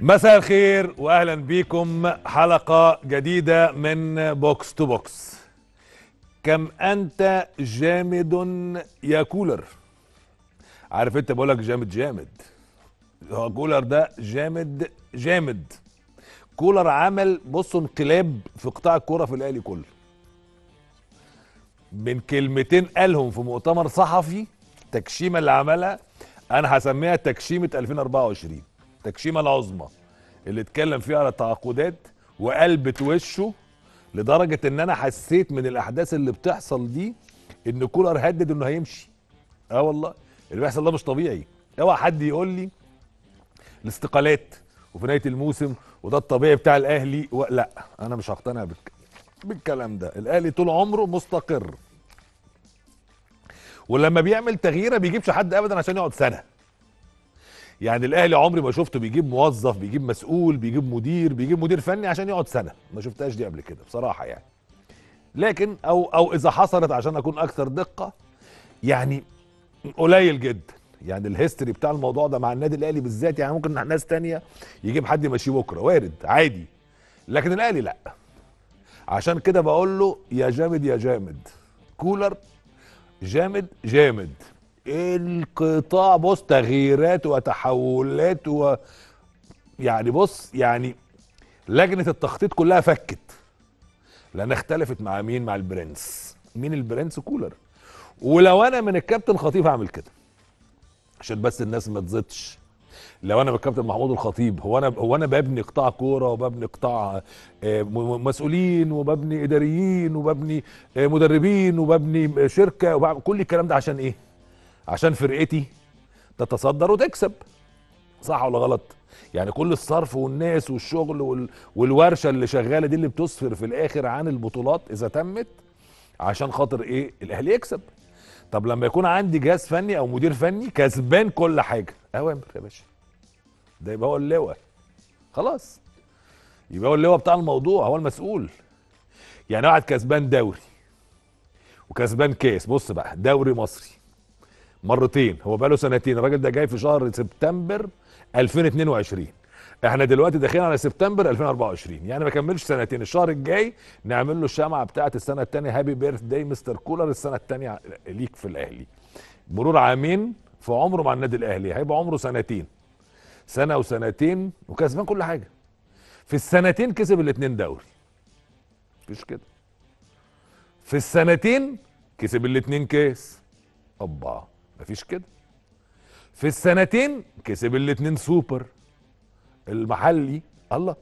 مساء الخير واهلا بيكم حلقه جديده من بوكس تو بوكس كم انت جامد يا كولر عارف انت بقولك جامد جامد هو كولر ده جامد جامد كولر عمل بصوا انقلاب في قطاع الكوره في الاهلي كله من كلمتين قالهم في مؤتمر صحفي التكشيمه اللي عملها انا هسميها تكشيمه 2024 التكشيمه العظمى اللي اتكلم فيها على تعاقدات وقلبت وشه لدرجه ان انا حسيت من الاحداث اللي بتحصل دي ان كولر هدد انه هيمشي اه والله اللي بيحصل ده مش طبيعي اوعى حد يقول لي الاستقالات وفي نهايه الموسم وده الطبيعي بتاع الاهلي و... لا انا مش هقتنع بك بالكلام ده الاهلي طول عمره مستقر ولما بيعمل تغييره بيجيبش حد ابدا عشان يقعد سنه يعني الاهلي عمري ما شفته بيجيب موظف بيجيب مسؤول بيجيب مدير بيجيب مدير فني عشان يقعد سنه ما شفتهاش دي قبل كده بصراحه يعني لكن او او اذا حصلت عشان اكون اكثر دقه يعني قليل جدا يعني الهيستوري بتاع الموضوع ده مع النادي الاهلي بالذات يعني ممكن ناس تانية يجيب حد يمشيه بكره وارد عادي لكن الاهلي لا عشان كده بقول له يا جامد يا جامد كولر جامد جامد القطاع بص تغييرات وتحولات و يعني بص يعني لجنه التخطيط كلها فكت لان اختلفت مع مين مع البرنس مين البرنس كولر ولو انا من الكابتن خطيب هعمل كده عشان بس الناس ما تزيدش لو انا بالكابتن محمود الخطيب هو انا هو انا ببني قطاع كوره وببني قطاع آه، مسؤولين وببني اداريين وببني آه، مدربين وببني آه، شركه وكل كل الكلام ده عشان ايه؟ عشان فرقتي تتصدر وتكسب صح ولا غلط يعني كل الصرف والناس والشغل والورشه اللي شغاله دي اللي بتسفر في الاخر عن البطولات اذا تمت عشان خاطر ايه الاهلي يكسب طب لما يكون عندي جهاز فني او مدير فني كسبان كل حاجه اوامر يا باشا ده يبقى هو اللواء خلاص يبقى هو اللواء بتاع الموضوع هو المسؤول يعني واحد كسبان دوري وكسبان كاس بص بقى دوري مصري مرتين هو بقاله سنتين الراجل ده جاي في شهر سبتمبر 2022 احنا دلوقتي داخلين على سبتمبر 2024 يعني ما كملش سنتين الشهر الجاي نعمل له الشمعه بتاعه السنه الثانيه هابي بيرث داي مستر كولر السنه الثانيه ليك في الاهلي مرور عامين في عمره مع النادي الاهلي هيبقى عمره سنتين سنه وسنتين وكسبان كل حاجه في السنتين كسب الاثنين دوري مفيش كده في السنتين كسب الاثنين كاس اوبا مفيش كده في السنتين كسب الاتنين سوبر المحلي الله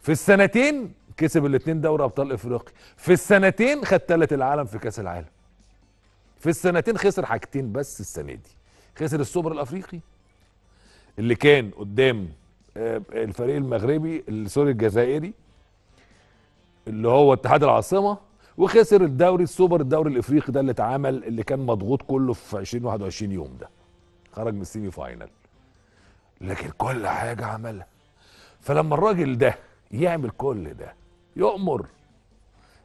في السنتين كسب الاتنين دوري ابطال افريقيا في السنتين خد ثالث العالم في كاس العالم في السنتين خسر حاجتين بس السنه دي خسر السوبر الافريقي اللي كان قدام آه، الفريق المغربي سوري الجزائري اللي هو اتحاد العاصمه وخسر الدوري السوبر الدوري الافريقي ده اللي اتعمل اللي كان مضغوط كله في 2021 يوم ده خرج من السيمي فاينل لكن كل حاجه عملها فلما الراجل ده يعمل كل ده يؤمر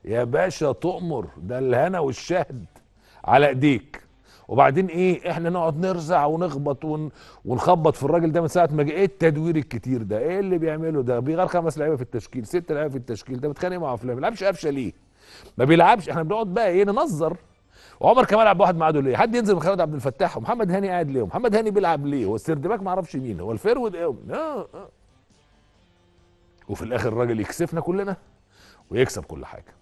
يا باشا تؤمر ده الهنا والشهد على ايديك وبعدين ايه احنا نقعد نرزع ونخبط ون... ونخبط في الراجل ده من ساعه ما جه ايه التدوير الكتير ده ايه اللي بيعمله ده بيغير خمس لعيبه في التشكيل ست لعيبه في التشكيل ده بيتخانق مع فلان ما لعبش قفشه ليه ما بيلعبش احنا بنقعد بقى ايه ننظر وعمر كمال عبد الواحد معاده ليه؟ حد ينزل من خالد عبد الفتاح ومحمد هاني قاعد ليه؟ ومحمد هاني بيلعب ليه؟ هو السردباك ما اعرفش مين هو الفيرود ايه؟ آه آه. وفي الاخر الراجل يكسفنا كلنا ويكسب كل حاجه.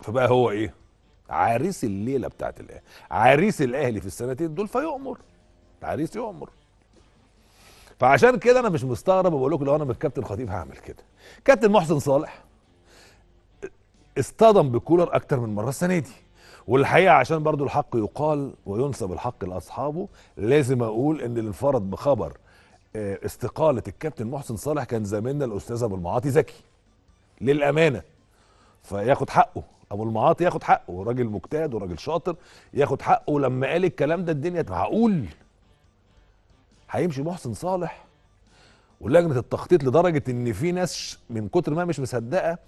فبقى هو ايه؟ عريس الليله بتاعت الاهلي، عريس الاهلي في السنتين دول فيؤمر. عريس يؤمر. فعشان كده انا مش مستغرب وبقول لكم لو انا من الكابتن خطيب هعمل كده. كابتن محسن صالح اصطدم بكولر اكتر من مره السنه دي والحقيقه عشان برضو الحق يقال وينسب الحق لاصحابه لازم اقول ان اللي انفرد بخبر آه، استقاله الكابتن محسن صالح كان زميلنا الاستاذ ابو المعاطي زكي للامانه فياخد حقه ابو المعاطي ياخد حقه راجل مجتهد وراجل شاطر ياخد حقه ولما قال الكلام ده الدنيا معقول هيمشي محسن صالح ولجنه التخطيط لدرجه ان في ناس من كتر ما مش مصدقه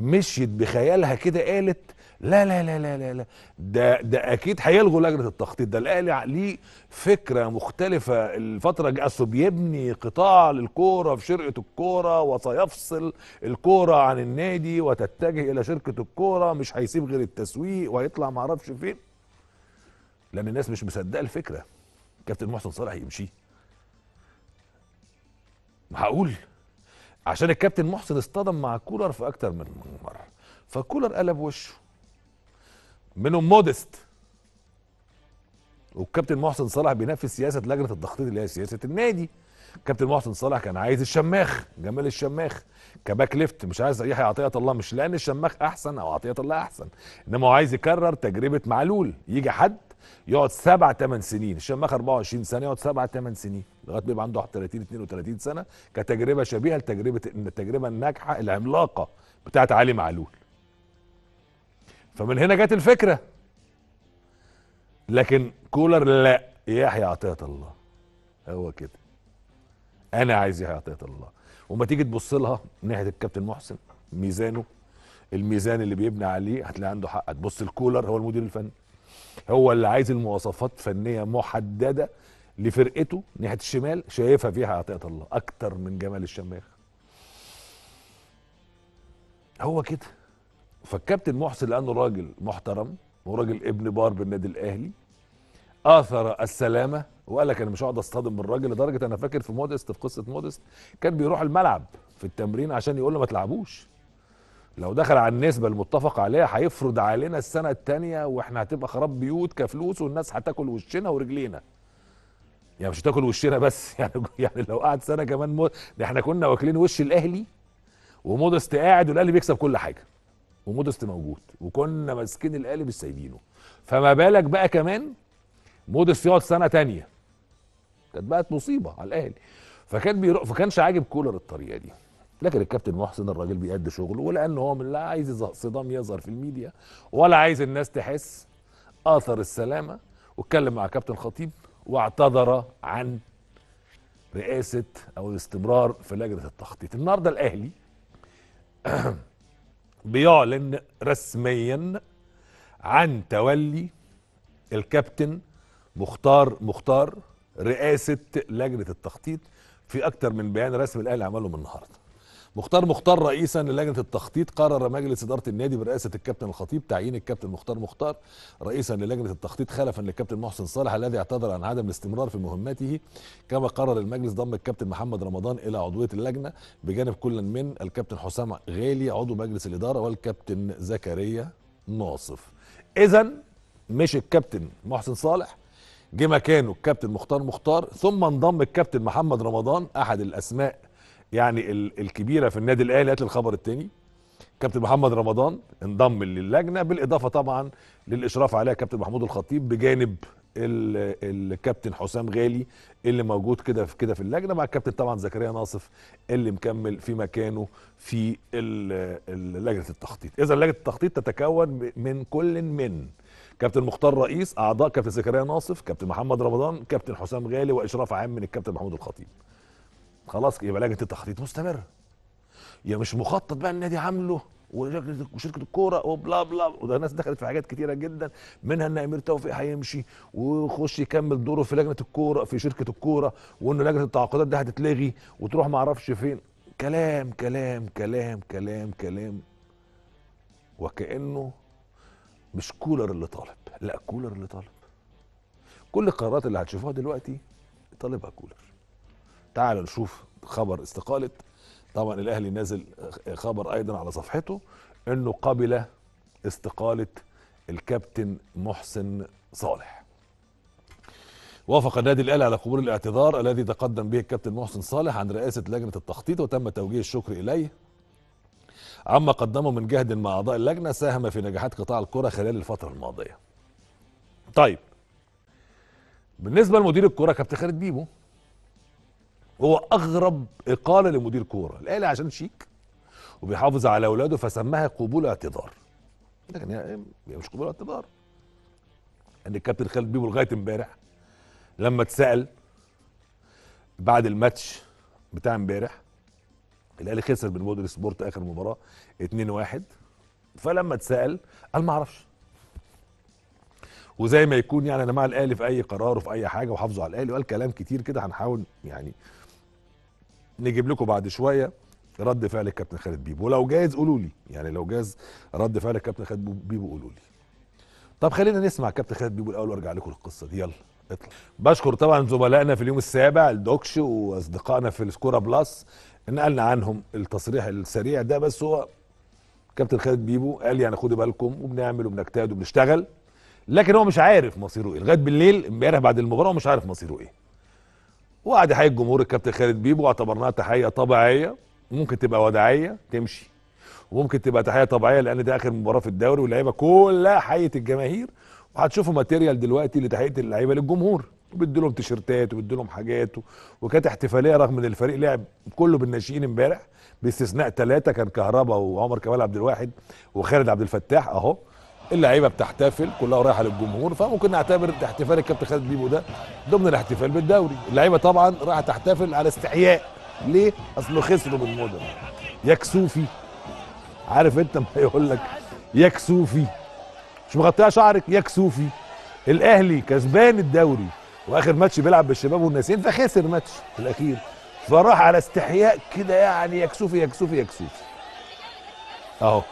مشيت بخيالها كده قالت لا لا لا لا لا, ده ده اكيد هيلغوا لجنه التخطيط ده الاهلي ليه فكره مختلفه الفتره اصله بيبني قطاع للكوره في شرقه الكوره وسيفصل الكوره عن النادي وتتجه الى شركه الكوره مش هيسيب غير التسويق وهيطلع ما اعرفش فين لان الناس مش مصدقه الفكره كابتن محسن صالح يمشي معقول عشان الكابتن محسن اصطدم مع كولر في اكتر من مره فكولر قلب وشه منهم مودست والكابتن محسن صالح بينفذ سياسه لجنه التخطيط اللي هي سياسه النادي كابتن محسن صالح كان عايز الشماخ جمال الشماخ كباك ليفت مش عايز يحيى عطيه الله مش لان الشماخ احسن او عطيه الله احسن انما هو عايز يكرر تجربه معلول يجي حد يقعد سبع ثمان سنين الشماخ 24 سنه يقعد سبع ثمان سنين لغايه ما يبقى عنده 30 32 سنه كتجربه شبيهه لتجربه التجربه الناجحه العملاقه بتاعت علي معلول فمن هنا جت الفكره لكن كولر لا يحيى عطيه الله هو كده انا عايز يحيى عطيه الله وما تيجي تبص لها ناحيه الكابتن محسن ميزانه الميزان اللي بيبنى عليه هتلاقي عنده حق تبص الكولر هو المدير الفني هو اللي عايز المواصفات فنيه محدده لفرقته ناحيه الشمال شايفها فيها عطيه الله اكتر من جمال الشماخ هو كده فالكابتن محسن لانه راجل محترم وراجل ابن بار بالنادي الاهلي اثر السلامه وقال لك انا مش هقعد اصطدم بالراجل لدرجه انا فاكر في مودست في قصه مودست كان بيروح الملعب في التمرين عشان يقول له ما تلعبوش لو دخل على النسبة المتفق عليها هيفرض علينا السنة التانية واحنا هتبقى خراب بيوت كفلوس والناس هتاكل وشنا ورجلينا يعني مش هتاكل وشنا بس يعني يعني لو قعد سنة كمان مو... ده احنا كنا واكلين وش الاهلي ومودست قاعد والاهلي بيكسب كل حاجة ومودست موجود وكنا ماسكين الاهلي مش سايبينه فما بالك بقى كمان مودست يقعد سنة تانية كانت بقت مصيبة على الاهلي فكان بيرو... فكانش عاجب كولر الطريقة دي لكن الكابتن محسن الراجل بيأدي شغله ولأن هو لا عايز صدام يظهر في الميديا ولا عايز الناس تحس آثر السلامة واتكلم مع كابتن خطيب واعتذر عن رئاسة أو الاستمرار في لجنة التخطيط النهاردة الأهلي بيعلن رسميا عن تولي الكابتن مختار مختار رئاسة لجنة التخطيط في أكتر من بيان رسم الأهلي عمله من النهارده مختار مختار رئيسا للجنه التخطيط قرر مجلس اداره النادي برئاسه الكابتن الخطيب تعيين الكابتن مختار مختار رئيسا للجنه التخطيط خلفا للكابتن محسن صالح الذي اعتذر عن عدم الاستمرار في مهمته كما قرر المجلس ضم الكابتن محمد رمضان الى عضويه اللجنه بجانب كل من الكابتن حسام غالي عضو مجلس الاداره والكابتن زكريا ناصف اذا مش الكابتن محسن صالح جه مكانه الكابتن مختار مختار ثم انضم الكابتن محمد رمضان احد الاسماء يعني الكبيره في النادي الاهلي هات الخبر الثاني كابتن محمد رمضان انضم للجنه بالاضافه طبعا للاشراف عليها كابتن محمود الخطيب بجانب الكابتن حسام غالي اللي موجود كده في كده في اللجنه مع الكابتن طبعا زكريا ناصف اللي مكمل في مكانه في لجنه التخطيط اذا لجنه التخطيط تتكون من كل من كابتن مختار رئيس اعضاء كابتن زكريا ناصف كابتن محمد رمضان كابتن حسام غالي واشراف عام من الكابتن محمود الخطيب خلاص يبقى لجنه التخطيط مستمره يا مش مخطط بقى النادي عامله وشركه الكوره وبلا بلا وده الناس دخلت في حاجات كتيره جدا منها ان امير توفيق هيمشي ويخش يكمل دوره في لجنه الكوره في شركه الكوره وان لجنه التعاقدات دي هتتلغي وتروح ما اعرفش فين كلام كلام كلام كلام كلام وكانه مش كولر اللي طالب لا كولر اللي طالب كل القرارات اللي هتشوفوها دلوقتي طالبها كولر تعال نشوف خبر استقالة طبعا الاهلي نازل خبر ايضا على صفحته انه قبل استقالة الكابتن محسن صالح وافق النادي الاهلي على قبول الاعتذار الذي تقدم به الكابتن محسن صالح عن رئاسه لجنه التخطيط وتم توجيه الشكر اليه عما قدمه من جهد مع اعضاء اللجنه ساهم في نجاحات قطاع الكره خلال الفتره الماضيه. طيب بالنسبه لمدير الكره كابتن خالد بيبو هو اغرب اقاله لمدير كوره الاهلي عشان شيك وبيحافظ على اولاده فسماها قبول اعتذار لكن هي مش قبول اعتذار ان يعني الكابتن خالد بيبو لغايه امبارح لما اتسال بعد الماتش بتاع امبارح الاهلي خسر من مودرن سبورت اخر مباراه 2-1 فلما اتسال قال ما اعرفش وزي ما يكون يعني انا مع الاهلي في اي قرار وفي اي حاجه وحافظوا على الاهلي وقال كلام كتير كده هنحاول يعني نجيب لكم بعد شويه رد فعل الكابتن خالد بيبو ولو جايز قولوا لي يعني لو جايز رد فعل الكابتن خالد بيبو قولوا لي طب خلينا نسمع كابتن خالد بيبو الاول وارجع لكم القصه دي يلا اطلع بشكر طبعا زملائنا في اليوم السابع الدوكش واصدقائنا في السكوره بلس نقلنا عنهم التصريح السريع ده بس هو كابتن خالد بيبو قال يعني خدوا بالكم وبنعمل وبنجتهد وبنشتغل لكن هو مش عارف مصيره ايه لغايه بالليل امبارح بعد المباراه هو مش عارف مصيره ايه وقعد يحيي الجمهور الكابتن خالد بيبو واعتبرناها تحيه طبيعيه ممكن تبقى وداعيه تمشي وممكن تبقى تحيه طبيعيه لان دي اخر مباراه في الدوري واللعيبه كلها حيه الجماهير وهتشوفوا ماتيريال دلوقتي لتحيه اللعيبه للجمهور وبيدوا لهم تيشيرتات وبيدوا لهم حاجات و... وكانت احتفاليه رغم ان الفريق لعب كله بالناشئين امبارح باستثناء ثلاثه كان كهربا وعمر كمال عبد الواحد وخالد عبد الفتاح اهو اللعيبه بتحتفل كلها رايحه للجمهور فممكن نعتبر احتفال الكابتن خالد بيبو ده ضمن الاحتفال بالدوري اللعيبه طبعا رايحه تحتفل على استحياء ليه اصله خسروا من مودرن يا كسوفي عارف انت ما يقول لك يا كسوفي مش مغطيه شعرك يا كسوفي الاهلي كسبان الدوري واخر ماتش بيلعب بالشباب والناسين فخسر ماتش في الاخير فراح على استحياء كده يعني يا كسوفي يا كسوفي يا كسوفي اهو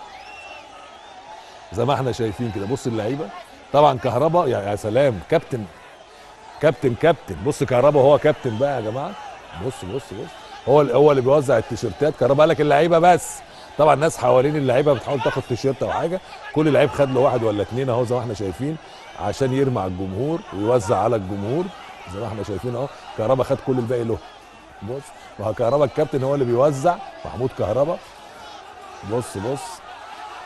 زي ما احنا شايفين كده بص اللعيبه طبعا كهربا يا سلام كابتن كابتن كابتن بص كهربا هو كابتن بقى يا جماعه بص بص بص هو هو اللي بيوزع التيشيرتات كهربا قال لك اللعيبه بس طبعا الناس حوالين اللعيبه بتحاول تاخد تيشيرت او حاجه كل لعيب خد له واحد ولا اثنين اهو زي ما احنا شايفين عشان يرمي على الجمهور ويوزع على الجمهور زي ما احنا شايفين اهو كهربا خد كل الباقي له بص ما الكابتن هو اللي بيوزع محمود كهربا بص بص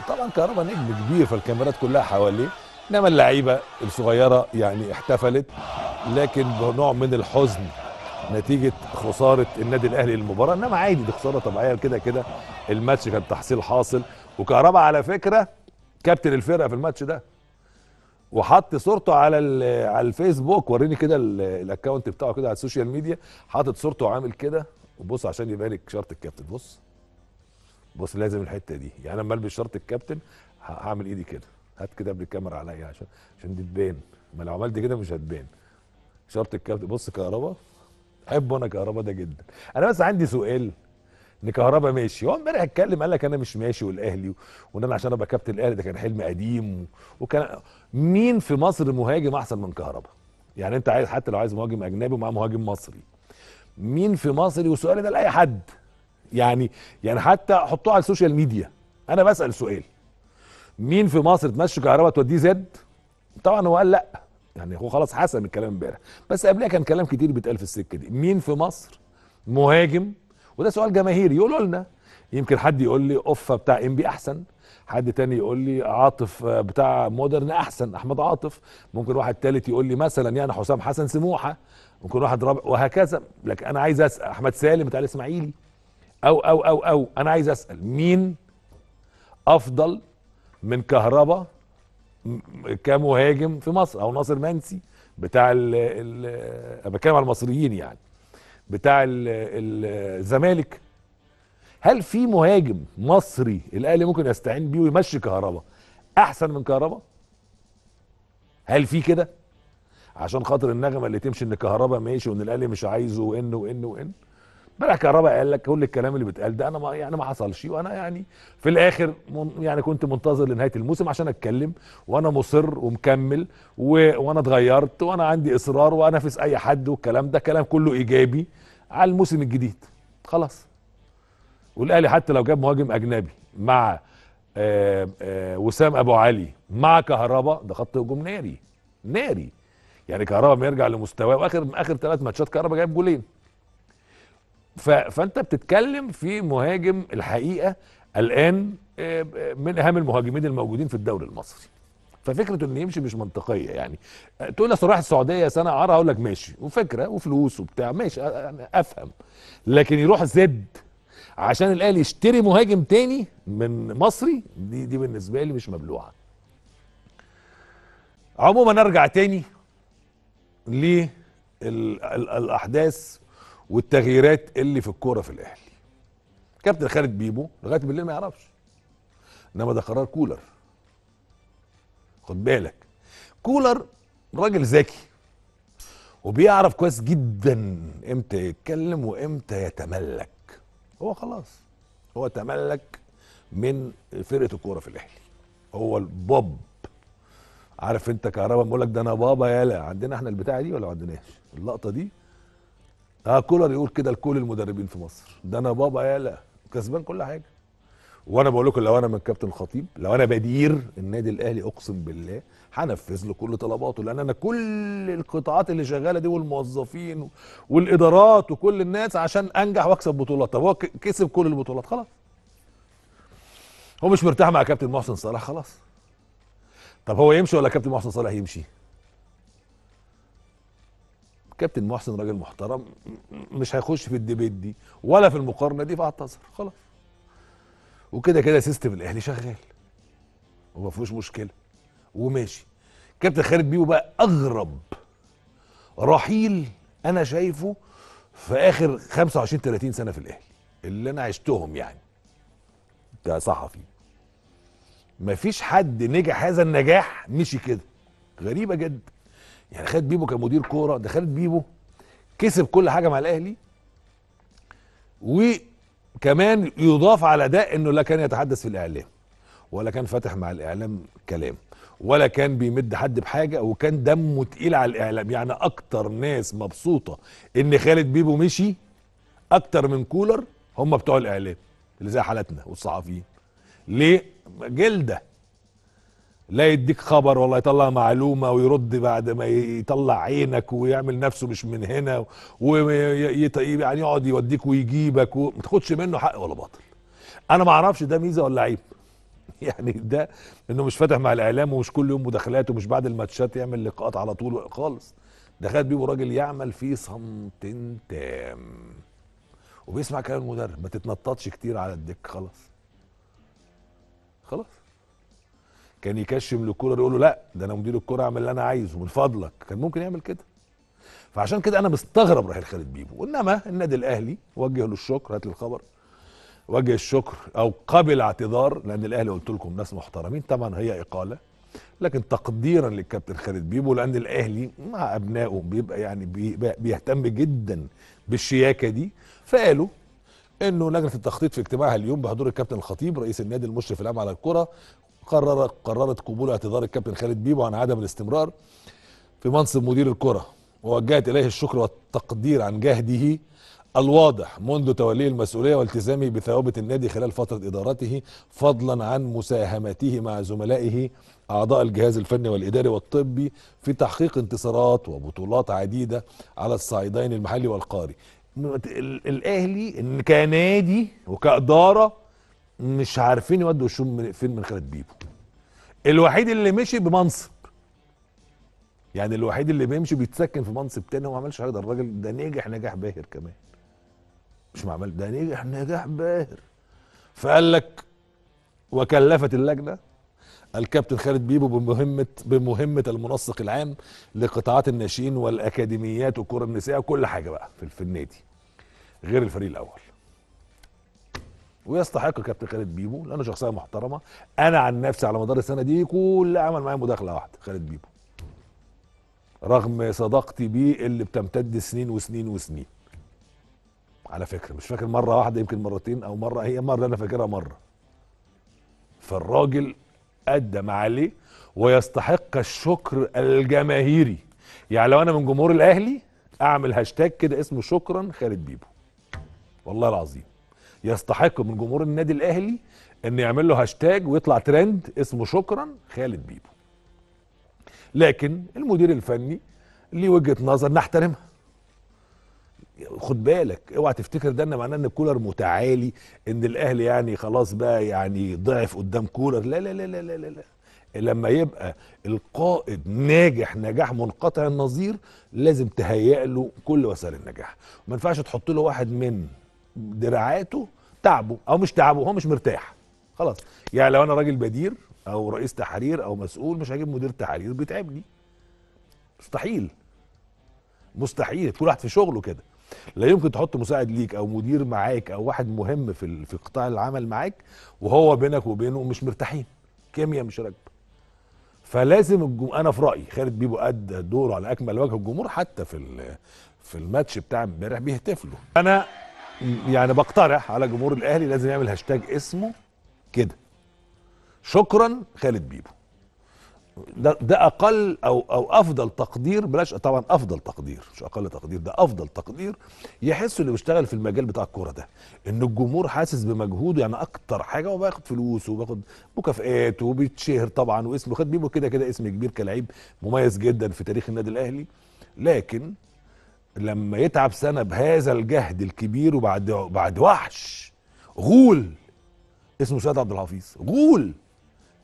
طبعا كهربا نجم كبير فالكاميرات كلها حواليه انما اللعيبه الصغيره يعني احتفلت لكن بنوع من الحزن نتيجه خساره النادي الاهلي للمباراه انما عادي دي خساره طبيعيه كده كده الماتش كان تحصيل حاصل وكهربا على فكره كابتن الفرقه في الماتش ده وحط صورته على على الفيسبوك وريني كده الاكونت بتاعه كده على السوشيال ميديا حاطط صورته عامل كده وبص عشان يبارك لك شرط الكابتن بص بص لازم الحته دي يعني اما البس شرط الكابتن هعمل ايدي كده هات كده قبل الكاميرا عليا عشان عشان دي تبان ما لو عملت كده مش هتبان شرط الكابتن بص كهربا احب انا كهربا ده جدا انا بس عندي سؤال ان كهربا ماشي هو امبارح اتكلم قال لك انا مش ماشي والاهلي وان انا عشان ابقى كابتن الاهلي ده كان حلم قديم وكان مين في مصر مهاجم احسن من كهربا يعني انت عايز حتى لو عايز مهاجم اجنبي ومعاه مهاجم مصري مين في مصري والسؤال ده لاي حد يعني يعني حتى حطوها على السوشيال ميديا انا بسال سؤال مين في مصر تمشي كهرباء توديه زد طبعا هو قال لا يعني هو خلاص حسم الكلام امبارح بس قبلها كان كلام كتير بيتقال في السكه دي مين في مصر مهاجم وده سؤال جماهيري يقولوا لنا يمكن حد يقول لي اوفا بتاع انبي احسن حد تاني يقول لي عاطف بتاع مودرن احسن احمد عاطف ممكن واحد تالت يقول لي مثلا يعني حسام حسن سموحه ممكن واحد رابع وهكذا لكن انا عايز اسال احمد سالم بتاع الاسماعيلي او او او او انا عايز اسال مين افضل من كهربا كمهاجم في مصر او ناصر منسي بتاع ال ال بتكلم على المصريين يعني بتاع الزمالك هل في مهاجم مصري الاهلي ممكن يستعين بيه ويمشي كهربا احسن من كهربا هل في كده عشان خاطر النغمه اللي تمشي ان كهربا ماشي وان الاهلي مش عايزه وانه وانه وانه بلع كهرباء قال لك كل الكلام اللي بيتقال ده انا ما يعني ما حصلش وانا يعني في الاخر يعني كنت منتظر لنهايه الموسم عشان اتكلم وانا مصر ومكمل و... وانا اتغيرت وانا عندي اصرار وانافس اي حد والكلام ده كلام كله ايجابي على الموسم الجديد خلاص والاهلي حتى لو جاب مهاجم اجنبي مع آآ آه، آآ آه، وسام ابو علي مع كهربا ده خط هجوم ناري ناري يعني كهربا ما يرجع لمستواه واخر اخر ثلاث ماتشات كهربا جايب جولين فانت بتتكلم في مهاجم الحقيقه الان آه، من اهم المهاجمين الموجودين في الدوري المصري ففكره انه يمشي مش منطقيه يعني آه، تقول لي صراحه السعوديه سنه عرى اقول لك ماشي وفكره وفلوس وبتاع ماشي افهم لكن يروح زد عشان الاهلي يشتري مهاجم تاني من مصري دي دي بالنسبه لي مش مبلوعه عموما ارجع تاني للاحداث والتغييرات اللي في الكوره في الاهلي كابتن خالد بيبو لغايه بالليل ما يعرفش انما ده قرار كولر خد بالك كولر راجل ذكي وبيعرف كويس جدا امتى يتكلم وامتى يتملك هو خلاص هو تملك من فرقه الكوره في الاهلي هو البوب عارف انت كهربا بقول لك ده انا بابا يالا عندنا احنا البتاعه دي ولا ما عندناش اللقطه دي اه كولر يقول كده لكل المدربين في مصر ده انا بابا يالا كسبان كل حاجه وانا بقول لكم لو انا من كابتن خطيب لو انا بدير النادي الاهلي اقسم بالله هنفذ له كل طلباته لان انا كل القطاعات اللي شغاله دي والموظفين والادارات وكل الناس عشان انجح واكسب بطولات طب هو كسب كل البطولات خلاص هو مش مرتاح مع كابتن محسن صلاح خلاص طب هو يمشي ولا كابتن محسن صلاح يمشي كابتن محسن راجل محترم مش هيخش في الديبيت دي ولا في المقارنه دي فاعتذر خلاص وكده كده سيستم الاهلي شغال وما فيهوش مشكله وماشي كابتن خالد بيبو بقى اغرب رحيل انا شايفه في اخر 25 30 سنه في الاهلي اللي انا عشتهم يعني كصحفي مفيش حد نجح هذا النجاح مشي كده غريبه جدا يعني خالد بيبو كان مدير كوره ده خالد بيبو كسب كل حاجه مع الاهلي وكمان يضاف على ده انه لا كان يتحدث في الاعلام ولا كان فاتح مع الاعلام كلام ولا كان بيمد حد بحاجه وكان دمه تقيل على الاعلام يعني اكتر ناس مبسوطه ان خالد بيبو مشي اكتر من كولر هم بتوع الاعلام اللي زي حالتنا والصحفيين ليه جلده لا يديك خبر والله يطلع معلومه ويرد بعد ما يطلع عينك ويعمل نفسه مش من هنا ويعني يقعد يوديك ويجيبك وما تاخدش منه حق ولا باطل انا ما اعرفش ده ميزه ولا عيب يعني ده انه مش فاتح مع الاعلام ومش كل يوم مداخلات ومش بعد الماتشات يعمل لقاءات على طول خالص ده خد بيبو راجل يعمل في صمت تام وبيسمع كلام المدرب ما تتنططش كتير على الدك خلاص خلاص كان يكشم للكولر يقول له لا ده انا مدير الكوره اعمل اللي انا عايزه من فضلك كان ممكن يعمل كده فعشان كده انا مستغرب رحيل خالد بيبو انما النادي الاهلي وجه له الشكر هات الخبر وجه الشكر او قبل اعتذار لان الاهلي قلت لكم ناس محترمين طبعا هي اقاله لكن تقديرا للكابتن خالد بيبو لان الاهلي مع ابنائه بيبقى يعني بيهتم جدا بالشياكه دي فقالوا انه لجنه التخطيط في اجتماعها اليوم بحضور الكابتن الخطيب رئيس النادي المشرف العام على الكره قرر قررت قبول اعتذار الكابتن خالد بيبو عن عدم الاستمرار في منصب مدير الكره ووجهت اليه الشكر والتقدير عن جهده الواضح منذ توليه المسؤوليه والتزامه بثوابت النادي خلال فتره ادارته فضلا عن مساهمته مع زملائه اعضاء الجهاز الفني والاداري والطبي في تحقيق انتصارات وبطولات عديده على الصعيدين المحلي والقاري الاهلي كنادي وكاداره مش عارفين يودوا وشهم فين من خالد بيبو الوحيد اللي مشي بمنصب يعني الوحيد اللي بيمشي بيتسكن في منصب تاني وما عملش حاجه ده الراجل ده نجح نجاح باهر كمان مش معمل ده نجح نجاح باهر فقال لك وكلفت اللجنه الكابتن خالد بيبو بمهمه بمهمه المنسق العام لقطاعات الناشئين والاكاديميات والكره النسائيه وكل حاجه بقى في النادي غير الفريق الاول ويستحق كابتن خالد بيبو لانه شخصيه محترمه انا عن نفسي على مدار السنه دي كل عمل معايا مداخله واحده خالد بيبو رغم صداقتي بيه اللي بتمتد سنين وسنين وسنين على فكره مش فاكر مره واحده يمكن مرتين او مره هي مره انا فاكرها مره فالراجل قدم عليه ويستحق الشكر الجماهيري يعني لو انا من جمهور الاهلي اعمل هاشتاج كده اسمه شكرا خالد بيبو والله العظيم يستحق من جمهور النادي الاهلي ان يعمل له هاشتاج ويطلع ترند اسمه شكرا خالد بيبو لكن المدير الفني ليه وجهه نظر نحترمها خد بالك اوعى تفتكر ده ان معناه ان كولر متعالي ان الاهلي يعني خلاص بقى يعني ضعف قدام كولر لا لا لا لا لا لا, لا. لما يبقى القائد ناجح نجاح منقطع النظير لازم تهيئ له كل وسائل النجاح ما ينفعش تحط له واحد من دراعاته تعبه او مش تعبه هو مش مرتاح خلاص يعني لو انا راجل بدير او رئيس تحرير او مسؤول مش هجيب مدير تحرير بيتعبني مستحيل مستحيل كل واحد في شغله كده لا يمكن تحط مساعد ليك او مدير معاك او واحد مهم في في قطاع العمل معاك وهو بينك وبينه مش مرتاحين كيمياء مش راكبه فلازم الجم... انا في رايي خالد بيبو ادى دوره على اكمل وجه الجمهور حتى في في الماتش بتاع امبارح بيهتف له انا يعني بقترح على جمهور الاهلي لازم يعمل هاشتاج اسمه كده شكرا خالد بيبو ده ده اقل او او افضل تقدير بلاش طبعا افضل تقدير مش اقل تقدير ده افضل تقدير يحس اللي بيشتغل في المجال بتاع الكوره ده ان الجمهور حاسس بمجهوده يعني اكتر حاجه وباخد فلوس وباخد مكافئات وبيتشهر طبعا واسمه خد بيبو كده كده اسم كبير كلاعب مميز جدا في تاريخ النادي الاهلي لكن لما يتعب سنه بهذا الجهد الكبير وبعد بعد وحش غول اسمه سيد عبد الحفيظ غول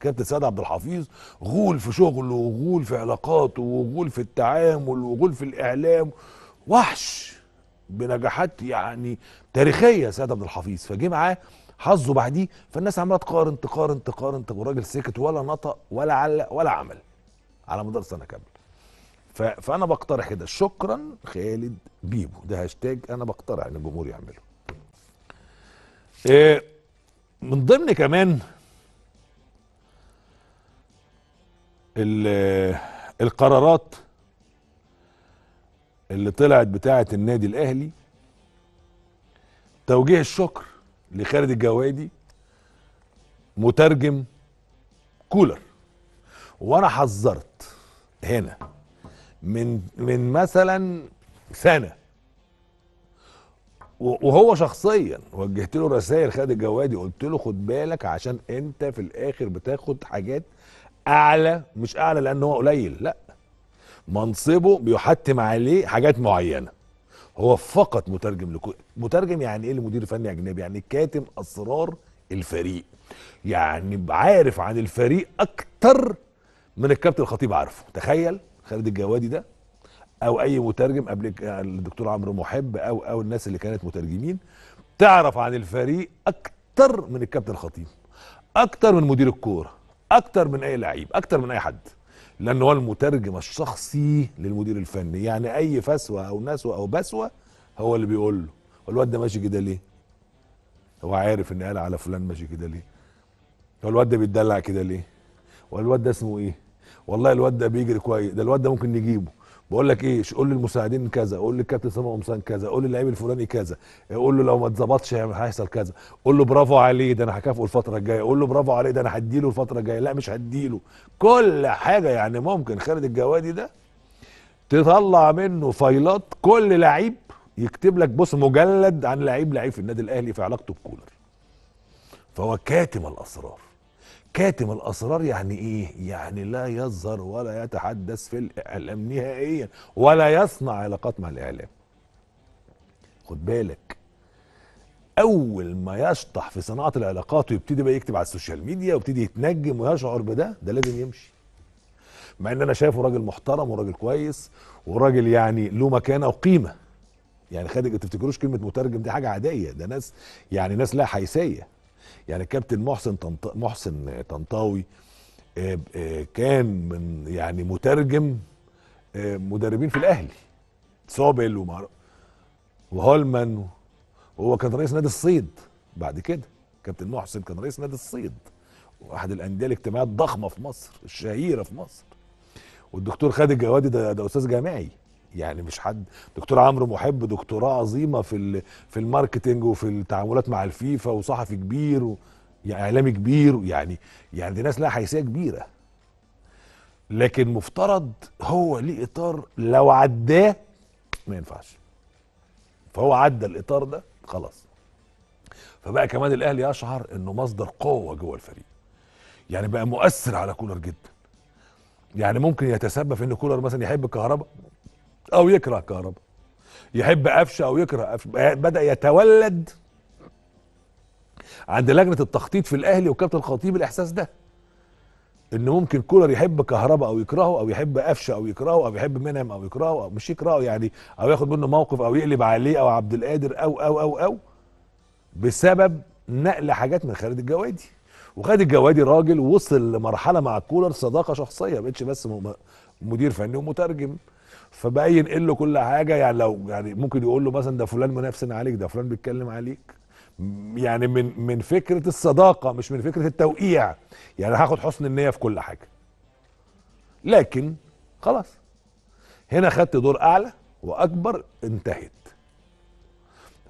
كابتن سيد عبد الحفيظ غول في شغله وغول في علاقاته وغول في التعامل وغول في الاعلام وحش بنجاحات يعني تاريخيه سيد عبد الحفيظ فجه معاه حظه بعديه فالناس عماله تقارن تقارن تقارن والراجل سكت ولا نطق ولا علق ولا عمل على مدار سنه كامله فانا بقترح كده شكرا خالد بيبو ده هاشتاج انا بقترح ان الجمهور يعمله إيه من ضمن كمان القرارات اللي طلعت بتاعه النادي الاهلي توجيه الشكر لخالد الجوادي مترجم كولر وانا حذرت هنا من من مثلا سنه وهو شخصيا وجهت له رسائل خالد الجوادي قلت له خد بالك عشان انت في الاخر بتاخد حاجات اعلى مش اعلى لان هو قليل لا منصبه بيحتم عليه حاجات معينه هو فقط مترجم لكل مترجم يعني ايه لمدير فني اجنبي يعني كاتم اسرار الفريق يعني عارف عن الفريق اكتر من الكابتن الخطيب عارفه تخيل خالد الجوادي ده او اي مترجم قبل الدكتور عمرو محب او او الناس اللي كانت مترجمين تعرف عن الفريق اكتر من الكابتن الخطيب اكتر من مدير الكوره اكتر من اي لعيب اكتر من اي حد لان هو المترجم الشخصي للمدير الفني يعني اي فسوه او نسوه او بسوه هو اللي بيقول له الواد ده ماشي كده ليه هو عارف ان قال على فلان ماشي كده ليه هو الواد ده بيتدلع كده ليه هو الواد ده اسمه ايه والله الواد ده بيجري كويس ده الواد ده ممكن نجيبه بقول لك ايه قول للمساعدين كذا قول للكابتن سامي قمصان كذا قول للعيب الفلاني كذا قول له لو ما اتظبطش هيحصل كذا قول له برافو عليه ده انا هكافئه الفتره الجايه قول له برافو عليه ده انا هديله الفتره الجايه لا مش هديله كل حاجه يعني ممكن خالد الجوادي ده تطلع منه فايلات كل لعيب يكتب لك بص مجلد عن لعيب لعيب في النادي الاهلي في علاقته بكولر فهو كاتم الاسرار كاتم الاسرار يعني ايه يعني لا يظهر ولا يتحدث في الاعلام نهائيا ولا يصنع علاقات مع الاعلام خد بالك اول ما يشطح في صناعه العلاقات ويبتدي بقى يكتب على السوشيال ميديا ويبتدي يتنجم ويشعر بده ده لازم يمشي مع ان انا شايفه راجل محترم وراجل كويس وراجل يعني له مكانه وقيمه يعني خدك تفتكروش كلمه مترجم دي حاجه عاديه ده ناس يعني ناس لا حيثيه يعني كابتن محسن طنط... محسن طنطاوي آه، آه، كان من يعني مترجم آه، مدربين في الاهلي سوبل ومار وهولمان وهو كان رئيس نادي الصيد بعد كده كابتن محسن كان رئيس نادي الصيد واحد الانديه الاجتماعيه الضخمه في مصر الشهيره في مصر والدكتور خالد الجوادي ده, ده استاذ جامعي يعني مش حد دكتور عمرو محب دكتوراه عظيمه في في الماركتنج وفي التعاملات مع الفيفا وصحفي كبير و يعني اعلامي كبير يعني يعني دي ناس لها حيثيه كبيره لكن مفترض هو ليه اطار لو عداه ما ينفعش فهو عدى الاطار ده خلاص فبقى كمان الاهلي يشعر انه مصدر قوه جوه الفريق يعني بقى مؤثر على كولر جدا يعني ممكن يتسبب في ان كولر مثلا يحب الكهرباء او يكره كهرباء يحب قفشه او يكره قفشه بدا يتولد عند لجنه التخطيط في الاهلي وكابتن الخطيب الاحساس ده ان ممكن كولر يحب كهرباء او يكرهه او يحب قفشه او يكرهه او يحب منهم او يكرهه او مش يكرهه يعني او ياخد منه موقف او يقلب عليه او عبد القادر او او او او بسبب نقل حاجات من خالد الجوادي وخالد الجوادي راجل وصل لمرحله مع كولر صداقه شخصيه ما بقتش بس مدير فني ومترجم فبقى ينقل له كل حاجه يعني لو يعني ممكن يقول له مثلا ده فلان منافس عليك ده فلان بيتكلم عليك يعني من من فكره الصداقه مش من فكره التوقيع يعني هاخد حسن النيه في كل حاجه لكن خلاص هنا خدت دور اعلى واكبر انتهت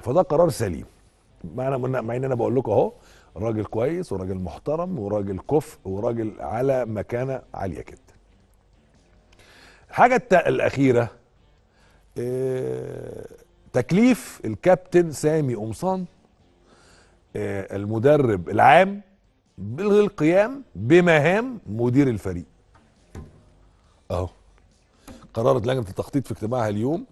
فده قرار سليم مع مع ان انا بقول لكم اهو راجل كويس وراجل محترم وراجل كفء وراجل على مكانه عاليه كده الحاجه الاخيره آه، تكليف الكابتن سامي قمصان آه، المدرب العام بالقيام بمهام مدير الفريق اهو قررت لجنه التخطيط في اجتماعها اليوم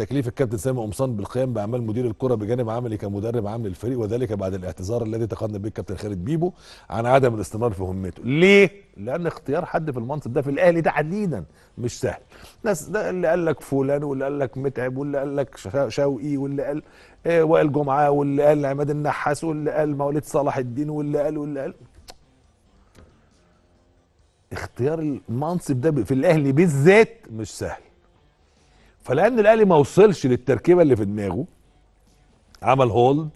تكليف الكابتن سامي قمصان بالقيام باعمال مدير الكره بجانب عملي كمدرب عام للفريق وذلك بعد الاعتذار الذي تقدم به الكابتن خالد بيبو عن عدم الاستمرار في همته ليه لان اختيار حد في المنصب ده في الاهلي تحديدا مش سهل ناس ده اللي قال لك فلان واللي قال لك متعب واللي قال لك شوقي واللي قال إيه وائل جمعه واللي قال عماد النحاس واللي قال مواليد صلاح الدين واللي قال واللي قال اختيار المنصب ده في الاهلي بالذات مش سهل فلان الاهلي ما وصلش للتركيبه اللي في دماغه عمل هولد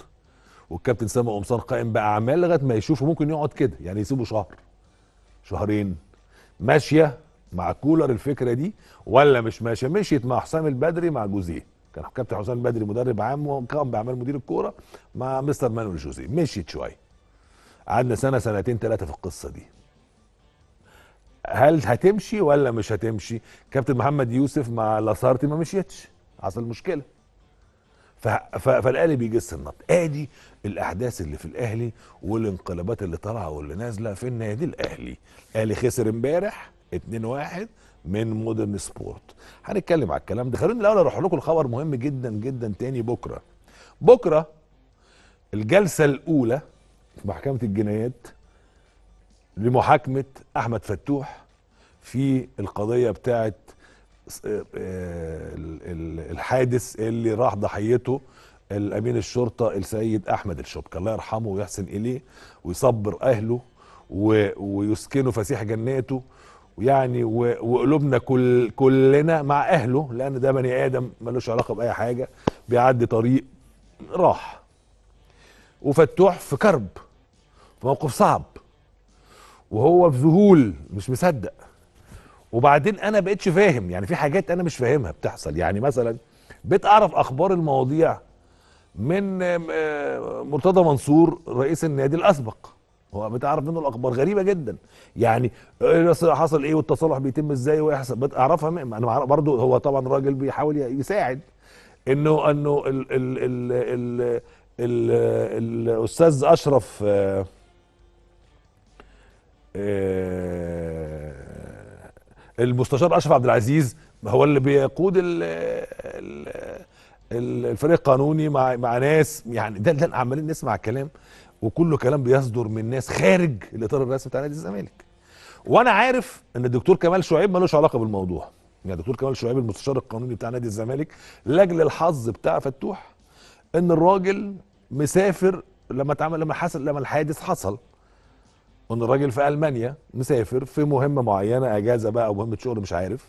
والكابتن سامي قمصان قائم باعمال لغايه ما يشوفه ممكن يقعد كده يعني يسيبه شهر شهرين ماشيه مع كولر الفكره دي ولا مش ماشيه مشيت مع حسام البدري مع جوزيه كان كابتن حسام البدري مدرب عام وقام باعمال مدير الكوره مع مستر مانويل جوزيه مشيت شويه قعدنا سنه سنتين ثلاثه في القصه دي هل هتمشي ولا مش هتمشي كابتن محمد يوسف مع لاسارتي ما مشيتش حصل مشكله فالاهلي بيجس النط ادي الاحداث اللي في الاهلي والانقلابات اللي طالعه واللي نازله في النادي الاهلي الاهلي خسر امبارح 2-1 من مودرن سبورت هنتكلم على الكلام ده خلوني الاول اروح لكم الخبر مهم جدا جدا تاني بكره بكره الجلسه الاولى في محكمه الجنايات لمحاكمه احمد فتوح في القضيه بتاعه آه، آه، الحادث اللي راح ضحيته الامين الشرطه السيد احمد الشبكه الله يرحمه ويحسن اليه ويصبر اهله ويسكنه فسيح جناته ويعني وقلوبنا كل كلنا مع اهله لان ده بني ادم ملوش علاقه باي حاجه بيعدي طريق راح وفتوح في كرب في موقف صعب وهو في ذهول مش مصدق وبعدين انا بقيتش فاهم يعني في حاجات انا مش فاهمها بتحصل يعني مثلا بقيت اعرف اخبار المواضيع من آه، مرتضى منصور رئيس النادي الاسبق هو بتعرف منه الاخبار غريبه جدا يعني إيه، حصل ايه والتصالح بيتم ازاي ويحصل بتعرفها انا برضو هو طبعا راجل بيحاول يساعد انه انه ال ال ال ال ال الاستاذ اشرف آه، آه، المستشار اشرف عبد العزيز هو اللي بيقود ال ال الفريق القانوني مع مع ناس يعني ده ده عمالين نسمع كلام وكله كلام بيصدر من ناس خارج الاطار الرسمي بتاع نادي الزمالك وانا عارف ان الدكتور كمال شعيب ملوش علاقه بالموضوع يعني الدكتور كمال شعيب المستشار القانوني بتاع نادي الزمالك لاجل الحظ بتاع فتوح ان الراجل مسافر لما اتعمل لما حصل لما الحادث حصل وان الراجل في المانيا مسافر في مهمه معينه اجازه بقى او مهمه شغل مش عارف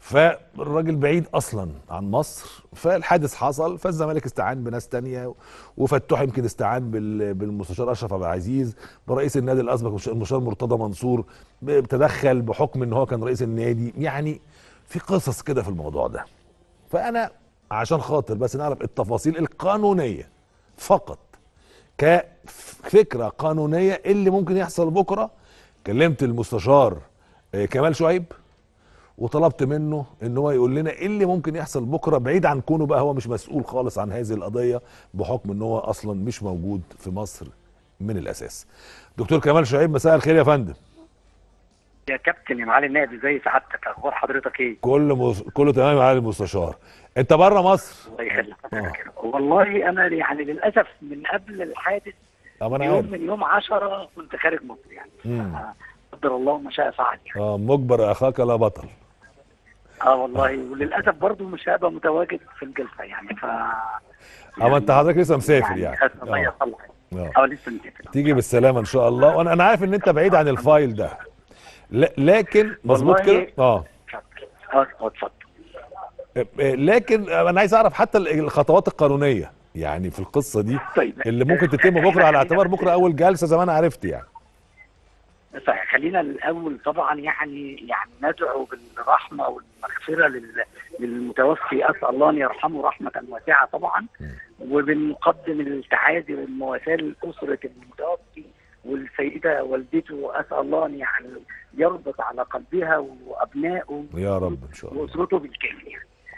فالراجل بعيد اصلا عن مصر فالحادث حصل فالزمالك استعان بناس تانية وفتوح يمكن استعان بالمستشار اشرف عبد العزيز برئيس النادي الاسبق المستشار مرتضى منصور تدخل بحكم ان هو كان رئيس النادي يعني في قصص كده في الموضوع ده فانا عشان خاطر بس نعرف التفاصيل القانونيه فقط كفكره قانونيه ايه اللي ممكن يحصل بكره كلمت المستشار آه، كمال شعيب وطلبت منه ان هو يقول لنا ايه اللي ممكن يحصل بكره بعيد عن كونه بقى هو مش مسؤول خالص عن هذه القضيه بحكم ان هو اصلا مش موجود في مصر من الاساس. دكتور كمال شعيب مساء الخير يا فندم. يا كابتن يا معالي النادي ازي سعادتك اخبار حضرتك ايه؟ كله مص... كله تمام يا معالي المستشار. انت بره مصر الله يخليك آه. والله انا يعني للاسف من قبل الحادث طب انا يوم من يوم 10 كنت خارج مصر يعني آه، قدر الله ما شاء فعل يعني. اه مجبر اخاك لا بطل اه والله آه. وللاسف برضه مش هبقى متواجد في الجلسه يعني ف يعني... اه انت حضرتك لسه مسافر يعني, يعني. اه, آه. لسه مسافر تيجي بالسلامه ان شاء الله وانا انا عارف ان انت بعيد عن الفايل ده لكن مظبوط كده اه اه اتفضل لكن انا عايز اعرف حتى الخطوات القانونيه يعني في القصه دي طيب. اللي ممكن تتم بكره على اعتبار بكره اول جلسه زي ما انا عرفت يعني صحيح خلينا الاول طبعا يعني يعني ندعو بالرحمه والمغفره للمتوفي اسال الله ان يرحمه رحمه واسعه طبعا وبنقدم التعازي والمواساه لاسره المتوفي والسيده والدته اسال الله ان يعني يربط على قلبها وابنائه يا رب ان شاء الله واسرته بالكامل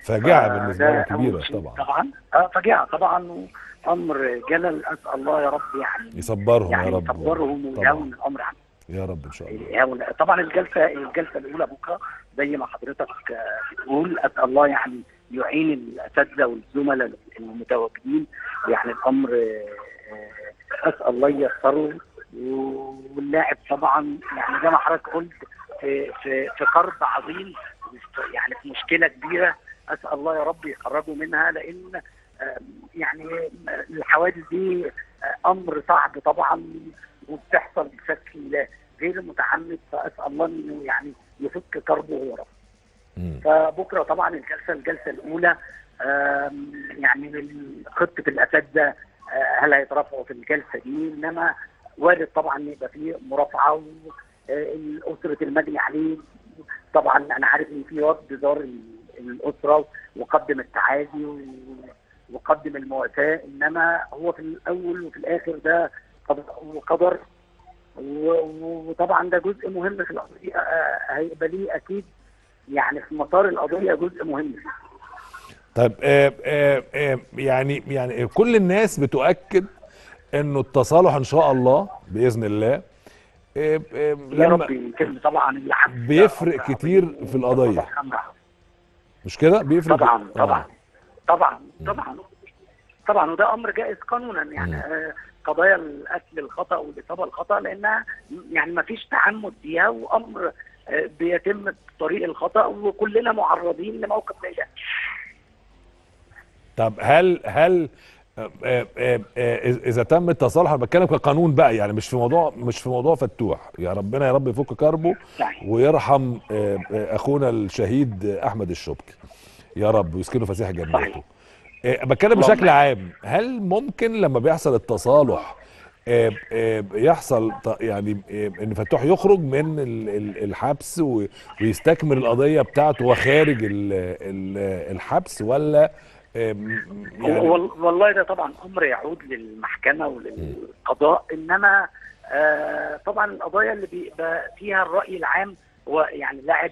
فجعه بالنسبه لهم كبيره طبعا طبعا اه فجعه طبعا امر جلل اسال الله يا رب يعني يصبرهم يعني يا رب يصبرهم ويهون الامر عنهم يا رب ان شاء الله طبعا الجلسه الجلسه الاولى بكره زي ما حضرتك آه، بتقول اسال الله يعني يعين الاساتذه والزملاء المتواجدين يعني الامر آه، آه، اسال الله ييسره واللاعب طبعا يعني زي ما حضرتك قلت في في قرض عظيم يعني في مشكله كبيره اسال الله يا رب يخرجوا منها لان يعني الحوادث دي امر صعب طبعا وبتحصل بشكل غير متعمد فاسال الله انه يعني يفك كربه يا رب. فبكره طبعا الجلسه الجلسه الاولى يعني من خطه الاساتذه آه، هل هيترافعوا في الجلسه دي انما وارد طبعا يبقى في مرافعه واسره آه، المجني عليه طبعا انا عارف ان في رد دار الاسره وقدم التعازي وقدم المواساه انما هو في الاول وفي الاخر ده قدر وطبعا ده جزء مهم في القضيه آه، آه، هيبقى ليه اكيد يعني في مسار القضيه جزء مهم طيب آه آه آه يعني يعني كل الناس بتؤكد انه التصالح ان شاء الله باذن الله آه، لما يا رب طبعا بيفرق كتير في القضيه مش كده بيفرق طبعا طبعا آه. طبعا طبعا طبعا وده امر جائز قانونا يعني آه، قضايا القتل الخطا والاصابه الخطا لانها يعني ما فيش تعمد فيها وامر آه، بيتم بطريق الخطا وكلنا معرضين لموقف زي ده طب هل هل آه، آه، آه، اذا تم التصالح انا بتكلم كقانون بقى يعني مش في موضوع مش في موضوع فتوح يا ربنا يا رب يفك كربه ويرحم اخونا الشهيد احمد الشبكي يا رب ويسكنه فسيح جنته بتكلم بشكل عام هل ممكن لما بيحصل التصالح يحصل يعني ان فتوح يخرج من الحبس ويستكمل القضيه بتاعته وخارج الحبس ولا يعني والله ده طبعا امر يعود للمحكمه وللقضاء انما آه، طبعا القضايا اللي بيبقى فيها الراي العام هو يعني لاعب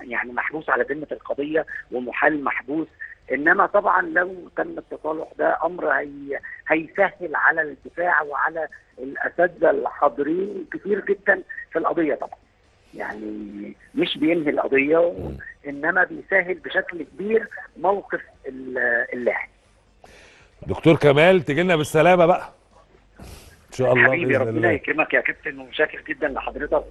يعني محبوس على ذمه القضيه ومحال محبوس انما طبعا لو تم التصالح ده امر هي هيسهل على الدفاع وعلى الاساتذه الحاضرين كتير جدا في القضيه طبعا يعني مش بينهي القضيه انما بيسهل بشكل كبير موقف اللاعب دكتور كمال تجي لنا بالسلامه بقى ان شاء الله حبيبي ربنا يكرمك يا كابتن ومشاكر جدا لحضرتك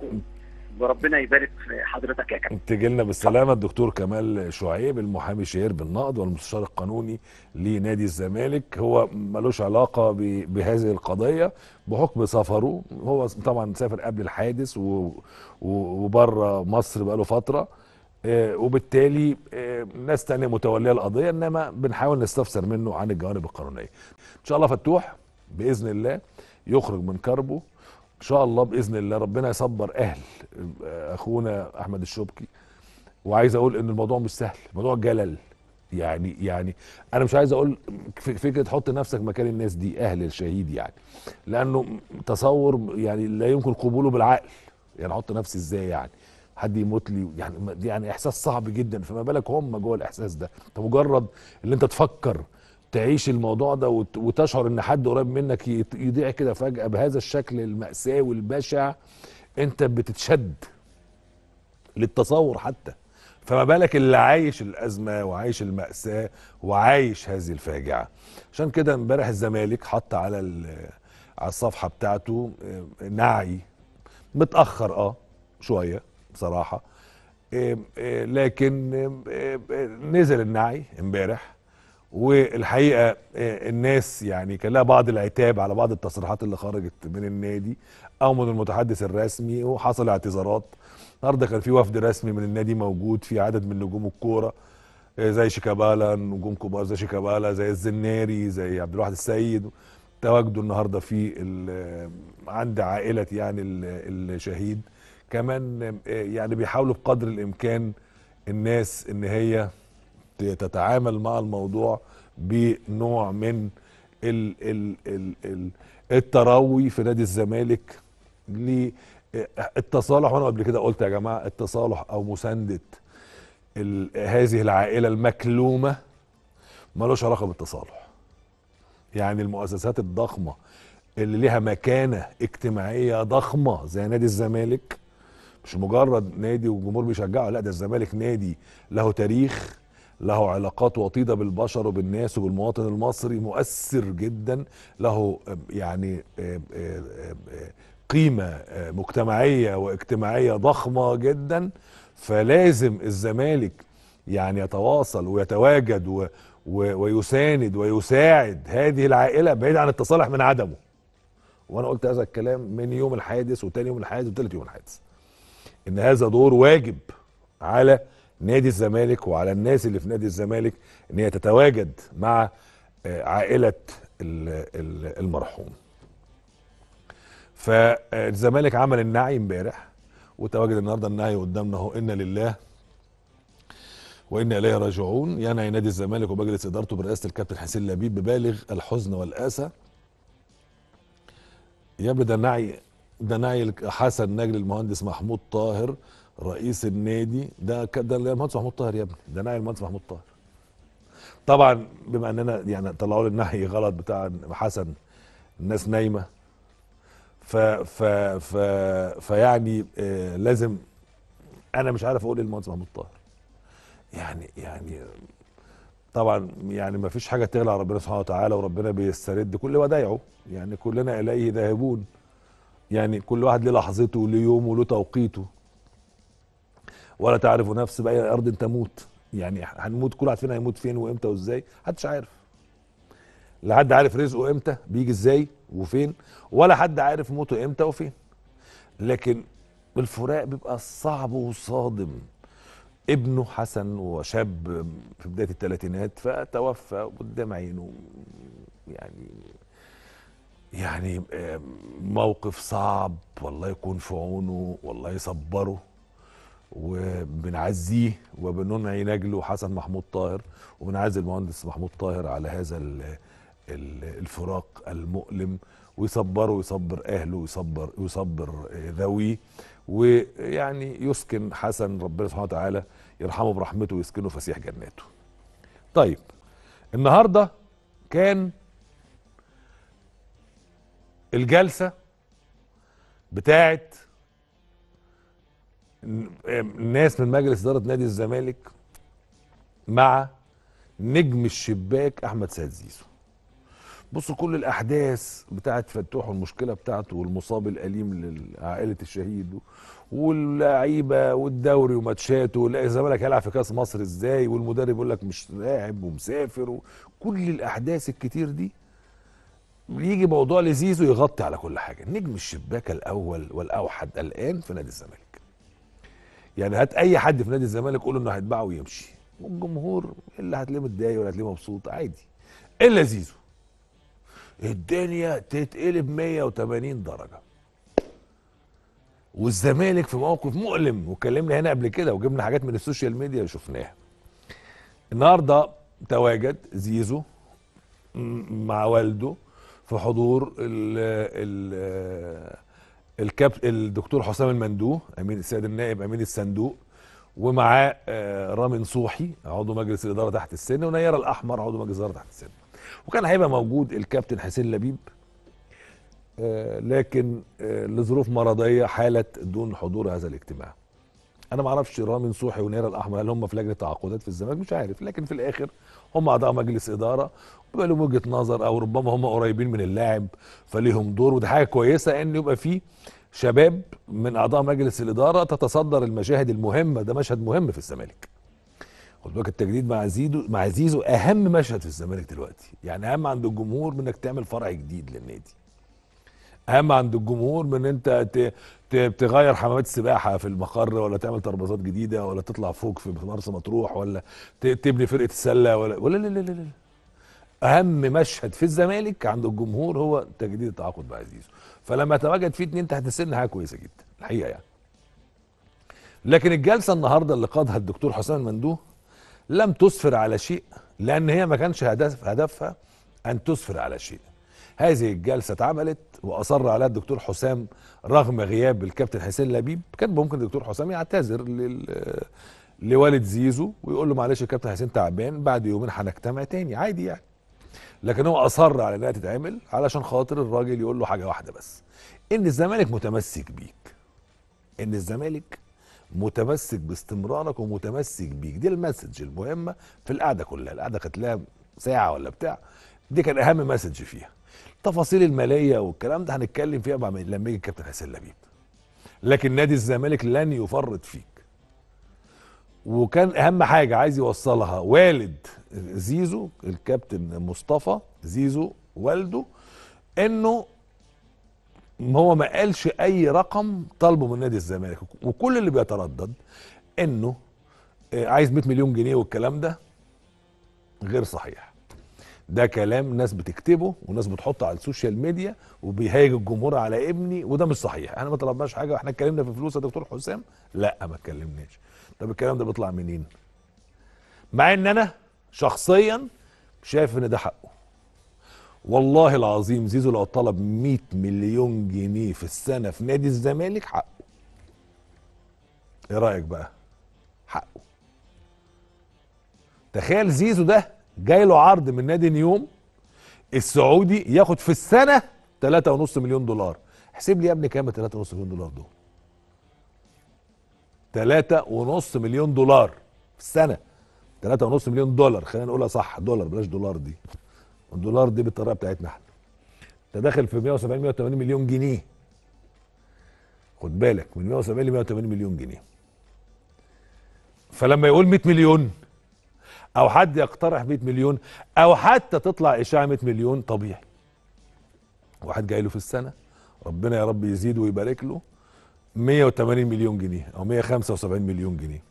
وربنا يبارك في حضرتك يا كابتن تجي لنا بالسلامه الدكتور كمال شعيب المحامي شهير بالنقد والمستشار القانوني لنادي الزمالك هو ملوش علاقه بهذه القضيه بحكم سفره هو طبعا سافر قبل الحادث وبره مصر بقاله فتره آه، وبالتالي آه، ناس تانية متولية القضية انما بنحاول نستفسر منه عن الجوانب القانونية ان شاء الله فتوح باذن الله يخرج من كربه ان شاء الله باذن الله ربنا يصبر اهل آه، اخونا احمد الشبكي وعايز اقول ان الموضوع مش سهل الموضوع جلل يعني يعني انا مش عايز اقول فكره تحط نفسك مكان الناس دي اهل الشهيد يعني لانه تصور يعني لا يمكن قبوله بالعقل يعني احط نفسي ازاي يعني حد يموت لي يعني دي يعني احساس صعب جدا فما بالك هم جوه الاحساس ده انت مجرد اللي انت تفكر تعيش الموضوع ده وتشعر ان حد قريب منك يضيع كده فجاه بهذا الشكل الماساوي البشع انت بتتشد للتصور حتى فما بالك اللي عايش الازمه وعايش الماساه وعايش هذه الفاجعه عشان كده امبارح الزمالك حط على على الصفحه بتاعته آه، نعي متاخر اه شويه بصراحه لكن نزل النعي امبارح والحقيقه الناس يعني كان لها بعض العتاب على بعض التصريحات اللي خرجت من النادي او من المتحدث الرسمي وحصل اعتذارات النهارده كان في وفد رسمي من النادي موجود في عدد من نجوم الكوره زي شيكابالا نجوم كبار زي شيكابالا زي الزناري زي عبد الواحد السيد تواجدوا النهارده في عند عائله يعني الشهيد كمان آه، يعني بيحاولوا بقدر الامكان الناس ان هي تتعامل مع الموضوع بنوع من ال ال ال ال التروي في نادي الزمالك للتصالح آه، وانا قبل كده قلت يا جماعه التصالح او مسانده هذه العائله المكلومه ملوش علاقه بالتصالح يعني المؤسسات الضخمه اللي ليها مكانه اجتماعيه ضخمه زي نادي الزمالك مش مجرد نادي والجمهور بيشجعه لا ده الزمالك نادي له تاريخ له علاقات وطيده بالبشر وبالناس وبالمواطن المصري مؤثر جدا له آه، يعني آه، آه، قيمه مجتمعيه واجتماعيه ضخمه جدا فلازم الزمالك يعني يتواصل ويتواجد و ويساند ويساعد هذه العائله بعيد عن التصالح من عدمه وانا قلت هذا الكلام من يوم الحادث وتاني يوم الحادث وتالت يوم الحادث ان هذا دور واجب على نادي الزمالك وعلى الناس اللي في نادي الزمالك ان هي تتواجد مع آه، عائله المرحوم فالزمالك عمل النعي امبارح وتواجد النهارده النعي قدامنا اهو انا لله وانا اليه راجعون ينعي نادي الزمالك ومجلس ادارته برئاسه الكابتن حسين لبيب ببالغ الحزن والاسى يبدو النعي دنايل حسن نجل المهندس محمود طاهر رئيس النادي ده ده المهندس محمود طاهر يا ابني ده نايل المهندس محمود طاهر طبعا بما اننا يعني طلعوا لي النهي غلط بتاع حسن الناس نايمه ف ف ف فيعني آه لازم انا مش عارف اقول ايه المهندس محمود طاهر يعني يعني طبعا يعني ما فيش حاجه تغلى على ربنا سبحانه وتعالى وربنا بيسترد كل ودايعه يعني كلنا اليه ذاهبون يعني كل واحد له لحظته وله يومه وله توقيته ولا تعرف نفس باي ارض تموت يعني هنموت كل واحد فينا هيموت فين وامتى وازاي محدش عارف لا حد عارف رزقه امتى بيجي ازاي وفين ولا حد عارف موته امتى وفين لكن الفراق بيبقى صعب وصادم ابنه حسن وشاب في بدايه الثلاثينات فتوفى قدام عينه يعني يعني موقف صعب والله يكون في عونه والله يصبره وبنعزيه وبننعي نجله حسن محمود طاهر وبنعزي المهندس محمود طاهر على هذا الفراق المؤلم ويصبره ويصبر اهله ويصبر ويصبر ذويه ويعني يسكن حسن ربنا سبحانه وتعالى يرحمه برحمته ويسكنه فسيح جناته. طيب النهارده كان الجلسه بتاعت الناس من مجلس اداره نادي الزمالك مع نجم الشباك احمد سيد زيزو بصوا كل الاحداث بتاعت فتوح والمشكله بتاعته والمصاب الاليم لعائله الشهيد واللعيبه والدوري وماتشاته والزمالك هيلعب في كاس مصر ازاي والمدرب يقول لك مش لاعب ومسافر كل الاحداث الكتير دي يجي موضوع لزيزو يغطي على كل حاجه نجم الشباك الاول والاوحد الان في نادي الزمالك يعني هات اي حد في نادي الزمالك قول انه هيتباع ويمشي والجمهور اللي هتلاقيه متضايق ولا هتلاقيه مبسوط عادي الا زيزو الدنيا تتقلب 180 درجه والزمالك في موقف مؤلم وكلمنا هنا قبل كده وجبنا حاجات من السوشيال ميديا وشفناها النهارده تواجد زيزو مع والده في حضور ال ال الكاب الدكتور حسام المندوه امين السيد النائب امين الصندوق ومعاه آه، رامي نصوحي عضو مجلس الاداره تحت السن ونيره الاحمر عضو مجلس الاداره تحت السن وكان هيبقى موجود الكابتن حسين لبيب آه، لكن آه، لظروف مرضيه حالت دون حضور هذا الاجتماع انا ما اعرفش رامي نصوحي ونيره الاحمر هل هم في لجنه التعاقدات في الزمالك مش عارف لكن في الاخر هم اعضاء مجلس اداره يبقى لهم وجهه نظر او ربما هم قريبين من اللاعب فليهم دور ودي حاجه كويسه ان يبقى في شباب من اعضاء مجلس الاداره تتصدر المشاهد المهمه ده مشهد مهم في الزمالك خد بالك التجديد مع زيزو مع زيزو اهم مشهد في الزمالك دلوقتي يعني اهم عند الجمهور من انك تعمل فرع جديد للنادي اهم عند الجمهور من انت تغير حمامات السباحه في المقر ولا تعمل ترابيزات جديده ولا تطلع فوق في مرسى مطروح ولا تبني فرقه السله ولا ولا لا لا لا, لا. اهم مشهد في الزمالك عند الجمهور هو تجديد التعاقد مع زيزو فلما تواجد فيه اتنين تحت السن حاجه كويسه جدا الحقيقه يعني لكن الجلسه النهارده اللي قادها الدكتور حسام المندوه لم تسفر على شيء لان هي ما كانش هدف هدفها ان تسفر على شيء هذه الجلسه اتعملت واصر عليها الدكتور حسام رغم غياب الكابتن حسين لبيب كان ممكن الدكتور حسام يعتذر لل لوالد زيزو ويقول له معلش الكابتن حسين تعبان بعد يومين هنجتمع تاني عادي يعني لكن هو اصر على انها تتعمل علشان خاطر الراجل يقول له حاجه واحده بس ان الزمالك متمسك بيك ان الزمالك متمسك باستمرارك ومتمسك بيك دي المسج المهمه في القعده كلها القعده كانت لها ساعه ولا بتاع دي كان اهم مسج فيها تفاصيل الماليه والكلام ده هنتكلم فيها بعد لما يجي الكابتن حسين لبيب لكن نادي الزمالك لن يفرط فيك وكان اهم حاجه عايز يوصلها والد زيزو الكابتن مصطفى زيزو والده انه هو ما قالش اي رقم طالبه من نادي الزمالك وكل اللي بيتردد انه آه، عايز 100 مليون جنيه والكلام ده غير صحيح ده كلام ناس بتكتبه وناس بتحطه على السوشيال ميديا وبيهايج الجمهور على ابني وده مش صحيح احنا ما طلبناش حاجه واحنا اتكلمنا في فلوس يا دكتور حسام لا ما اتكلمناش طب الكلام ده بيطلع منين مع ان انا شخصيا شايف ان ده حقه والله العظيم زيزو لو طلب 100 مليون جنيه في السنه في نادي الزمالك حقه ايه رايك بقى حقه تخيل زيزو ده جاي له عرض من نادي نيوم السعودي ياخد في السنه 3.5 مليون دولار احسب لي يا ابني كام 3.5 مليون دولار دول 3.5 مليون دولار في السنه 3.5 مليون دولار خلينا نقولها صح دولار بلاش دولار دي الدولار دي بالطريقه بتاعتنا احنا انت داخل في 170 180 مليون جنيه خد بالك من 170 ل 180 مليون جنيه فلما يقول 100 مليون او حد يقترح 100 مليون او حتى تطلع اشاعه 100 مليون طبيعي واحد جاي له في السنه ربنا يا رب يزيد ويبارك له 180 مليون جنيه او 175 مليون جنيه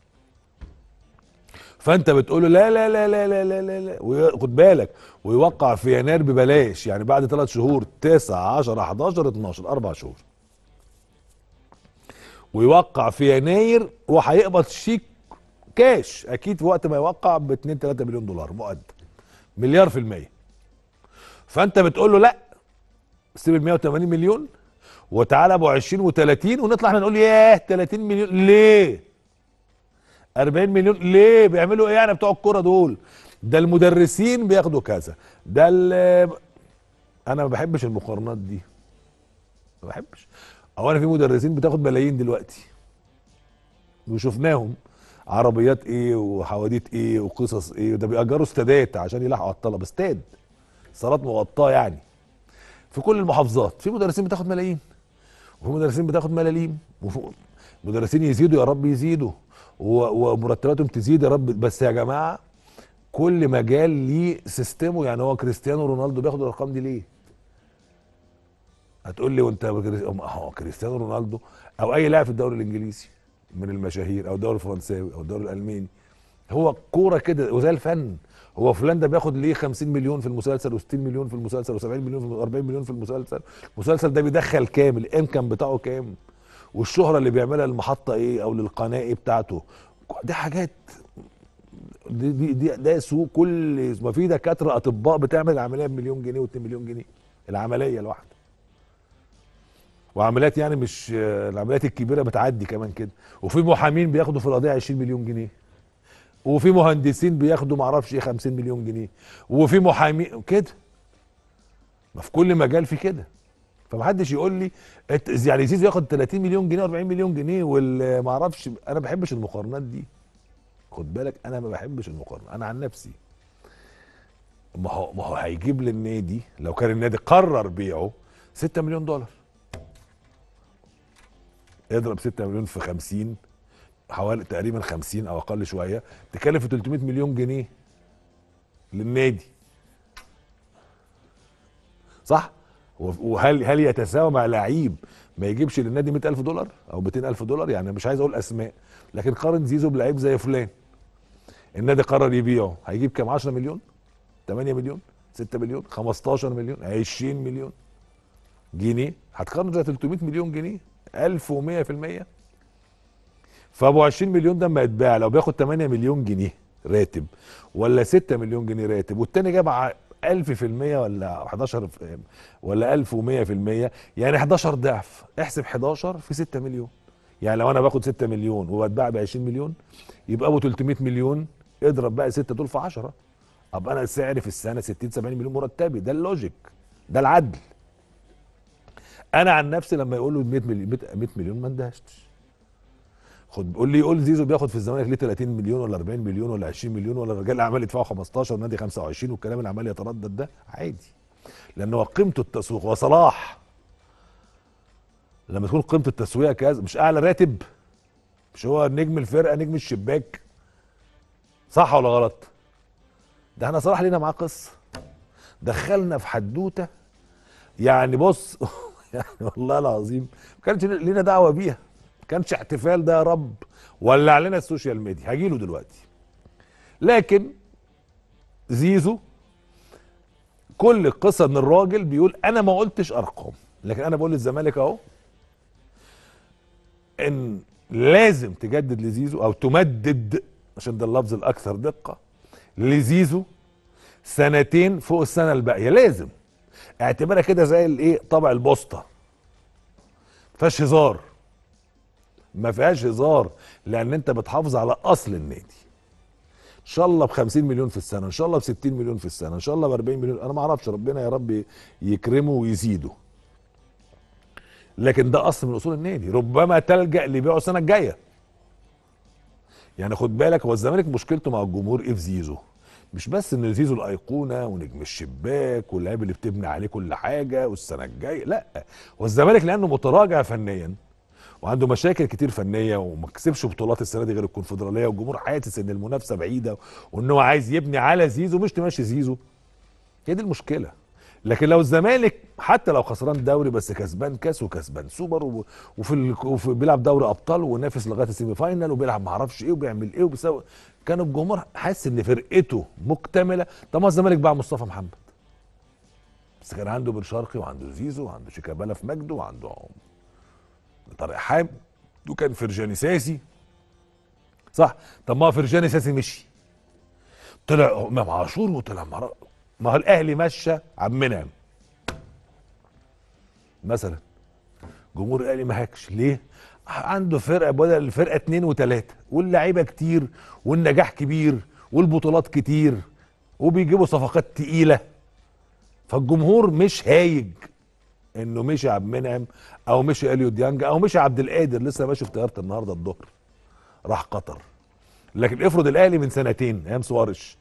فانت بتقول له لا لا لا لا لا لا لا, وخد بالك ويوقع في يناير ببلاش يعني بعد ثلاث شهور 9 10 11 12 اربع شهور ويوقع في يناير وهيقبض شيك كاش اكيد في وقت ما يوقع ب 2 3 مليون دولار مؤد مليار في المية فانت بتقول له لا سيب ال 180 مليون وتعالى ابو 20 و30 ونطلع احنا نقول ياه 30 مليون ليه 40 مليون ليه بيعملوا ايه يعني بتوع الكوره دول ده المدرسين بياخدوا كذا ده انا ما بحبش المقارنات دي ما بحبش او انا في مدرسين بتاخد ملايين دلوقتي وشفناهم عربيات ايه وحواديت ايه وقصص ايه ده بيأجروا استادات عشان يلحقوا على الطلبه استاد صالات مغطاه يعني في كل المحافظات في مدرسين بتاخد ملايين وفي مدرسين بتاخد ملاليم وفي مدرسين يزيدوا يا رب يزيدوا ومرتباتهم تزيد يا رب بس يا جماعه كل مجال ليه سيستمه يعني هو كريستيانو رونالدو بياخد الارقام دي ليه؟ هتقول لي وانت هو كريستيانو رونالدو او اي لاعب في الدوري الانجليزي من المشاهير او الدوري الفرنساوي او الدوري الالماني هو الكوره كده وزي الفن هو فلان ده بياخد ليه 50 مليون في المسلسل و60 مليون في المسلسل و70 مليون في 40 مليون في المسلسل المسلسل ده بيدخل كام الانكم بتاعه كام والشهره اللي بيعملها للمحطه ايه او للقناه ايه بتاعته دي حاجات دي دي دي ده سوق كل ما في دكاتره اطباء بتعمل عمليه بمليون جنيه و2 مليون جنيه العمليه الواحده وعمليات يعني مش العمليات الكبيره بتعدي كمان كده وفي محامين بياخدوا في القضيه 20 مليون جنيه وفي مهندسين بياخدوا معرفش ايه 50 مليون جنيه وفي محامين كده ما في كل مجال في كده فمحدش يقول لي يعني زيزو ياخد 30 مليون جنيه 40 مليون جنيه واللي معرفش اعرفش انا ما بحبش المقارنات دي خد بالك انا ما بحبش المقارنه انا عن نفسي ما هو ما هو هيجيب للنادي لو كان النادي قرر بيعه 6 مليون دولار اضرب 6 مليون في 50 حوالي تقريبا 50 او اقل شويه تكلف في 300 مليون جنيه للنادي صح وهل هل يتساوى مع لعيب ما يجيبش للنادي 100000 دولار او 200000 دولار يعني مش عايز اقول اسماء لكن قارن زيزو بلعيب زي فلان النادي قرر يبيعه هيجيب كام 10 مليون 8 مليون 6 مليون 15 مليون 20 مليون جنيه هتقارن ده 300 مليون جنيه 1100% فابو 20 مليون ده ما يتباع لو بياخد 8 مليون جنيه راتب ولا 6 مليون جنيه راتب والتاني جاب 1000% ولا 11 ولا 1100% يعني 11 ضعف احسب 11 في 6 مليون يعني لو انا باخد 6 مليون وبتباع ب 20 مليون يبقى ابو 300 مليون اضرب بقى 6 دول في 10 ابقى انا سعري في السنه 60 70 مليون مرتبي ده اللوجيك ده العدل انا عن نفسي لما يقولوا 100 مليون 100 مليون ما اندهشتش خد قول لي قول زيزو بياخد في الزمالك ليه 30 مليون ولا 40 مليون ولا 20 مليون ولا رجال اعمال يدفعوا 15 نادي 25 والكلام اللي عمال يتردد ده عادي لان هو قيمته التسويق وصلاح لما تكون قيمه التسويق كذا مش اعلى راتب مش هو نجم الفرقه نجم الشباك صح ولا غلط ده احنا صلاح لينا معاه قصه دخلنا في حدوته يعني بص يعني والله العظيم ما كانش لينا دعوه بيها كانش احتفال ده يا رب ولع لنا السوشيال ميديا هجيله دلوقتي لكن زيزو كل القصه ان الراجل بيقول انا ما قلتش ارقام لكن انا بقول للزمالك اهو ان لازم تجدد لزيزو او تمدد عشان ده اللفظ الاكثر دقه لزيزو سنتين فوق السنه الباقيه لازم اعتبرها كده زي الايه طبع البوسطه فيهاش هزار ما فيهاش هزار لان انت بتحافظ على اصل النادي ان شاء الله ب 50 مليون في السنه ان شاء الله ب 60 مليون في السنه ان شاء الله ب 40 مليون انا ما اعرفش ربنا يا رب يكرمه ويزيده لكن ده اصل من اصول النادي ربما تلجا لبيعه السنه الجايه يعني خد بالك هو الزمالك مشكلته مع الجمهور ايه في زيزو مش بس ان زيزو الايقونه ونجم الشباك واللعيب اللي بتبني عليه كل حاجه والسنه الجايه لا هو الزمالك لانه متراجع فنيا وعنده مشاكل كتير فنيه وما كسبش بطولات السنه دي غير الكونفدراليه والجمهور حاسس ان المنافسه بعيده وان هو عايز يبني على زيزو مش تمشي زيزو هي دي المشكله لكن لو الزمالك حتى لو خسران دوري بس كسبان كاس وكسبان سوبر وفي, وفي بيلعب دوري ابطال ونافس لغايه السيمي فاينل وبيلعب ما اعرفش ايه وبيعمل ايه وبيسوي كان الجمهور حاسس ان فرقته مكتمله طب ما الزمالك باع مصطفى محمد بس كان عنده بن شرقي وعنده زيزو وعنده شيكابالا في مجده وعنده طارق حامد وكان فرجاني ساسي صح طب ما فرجاني ساسي مشي طلع امام عاشور وطلع مرة ما هو الاهلي مشى عم منعم مثلا جمهور الاهلي ما هكش ليه عنده فرقه بدل الفرقه اتنين وتلاته واللعيبه كتير والنجاح كبير والبطولات كتير وبيجيبوا صفقات تقيله فالجمهور مش هايج انه مشي عبد المنعم او مشي اليو ديانج او مشي عبد القادر لسه ماشي في طياره النهارده الظهر راح قطر لكن افرض الاهلي من سنتين ايام سوارش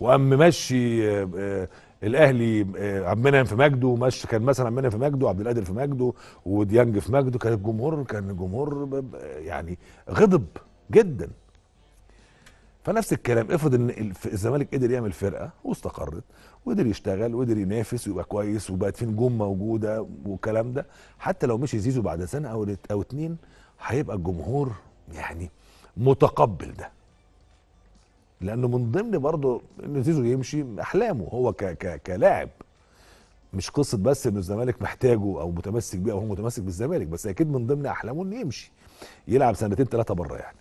وقام مشي آه، آه، الاهلي آه، عبد المنعم في مجده ومشي كان مثلا عبد المنعم في مجده وعبد القادر في مجده وديانج في مجده كان الجمهور كان الجمهور يعني غضب جدا فنفس الكلام افرض ان الزمالك قدر يعمل فرقه واستقرت وقدر يشتغل وقدر ينافس ويبقى كويس وبقت في نجوم موجوده والكلام ده حتى لو مشي زيزو بعد سنه او او اتنين هيبقى الجمهور يعني متقبل ده لانه من ضمن برضه ان زيزو يمشي احلامه هو ك ك كلاعب مش قصه بس انه الزمالك محتاجه او متمسك بيه او هو متمسك بالزمالك بس اكيد من ضمن احلامه انه يمشي يلعب سنتين ثلاثه بره يعني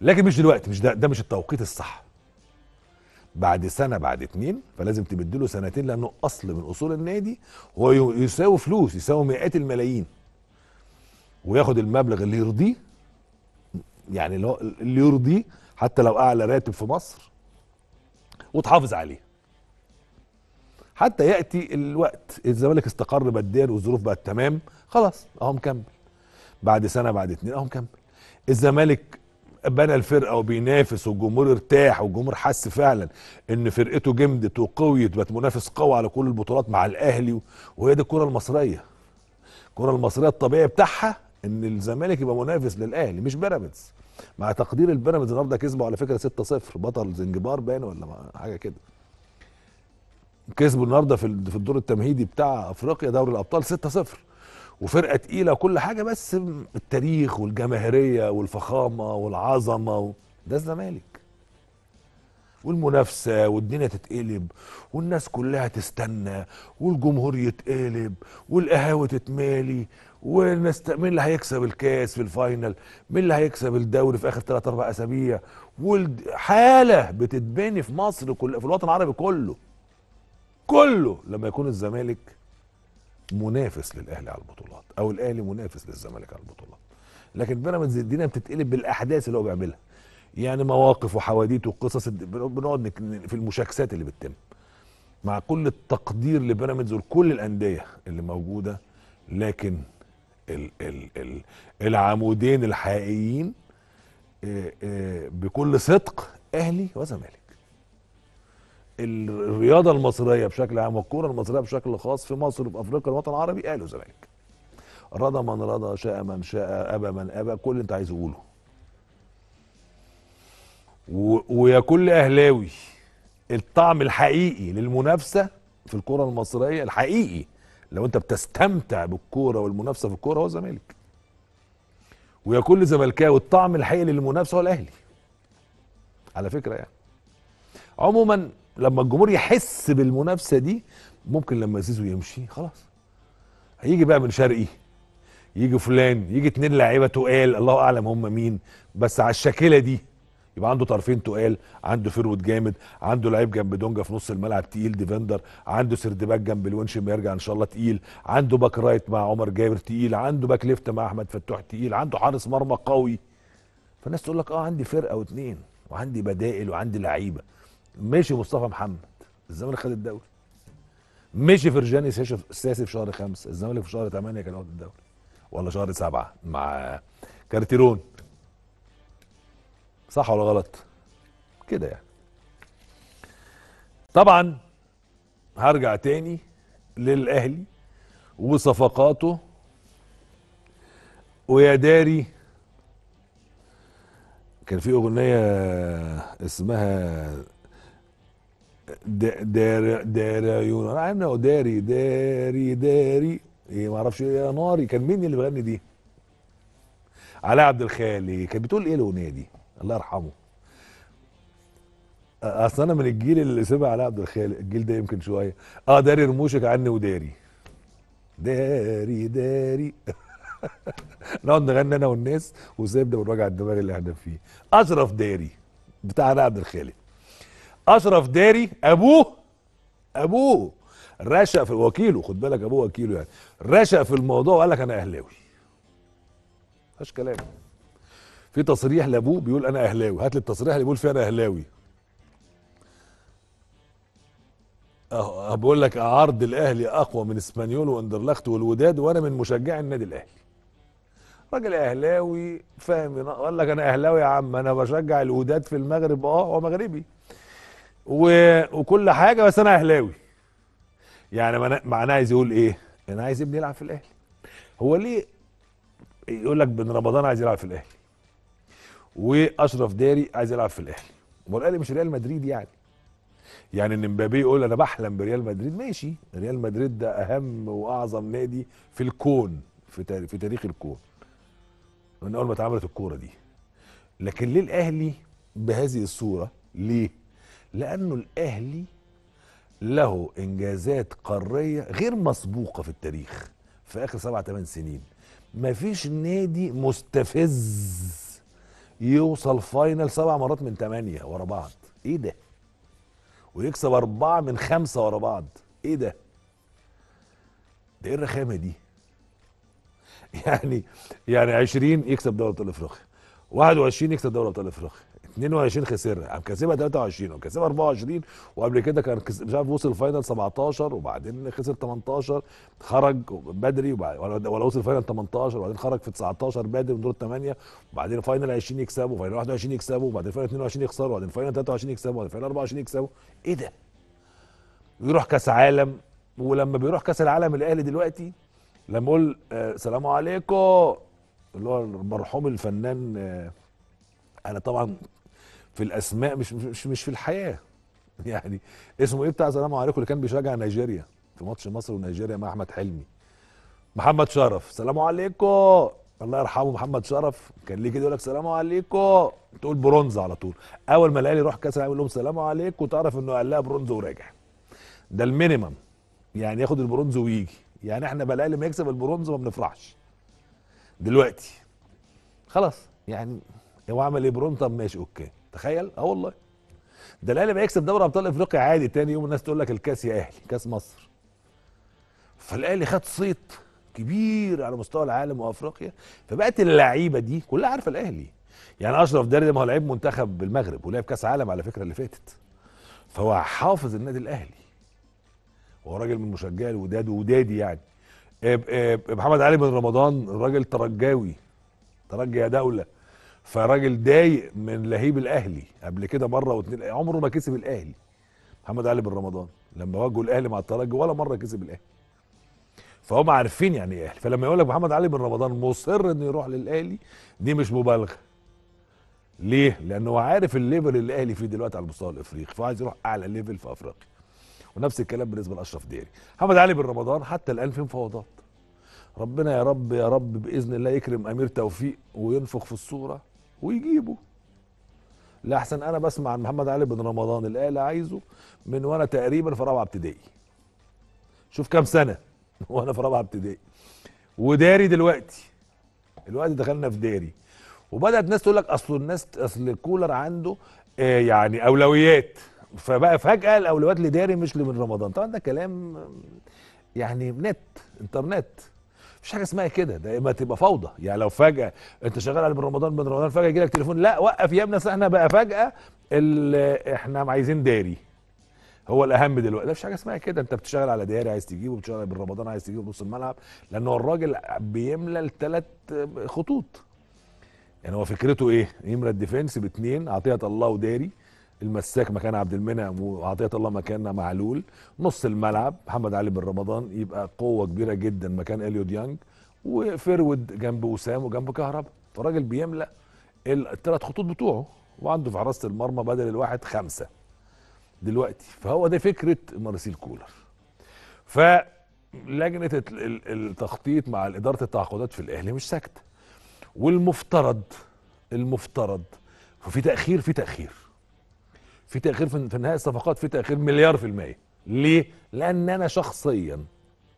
لكن مش دلوقتي مش ده ده مش التوقيت الصح بعد سنه بعد اتنين فلازم تمد له سنتين لانه اصل من اصول النادي ويساوي فلوس يساوي مئات الملايين وياخد المبلغ اللي يرضيه يعني اللي يرضيه حتى لو اعلى راتب في مصر وتحافظ عليه حتى ياتي الوقت الزمالك استقر ماديا والظروف بقت تمام خلاص اهو مكمل بعد سنه بعد اتنين اهو مكمل الزمالك بنى الفرقه وبينافس والجمهور ارتاح والجمهور حس فعلا ان فرقته جمدت وقويت بقت منافس قوي على كل البطولات مع الاهلي وهي دي الكره المصريه الكره المصريه الطبيعي بتاعها ان الزمالك يبقى منافس للاهلي مش بيراميدز مع تقدير البيراميدز النهارده كسبوا على فكره 6-0 بطل زنجبار بان ولا حاجه كده كسبوا النهارده في الدور التمهيدي بتاع افريقيا دوري الابطال 6-0 وفرقه تقيله وكل حاجه بس التاريخ والجماهيريه والفخامه والعظمه و... ده الزمالك والمنافسه والدنيا تتقلب والناس كلها تستنى والجمهور يتقلب والقهاوي تتمالي والناس مين اللي هيكسب الكاس في الفاينل مين اللي هيكسب الدوري في اخر 3 4 اسابيع والحاله بتتبني في مصر كل في الوطن العربي كله كله لما يكون الزمالك منافس للاهلي على البطولات او الاهلي منافس للزمالك على البطولات لكن بيراميدز الدنيا بتتقلب بالاحداث اللي هو بيعملها يعني مواقف وحواديت وقصص بنقعد في المشاكسات اللي بتتم مع كل التقدير لبيراميدز ولكل الانديه اللي موجوده لكن ال ال ال العمودين الحقيقيين آه، آه، بكل صدق اهلي وزمالك الرياضه المصريه بشكل عام والكوره المصريه بشكل خاص في مصر وفي افريقيا الوطن العربي قالوا زمالك رضى من رضى شاء من شاء ابى من ابى كل اللي انت عايزه قوله ويا كل اهلاوي الطعم الحقيقي للمنافسه في الكوره المصريه الحقيقي لو انت بتستمتع بالكوره والمنافسه في الكوره هو الزمالك ويا كل زملكاوي الطعم الحقيقي للمنافسه هو الاهلي على فكره يعني عموما لما الجمهور يحس بالمنافسه دي ممكن لما زيزو يمشي خلاص هيجي بقى بن شرقي يجي فلان يجي اتنين لعيبه تقال الله اعلم هم مين بس على الشاكله دي يبقى عنده طرفين تقال عنده فيرود جامد عنده لعيب جنب دونجا في نص الملعب تقيل ديفندر عنده سردباك جنب الونش ما يرجع ان شاء الله تقيل عنده باك رايت مع عمر جابر تقيل عنده باك ليفت مع احمد فتوح تقيل عنده حارس مرمى قوي فالناس تقول لك اه عندي فرقه واتنين وعندي بدائل وعندي لعيبه مشي مصطفى محمد الزمالك خد الدوري مشي فرجاني ساسي في شهر خمسة الزمالك في شهر تمانية كان واخد الدوري ولا شهر سبعة مع كارتيرون صح ولا غلط كده يعني طبعا هرجع تاني للاهلي وصفقاته ويا داري كان في اغنيه اسمها داري داري انا عارف داري داري داري ايه ما اعرفش ايه يا ناري كان مين اللي بيغني دي علاء عبد الخالي كانت بتقول ايه الاغنيه دي الله يرحمه اصل انا من الجيل اللي سمع علاء عبد الخالق الجيل ده يمكن شويه اه داري رموشك عني وداري داري داري نقعد نغني انا والناس وسيبنا ونراجع الدماغ اللي احنا فيه اشرف داري بتاع علاء عبد الخالق اشرف داري ابوه ابوه رشق في وكيله خد بالك ابوه وكيله يعني رشق في الموضوع وقال لك انا اهلاوي مفيش كلام في تصريح لابوه بيقول انا اهلاوي هات لي التصريح اللي بيقول فيه انا اهلاوي أه, أه، بقول لك عرض الاهلي اقوى من اسبانيول واندرلخت والوداد وانا من مشجعي النادي الاهلي راجل اهلاوي فاهم قال لك انا اهلاوي يا عم انا بشجع الوداد في المغرب اه هو مغربي وكل حاجه بس انا اهلاوي يعني معناه عايز يقول ايه انا عايز ابني يلعب في الاهلي هو ليه يقول لك بن رمضان عايز يلعب في الاهلي واشرف داري عايز يلعب في الاهلي هو الاهلي مش ريال مدريد يعني يعني ان مبابي يقول انا بحلم بريال مدريد ماشي ريال مدريد ده اهم واعظم نادي في الكون في تاريخ, في تاريخ الكون من اول ما اتعملت الكوره دي لكن ليه الاهلي بهذه الصوره ليه لانه الاهلي له انجازات قاريه غير مسبوقه في التاريخ في اخر سبع ثمان سنين مفيش نادي مستفز يوصل فاينل سبع مرات من ثمانيه ورا بعض ايه ده ويكسب اربعه من خمسه ورا بعض ايه ده ده ايه الرخامه دي يعني يعني 20 يكسب دوري ابطال افريقيا 21 يكسب دوري ابطال افريقيا 22 خسرها قام كسبها 23 وقام كسبها 24 وقبل كده كان مش عارف وصل فاينل 17 وبعدين خسر 18 خرج بدري ولا ولا وصل فاينل 18 وبعدين خرج في 19 بدري من دور الثمانيه وبعدين فاينل 20 يكسبه وفاينل 21 يكسبه وبعدين فاينل 22 يخسره وبعدين فاينل 23 يكسبه وبعدين فاينل 24 يكسبه ايه ده؟ ويروح كاس عالم ولما بيروح كاس العالم الاهلي دلوقتي لما اقول آه، السلام عليكم اللي هو المرحوم الفنان آه، انا طبعا في الاسماء مش مش, مش في الحياه يعني اسمه ايه بتاع سلام عليكم اللي كان بيشجع نيجيريا في ماتش مصر ونيجيريا مع احمد حلمي محمد شرف سلام عليكم الله يرحمه محمد شرف كان ليه كده يقول لك سلام عليكم تقول برونز على طول اول ما الاهلي يروح كاس العالم يقول لهم سلام عليكم تعرف انه قال لها برونز وراجع ده المينيمم يعني ياخد البرونز ويجي يعني احنا بقى الاهلي ما يكسب البرونز ما بنفرحش دلوقتي خلاص يعني هو عمل ايه برونز طب ماشي اوكي تخيل اه والله ده الاهلي بيكسب دوري ابطال افريقيا عادي تاني يوم الناس تقول لك الكاس يا اهلي كاس مصر فالاهلي خد صيت كبير على مستوى العالم وافريقيا فبقت اللعيبه دي كلها عارفه الاهلي يعني اشرف داري ما هو لعيب منتخب المغرب ولعب كاس عالم على فكره اللي فاتت فهو حافظ النادي الاهلي هو راجل من مشجعي الوداد وودادي يعني محمد علي بن رمضان راجل ترجاوي ترجي يا دوله فراجل ضايق من لهيب الاهلي قبل كده مره واتنين عمره ما كسب الاهلي محمد علي بن رمضان لما واجهوا الاهلي مع الترجي ولا مره كسب الاهلي فهم عارفين يعني ايه اهلي فلما يقول لك محمد علي بن رمضان مصر انه يروح للاهلي دي مش مبالغه ليه لانه هو عارف الليفل اللي الاهلي فيه دلوقتي على المستوى الافريقي فعايز يروح اعلى ليفل في افريقيا ونفس الكلام بالنسبه لاشرف ديري محمد علي بن رمضان حتى الان في مفاوضات ربنا يا رب يا رب باذن الله يكرم امير توفيق وينفخ في الصوره ويجيبه لأحسن أنا بسمع عن محمد علي بن رمضان الأهلي عايزه من وأنا تقريبا في رابعة ابتدائي شوف كام سنة وأنا في رابعة ابتدائي وداري دلوقتي الوقت دخلنا في داري وبدأت ناس تقول لك أصل الناس أصل كولر عنده آه يعني أولويات فبقى فجأة الأولويات لداري مش لبن رمضان طبعا ده كلام آه، يعني نت انترنت مش حاجه اسمها كده ده ما تبقى فوضى يعني لو فجاه انت شغال على من رمضان من رمضان فجاه يجي لك تليفون لا وقف يا ابني احنا بقى فجاه احنا عايزين داري هو الاهم دلوقتي مفيش حاجه اسمها كده انت بتشتغل على دياري عايز تجيبه بتشتغل بن رمضان عايز تجيبه نص الملعب لان هو الراجل بيملى الثلاث خطوط يعني هو فكرته ايه؟ يملى الديفنس باثنين عطيه الله وداري المساك مكان عبد المنعم وعطيه الله مكان معلول نص الملعب محمد علي بن رمضان يبقى قوه كبيره جدا مكان اليو ديانج وفيرود جنب وسام وجنب كهرب فالراجل بيملا الثلاث خطوط بتوعه وعنده في حراسه المرمى بدل الواحد خمسه دلوقتي فهو ده فكره مارسيل كولر فلجنه التخطيط مع اداره التعاقدات في الاهلي مش ساكته والمفترض المفترض وفي تاخير في تاخير في تاخير في انهاء الصفقات في تاخير مليار في الميه ليه لان انا شخصيا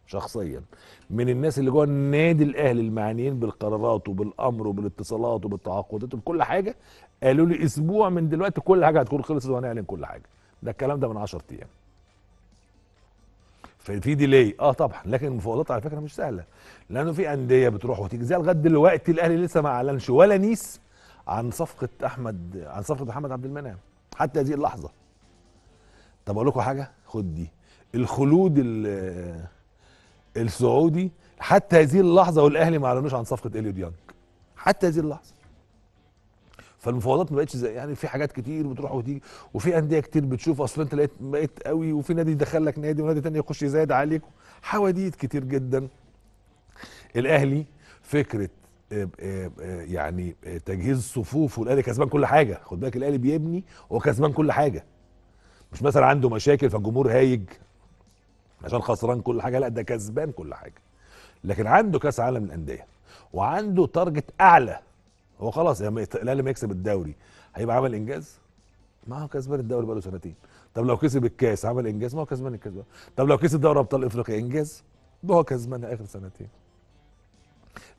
شخصيا من الناس اللي جوه النادي الاهلي المعنيين بالقرارات وبالامر وبالاتصالات وبالتعاقدات وبكل حاجه قالوا لي اسبوع من دلوقتي كل حاجه هتكون خلصت وهنعلن كل حاجه ده الكلام ده من 10 ايام ففي ديلي اه طبعا لكن المفاوضات على فكره مش سهله لانه في انديه بتروح وتيجي زي لغايه دلوقتي الاهلي لسه ما اعلنش ولا نيس عن صفقه احمد عن صفقه محمد عبد المنعم حتى هذه اللحظه طب اقول لكم حاجه خد دي الخلود السعودي حتى هذه اللحظه والاهلي ما اعلنوش عن صفقه اليو ديانج حتى هذه اللحظه فالمفاوضات ما بقتش زي يعني في حاجات كتير بتروح وتيجي وفي انديه كتير بتشوف اصل انت لقيت بقيت قوي وفي نادي يدخل لك نادي ونادي تاني يخش يزايد عليك حواديت كتير جدا الاهلي فكره آه، آه، آه، يعني تجهيز الصفوف والاهلي كسبان كل حاجه خد بالك الاهلي بيبني هو كسبان كل حاجه مش مثلا عنده مشاكل فالجمهور هايج عشان خسران كل حاجه لا ده كسبان كل حاجه لكن عنده كاس عالم للانديه وعنده تارجت اعلى هو خلاص الاهلي ما يكسب الدوري هيبقى عمل انجاز ما هو كسبان الدوري بقاله سنتين طب لو كسب الكاس عمل انجاز ما هو كسبان الكاس طب لو كسب دوري ابطال افريقيا انجاز ما هو كسبان اخر سنتين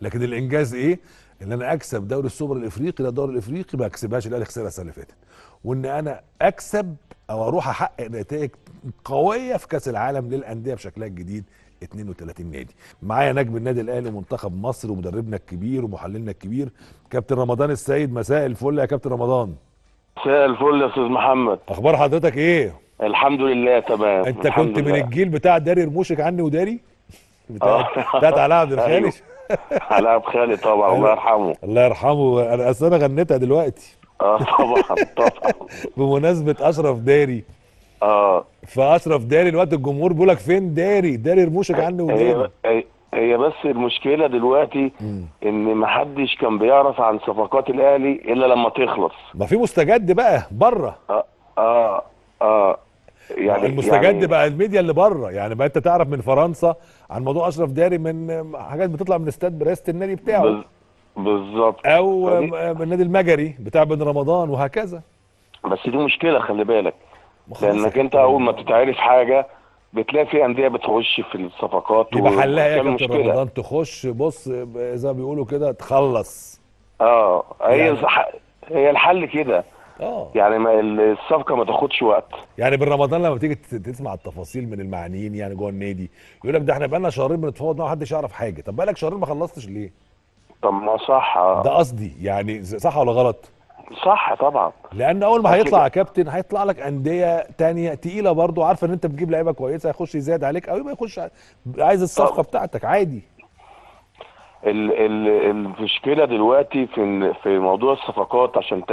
لكن الانجاز ايه ان انا اكسب دوري السوبر الافريقي ده الدوري الافريقي ما كسبهاش الاهلي خسرها السنه اللي فاتت وان انا اكسب او اروح احقق نتائج قويه في كاس العالم للانديه بشكلها الجديد 32 نادي معايا نجم النادي الاهلي ومنتخب مصر ومدربنا الكبير ومحللنا الكبير كابتن رمضان السيد مساء الفل يا كابتن رمضان مساء الفل يا استاذ محمد اخبار حضرتك ايه الحمد لله تمام انت كنت من الجيل بتاع داري رموشك عني وداري بتاع آه. بتاعت علاء عبد الخالق أيوه. علاء بخالي طبعا أيوه. الله يرحمه الله يرحمه انا اصل انا غنيتها دلوقتي اه طبعا طبعا بمناسبه اشرف داري اه فاشرف داري الوقت الجمهور بيقول لك فين داري داري رموشك عني وداري هي, هي بس المشكله دلوقتي ان ما حدش كان بيعرف عن صفقات الاهلي الا لما تخلص ما في مستجد بقى بره اه اه اه يعني المستجد يعني بقى الميديا اللي بره يعني بقى انت تعرف من فرنسا عن موضوع اشرف داري من حاجات بتطلع من استاد بريست النادي بتاعه بالظبط او النادي المجري بتاع بن رمضان وهكذا بس دي مشكله خلي بالك لانك يعني انت اول ما بتتعرف حاجه بتلاقي في انديه بتخش في الصفقات يبقى حلها يا كابتن رمضان تخش بص زي ما بيقولوا كده تخلص اه هي يعني. هي الحل كده اه يعني ما الصفقه ما تاخدش وقت يعني بالرمضان لما بتيجي تسمع التفاصيل من المعنيين يعني جوه النادي يقول لك ده احنا بقالنا شهرين بنتفاوض ما حدش يعرف حاجه طب بقالك شهرين ما خلصتش ليه طب ما صح ده قصدي يعني صح ولا غلط صح طبعا لان اول ما هيطلع يا كابتن هيطلع لك انديه تانية تقيله برضو عارفه ان انت بتجيب لعيبه كويسه هيخش يزاد عليك او يبقى يخش عايز الصفقه بتاعتك عادي المشكله دلوقتي في في موضوع الصفقات عشان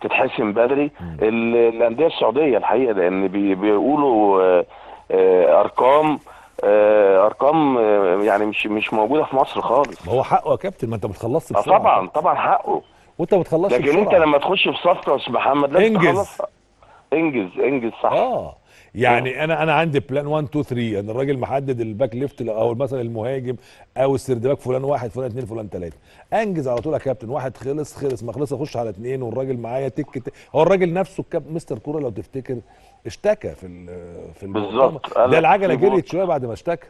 تتحسم بدري الانديه السعوديه الحقيقه لان بيقولوا آه، آه، ارقام آه، ارقام يعني مش مش موجوده في مصر خالص هو حقه يا كابتن ما انت ما بتخلصش بسرعه طبعا طبعا حقه وانت ما بتخلصش لكن بسرعة. انت لما تخش في صفقه يا استاذ محمد لازم انجز انجز انجز صح اه يعني انا انا عندي بلان 1 2 3 ان يعني الراجل محدد الباك ليفت او مثلا المهاجم او السرد باك فلان واحد فلان اثنين فلان ثلاثه انجز على طول يا كابتن واحد خلص خلص ما خلص اخش على اثنين والراجل معايا تك, تك هو الراجل نفسه الكاب مستر كوره لو تفتكر اشتكى في في بالظبط ده العجله جريت شويه بعد ما اشتكى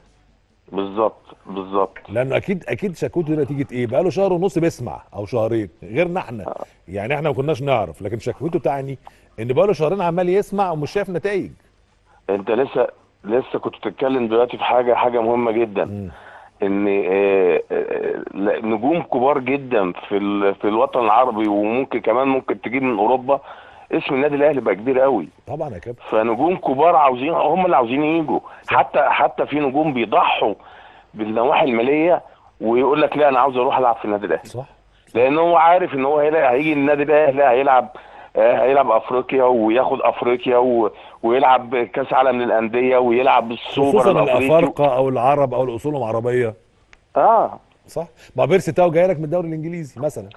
بالظبط بالظبط لانه اكيد اكيد شكوته دي نتيجه ايه بقى له شهر ونص بيسمع او شهرين غيرنا احنا آه. يعني احنا ما كناش نعرف لكن شكوته تعني ان بقى له شهرين عمال يسمع ومش شايف نتائج انت لسه لسه كنت بتتكلم دلوقتي في حاجه حاجه مهمه جدا م. ان آه، آه، آه، نجوم كبار جدا في في الوطن العربي وممكن كمان ممكن تجيب من اوروبا اسم النادي الاهلي بقى كبير قوي طبعا يا كابتن فنجوم كبار عاوزين هم اللي عاوزين يجوا حتى حتى في نجوم بيضحوا بالنواحي الماليه ويقول لك لا انا عاوز اروح العب في النادي الاهلي صح لان هو عارف ان هو هيجي النادي الاهلي هيلعب آه، هيلعب افريقيا وياخد افريقيا و... ويلعب كاس عالم للانديه ويلعب السوبر خصوصا الافارقه او العرب او اصولهم عربيه اه صح ما بيرسي تاو جاي لك من الدوري الانجليزي مثلا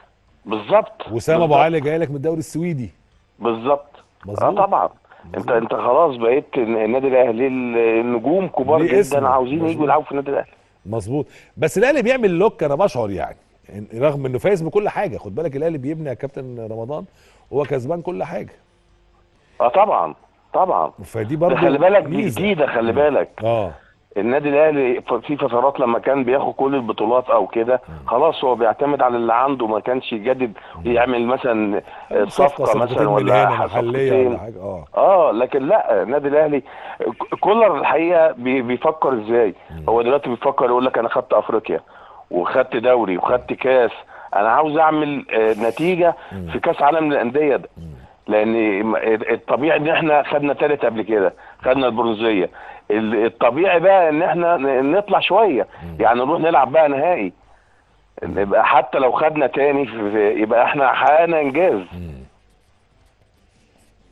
بالظبط وسام ابو علي جاي لك من الدوري السويدي بالظبط اه طبعا مزبوط. انت انت خلاص بقيت النادي الاهلي النجوم كبار جدا عاوزين يجوا يلعبوا في النادي الاهلي مظبوط بس الاهلي بيعمل لوك انا بشعر يعني رغم انه فايز بكل حاجه خد بالك الاهلي بيبني يا كابتن رمضان هو كسبان كل حاجه اه طبعا طبعا فدي برضه خلي بالك دي جديده خلي بالك اه النادي الاهلي في فترات لما كان بياخد كل البطولات او كده خلاص هو بيعتمد على اللي عنده ما كانش يجدد يعمل مثلا آه، صفقه مثلا ولا محليه ولا حاجه اه اه لكن لا النادي الاهلي كولر الحقيقه بيفكر ازاي هو دلوقتي بيفكر يقول لك انا خدت افريقيا وخدت دوري وخدت كاس انا عاوز اعمل آه، نتيجه في كاس عالم للانديه ده لان الطبيعي ان احنا خدنا ثالث قبل كده خدنا البرونزيه الطبيعي بقى ان احنا نطلع شويه يعني نروح نلعب بقى نهائي يبقى حتى لو خدنا تاني يبقى احنا حققنا انجاز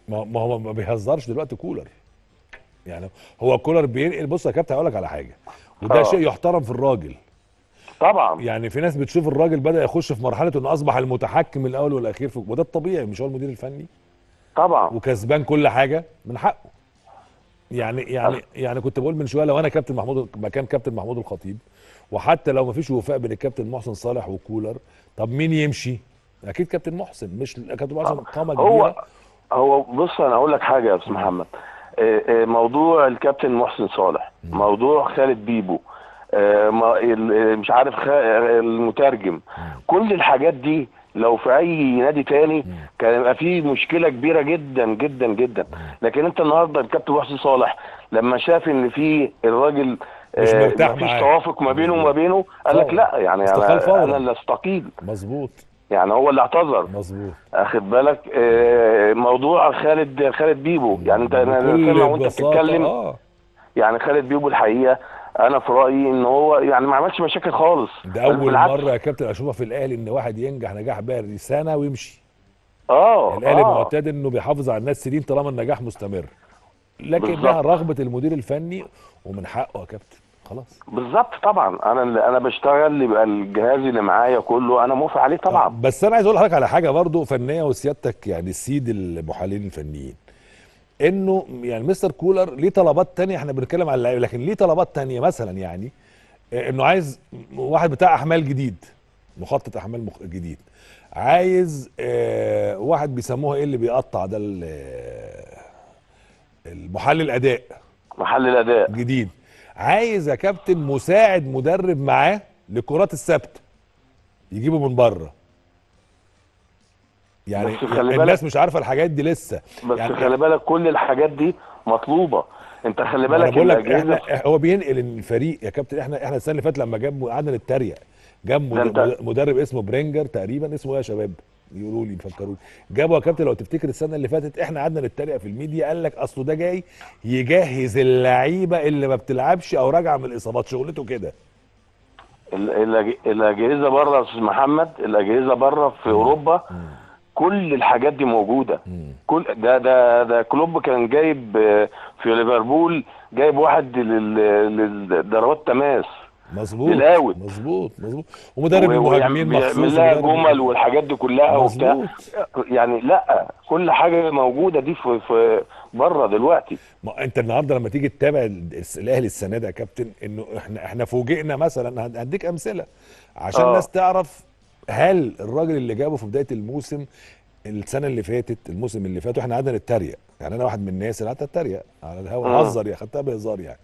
ما هو ما بيهزرش دلوقتي كولر يعني هو كولر بينقل بص يا كابتن هقول لك على حاجه وده آه. شيء يحترم في الراجل طبعا يعني في ناس بتشوف الراجل بدا يخش في مرحله انه اصبح المتحكم الاول والاخير في وده الطبيعي مش هو المدير الفني طبعا وكسبان كل حاجه من حقه يعني يعني يعني كنت بقول من شويه لو انا كابتن محمود مكان كابتن محمود الخطيب وحتى لو مفيش وفاء بين الكابتن محسن صالح وكولر طب مين يمشي اكيد كابتن محسن مش كابتن محسن قامه كبيره هو هو بص انا اقول لك حاجه يا استاذ محمد آه، آه، موضوع الكابتن محسن صالح موضوع خالد بيبو آه، آه، مش عارف آه، المترجم كل الحاجات دي لو في اي نادي تاني كان يبقى في مشكله كبيره جدا جدا جدا لكن انت النهارده الكابتن محسن صالح لما شاف ان في الراجل مش مرتاح مفيش توافق ما بينه وما بينه قال لك لا يعني انا انا اللي استقيل مظبوط يعني هو اللي اعتذر مظبوط اخد بالك موضوع خالد خالد بيبو يعني انت انا لو انت بتتكلم آه. يعني خالد بيبو الحقيقه انا في رايي ان هو يعني ما عملش مشاكل خالص ده اول مره يا كابتن اشوفها في الاهلي ان واحد ينجح نجاح باهر سنه ويمشي اه الاهلي آه. معتاد انه بيحافظ على الناس سنين طالما النجاح مستمر لكنها رغبه المدير الفني ومن حقه يا كابتن خلاص بالظبط طبعا انا اللي انا بشتغل يبقى الجهاز اللي معايا كله انا موافق عليه طبعا بس انا عايز اقول لحضرتك على حاجه برضو فنيه وسيادتك يعني سيد المحللين الفنيين انه يعني مستر كولر ليه طلبات تانية احنا بنتكلم على اللعيبه لكن ليه طلبات تانية مثلا يعني آه، انه عايز واحد بتاع احمال جديد مخطط احمال مخ... جديد عايز آه واحد بيسموها ايه اللي بيقطع ده آه، المحلل اداء محلل اداء جديد عايز يا كابتن مساعد مدرب معاه لكرات الثابته يجيبه من بره يعني بس يعني خلي بالك الناس مش عارفه الحاجات دي لسه بس يعني خلي بالك كل الحاجات دي مطلوبه انت خلي بالك بقول لك إحنا هو بينقل الفريق يا كابتن احنا احنا السنه اللي فاتت لما جاب قعدنا نتريق جاب مدرب اسمه برينجر تقريبا اسمه ايه يا شباب يقولوا لي يفكروا جابوا يا كابتن لو تفتكر السنه اللي فاتت احنا قعدنا نتريق في الميديا قال لك اصله ده جاي يجهز اللعيبه اللي ما بتلعبش او راجعه من الاصابات شغلته كده الاجهزه بره يا استاذ محمد الاجهزه بره في اوروبا كل الحاجات دي موجوده كل ده ده ده كلوب كان جايب آه، في ليفربول جايب واحد للضربات تماس مظبوط مظبوط مظبوط ومدرب المهاجمين بيعمل لها جمل والحاجات دي كلها وبتاع يعني لا كل حاجه موجوده دي في, في بره دلوقتي ما انت النهارده لما تيجي تتابع الاهلي السنه ده يا كابتن انه احنا احنا فوجئنا مثلا هديك امثله عشان آه. الناس تعرف هل الراجل اللي جابه في بدايه الموسم السنه اللي فاتت الموسم اللي فات واحنا قعدنا نتريق يعني انا واحد من الناس اللي قعدت اتريق على الهوا اهزر يا يعني، خدتها بهزار يعني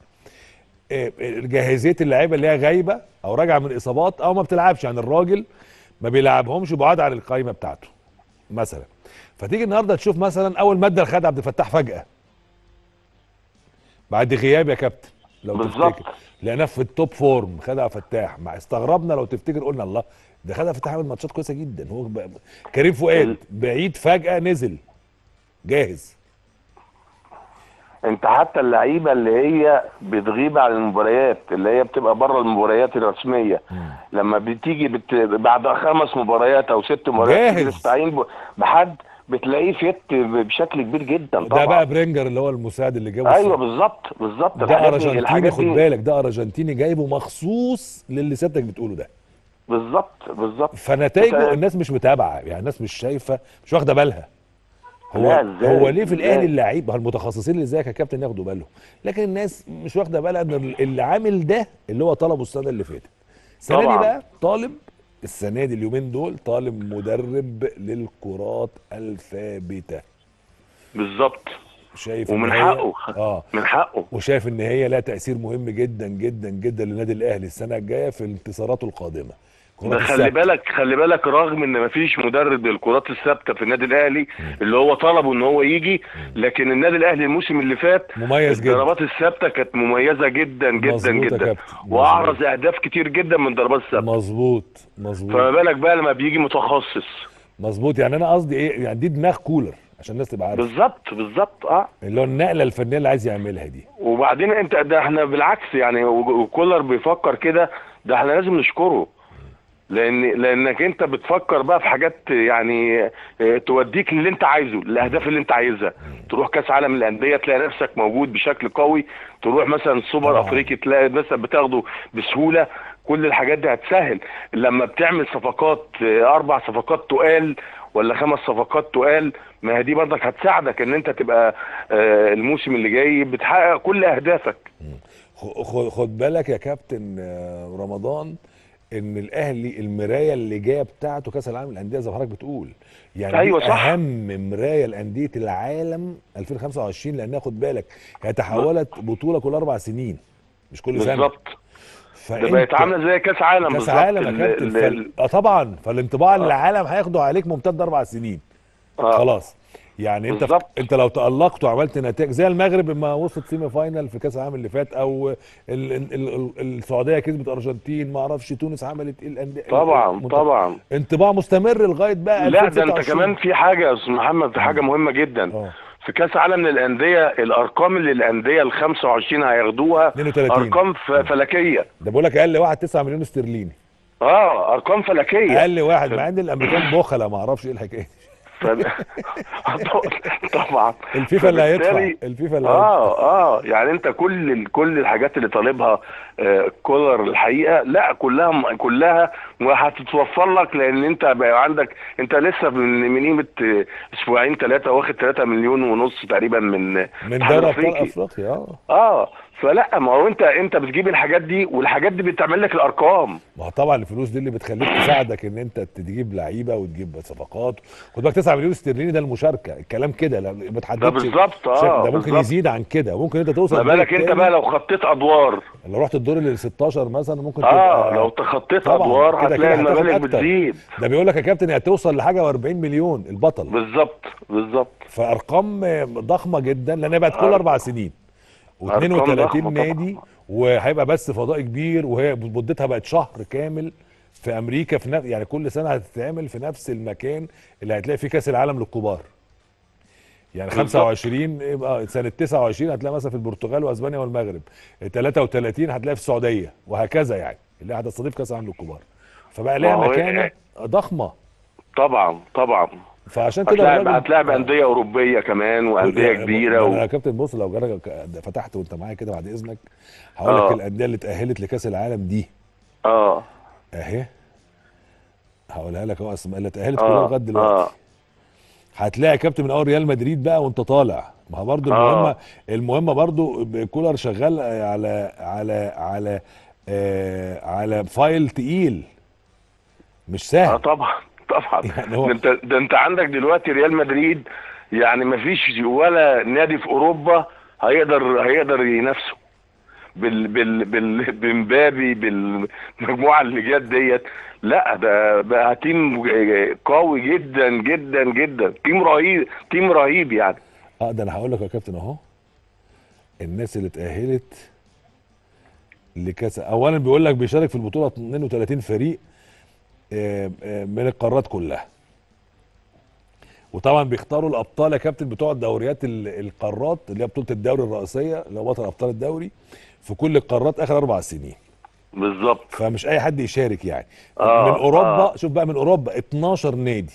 آه، جاهزيه اللعيبه اللي هي غايبه او راجعه من اصابات او ما بتلعبش يعني الراجل ما بيلعبهمش بعاد عن القائمه بتاعته مثلا فتيجي النهارده تشوف مثلا اول ماده خدها عبد الفتاح فجاه بعد غياب يا كابتن لو بالزبط. تفتكر لانه في التوب فورم خدها الفتاح مع استغربنا لو تفتكر قلنا الله دخلها خد فتح عامل ماتشات كويسه جدا هو كريم فؤاد بعيد فجاه نزل جاهز انت حتى اللعيبه اللي هي بتغيب عن المباريات اللي هي بتبقى بره المباريات الرسميه لما بتيجي بت... بعد خمس مباريات او ست مباريات تستعين بحد بتلاقيه فيت بشكل كبير جدا طبعا ده بقى برينجر اللي هو المساعد اللي جابه ايوه بالظبط بالظبط ده ارجنتيني خد بالك ده ارجنتيني جايبه مخصوص للي سيادتك بتقوله ده بالظبط بالظبط فنتائجه الناس مش متابعه يعني الناس مش شايفه مش واخده بالها هو لا هو ليه في الاهلي اللعيب المتخصصين اللي زيك يا كابتن ياخدوا بالهم لكن الناس مش واخده بالها ان اللي عامل ده اللي هو طلبه السنه اللي فاتت السنه دي بقى طالب السنه دي اليومين دول طالب مدرب للكرات الثابته بالظبط شايف ومن حقه اه من حقه وشايف ان هي لها تاثير مهم جدا جدا جدا للنادي الاهلي السنه الجايه في انتصاراته القادمه خلي بالك خلي بالك رغم ان مفيش مدرب للكرات الثابته في النادي الاهلي اللي هو طلبه ان هو يجي لكن النادي الاهلي الموسم اللي فات مميز جدا الضربات الثابته كانت مميزه جدا جدا جدا واعرض اهداف كتير جدا من الضربات الثابته مظبوط مظبوط فما بالك بقى لما بيجي متخصص مظبوط يعني انا قصدي ايه يعني دي دماغ كولر عشان الناس تبقى عارفه بالظبط بالظبط اه اللي هو النقله الفنيه اللي عايز يعملها دي وبعدين انت ده احنا بالعكس يعني وكولر بيفكر كده ده احنا لازم نشكره لان لانك انت بتفكر بقى في حاجات يعني آه، توديك للي انت عايزه للاهداف اللي انت عايزها تروح كاس عالم الانديه تلاقي نفسك موجود بشكل قوي تروح مثلا سوبر افريقي تلاقي مثلا بتاخده بسهوله كل الحاجات دي هتسهل لما بتعمل صفقات آه، اربع صفقات تقال ولا خمس صفقات تقال ما هي دي برضك هتساعدك ان انت تبقى آه، الموسم اللي جاي بتحقق كل اهدافك خد بالك يا كابتن رمضان ان الاهلي المرايه اللي جايه بتاعته كاس العالم للانديه زي ما حضرتك بتقول يعني أيوة صح. اهم مرايه لانديه العالم 2025 لانها خد بالك هي تحولت بطوله كل اربع سنين مش كل سنه بالظبط بقت عامله زي كاس عالم كاس عالم يا كابتن اه طبعا فالانطباع اللي آه. العالم هياخده عليك ممتد اربع سنين آه. خلاص يعني انت بالزبط. انت لو تالقت وعملت نتائج زي المغرب لما وصلت سيمي فاينل في كاس العالم اللي فات او ال ال ال السعوديه كسبت ارجنتين ما اعرفش تونس عملت ايه الانديه طبعا المت... طبعا انطباع مستمر لغايه بقى لا ده انت كمان في حاجه يا استاذ محمد في حاجه آه. مهمه جدا أوه. في كاس عالم للانديه الارقام اللي الانديه ال 25 هياخدوها 32. ارقام آه. فلكيه ده بقول لك اقل واحد 9 مليون استرليني اه ارقام فلكيه اقل واحد مع ان الامريكان بخله ما اعرفش ايه الحكايه طبعا الفيفا اللي هيدفع الفيفا اللي هيدفع. اه اه يعني انت كل كل الحاجات اللي طالبها آه، كولر الحقيقه لا كلها كلها وهتتوفر لك لان انت بقى عندك انت لسه من من قيمه آه، اسبوعين ثلاثه واخد 3 مليون ونص تقريبا من من دوري افريقيا اه اه فلا ما هو انت انت بتجيب الحاجات دي والحاجات دي بتعمل لك الارقام ما طبعا الفلوس دي اللي بتخليك تساعدك ان انت تجيب لعيبه وتجيب صفقات خد بالك 9 مليون استرليني ده المشاركه الكلام كده ما بتحددش ده بالظبط اه ده ممكن بالزبط. يزيد عن كده ممكن انت توصل ما بالك انت بقى لو خطيت ادوار لو رحت الدور ال 16 مثلا ممكن تبقى اه لو تخطيت ادوار هتلاقي المبالغ بتزيد ده بيقول لك يا كابتن هتوصل يعني لحاجه و40 مليون البطل بالظبط بالظبط فارقام ضخمه جدا لان هي بقت كل آه. اربع سنين و32 نادي وهيبقى بس فضاء كبير وهي مدتها بقت شهر كامل في امريكا في نفس يعني كل سنه هتتعمل في نفس المكان اللي هتلاقي فيه كاس العالم للكبار يعني 25 يبقى سنه 29 هتلاقي مثلا في البرتغال واسبانيا والمغرب 33 هتلاقي في السعوديه وهكذا يعني اللي هتستضيف كاس العالم للكبار فبقى لها مكانه يعني ضخمه طبعا طبعا فعشان كده هتلاعب هتلاعب انديه اوروبيه كمان وانديه كبيره و... يا كابتن بص لو جالك فتحت وانت معايا كده بعد اذنك هقول لك آه. الانديه اللي اتاهلت لكاس العالم دي اه اهي هقولها لك اهو اسماء اللي اتاهلت كلها آه. لغايه دلوقتي آه. هتلاقي كابتن من اول ريال مدريد بقى وانت طالع ما هو برضه المهمه المهمه برضه كولر شغال على على على آه على فايل تقيل مش سهل اه طبعا طبعا يعني ده انت ده انت عندك دلوقتي ريال مدريد يعني ما فيش ولا نادي في اوروبا هيقدر هيقدر ينافسه بال بال بال بمبابي بالمجموعه اللي جت ديت لا ده بقى تيم قوي جدا جدا جدا تيم رهيب تيم رهيب يعني اه ده انا هقول لك يا كابتن اهو الناس اللي اتاهلت لكاس اولا بيقول لك بيشارك في البطوله 32 فريق آه، آه، من القارات كلها وطبعا بيختاروا الابطال يا كابتن بتوع الدوريات القارات اللي هي بطوله الدوري الرئيسيه اللي هو بطل ابطال الدوري في كل القارات اخر اربع سنين بالظبط فمش اي حد يشارك يعني آه من آه. اوروبا آه شوف بقى من اوروبا 12 نادي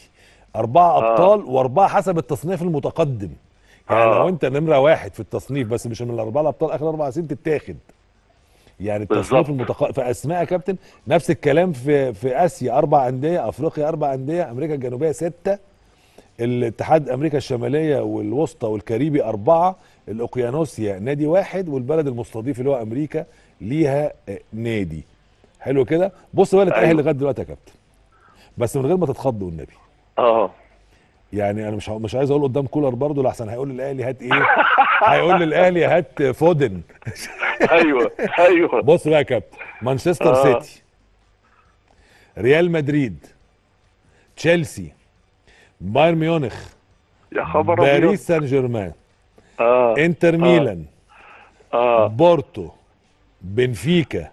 اربعه ابطال آه واربعه حسب التصنيف المتقدم يعني آه لو انت نمره واحد في التصنيف بس مش من الاربعه الابطال اخر اربع سنين تتاخد يعني التصنيف المتق... في اسماء يا كابتن نفس الكلام في في اسيا اربع انديه افريقيا اربع انديه امريكا الجنوبيه سته الاتحاد امريكا الشماليه والوسطى والكاريبي اربعه الاوقيانوسيا نادي واحد والبلد المستضيف اللي هو امريكا ليها نادي حلو كده بص بقى اللي أيوه. لغايه دلوقتي يا كابتن بس من غير ما تتخض والنبي اه يعني انا مش مش عايز اقول قدام كولر برضه لاحسن هيقول للاهلي هات ايه هيقول للاهلي هات فودن ايوه ايوه بص بقى يا كابتن مانشستر آه. سيتي ريال مدريد تشيلسي بايرن ميونخ يا خبر باريس سان جيرمان آه،, آه. انتر ميلان آه. بورتو بنفيكا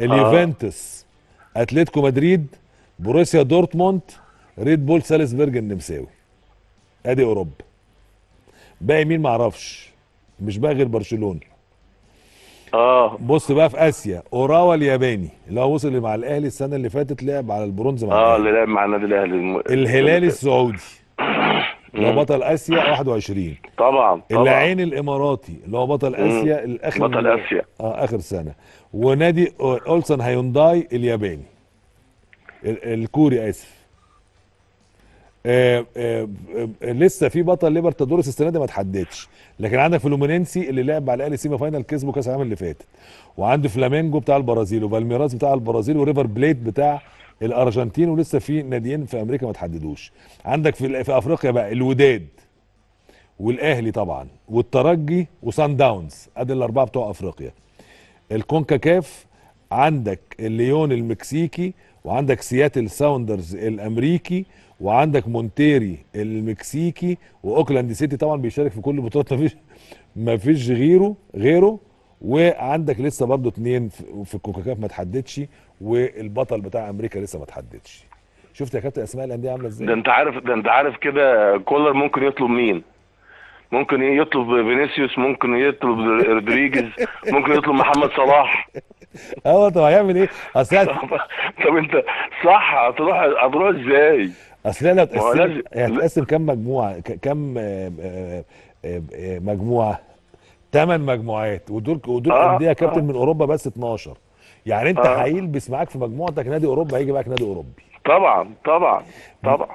اليوفنتوس اتلتيكو مدريد بروسيا دورتموند ريد بول سالزبرج النمساوي ادي اوروبا باقي مين معرفش مش باقي غير برشلونه اه بص بقى في اسيا اوراوا الياباني اللي هو وصل مع الاهلي السنه اللي فاتت لعب على البرونز مع اه اللي لعب مع النادي الاهلي الم... الهلال السعودي اللي هو بطل اسيا 21 طبعا العين الاماراتي اللي هو بطل اسيا الاخر بطل اسيا اه اخر سنه ونادي اولسن هيونداي الياباني الكوري اسف آه، آه، آه، لسه في بطل ليبرتادورس السنه دي ما تحددش لكن عندك فلومينينسي اللي لعب مع الاهلي سيمي فاينل كسبه كاس العالم اللي فاتت وعنده فلامينجو بتاع البرازيل وبالميراس بتاع البرازيل وريفر بليت بتاع الارجنتين ولسه في ناديين في امريكا ما تحددوش عندك في, في افريقيا بقى الوداد والاهلي طبعا والترجي وسان داونز ادي الاربعه بتوع افريقيا الكونكاكاف عندك الليون المكسيكي وعندك سياتل ساوندرز الامريكي وعندك مونتيري المكسيكي واوكلاند سيتي طبعا بيشارك في كل البطولات مفيش مفيش غيره غيره وعندك لسه برضه اثنين في الكوكاكاف ما تحددش والبطل بتاع امريكا لسه ما تحددش شفت يا كابتن اسماء الانديه عامله ازاي ده انت عارف ده انت عارف كده كولر ممكن يطلب مين ممكن يطلب فينيسيوس ممكن يطلب رودريجيز ممكن يطلب محمد صلاح اه طب هيعمل ايه اصل طب انت صح هتروح هتروح ازاي اصل انا هتقسم هتقسم كام مجموعه كام آه، آه، آه، مجموعه ثمان مجموعات ودول ودول آه انديه كابتن آه. من اوروبا بس 12 يعني انت آه. هيلبس معاك في مجموعتك نادي اوروبا هيجي معاك نادي اوروبي طبعا طبعا طبعا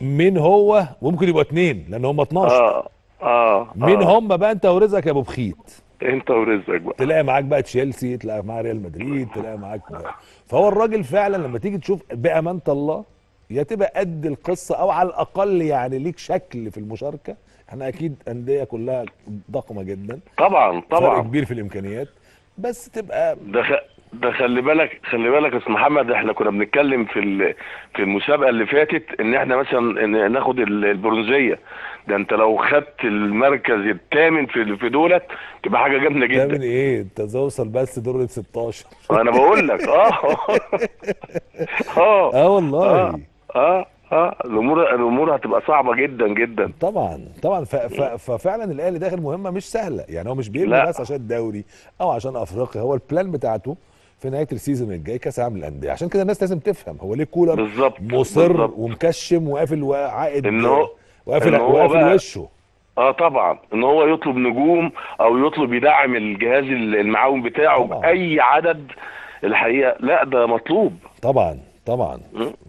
مين هو ممكن يبقوا اثنين لان هم 12 اه اه مين آه. هم بقى انت ورزقك يا ابو بخيت انت ورزقك بقى تلاقي معاك بقى تشيلسي تلاقي معاك ريال مدريد تلاقي معاك فهو الراجل فعلا لما تيجي تشوف بامانه الله يا تبقى قد القصه او على الاقل يعني ليك شكل في المشاركه احنا اكيد انديه كلها ضخمه جدا طبعا طبعا فرق كبير في الامكانيات بس تبقى ده ده خلي بالك خلي بالك يا استاذ محمد احنا كنا بنتكلم في في المسابقه اللي فاتت ان احنا مثلا ناخد البرونزيه ده انت لو خدت المركز الثامن في في دولت تبقى حاجه جامده جدا ثامن ايه انت توصل بس دور ال 16 انا بقول لك اه اه اه والله آه. اه اه الامور الامور هتبقى صعبه جدا جدا طبعا طبعا ف... ف... ففعلا الاهلي داخل مهمه مش سهله يعني هو مش بيبني بس عشان الدوري او عشان افريقيا هو البلان بتاعته في نهايه السيزون الجاي كاس عالم للانديه عشان كده الناس لازم تفهم هو ليه كولر بالظبط مصر بالزبط. ومكشم وقافل وعائد انه وقافل وقافل وشه اه طبعا ان هو يطلب نجوم او يطلب يدعم الجهاز المعاون بتاعه طبعا. باي عدد الحقيقه لا ده مطلوب طبعا طبعا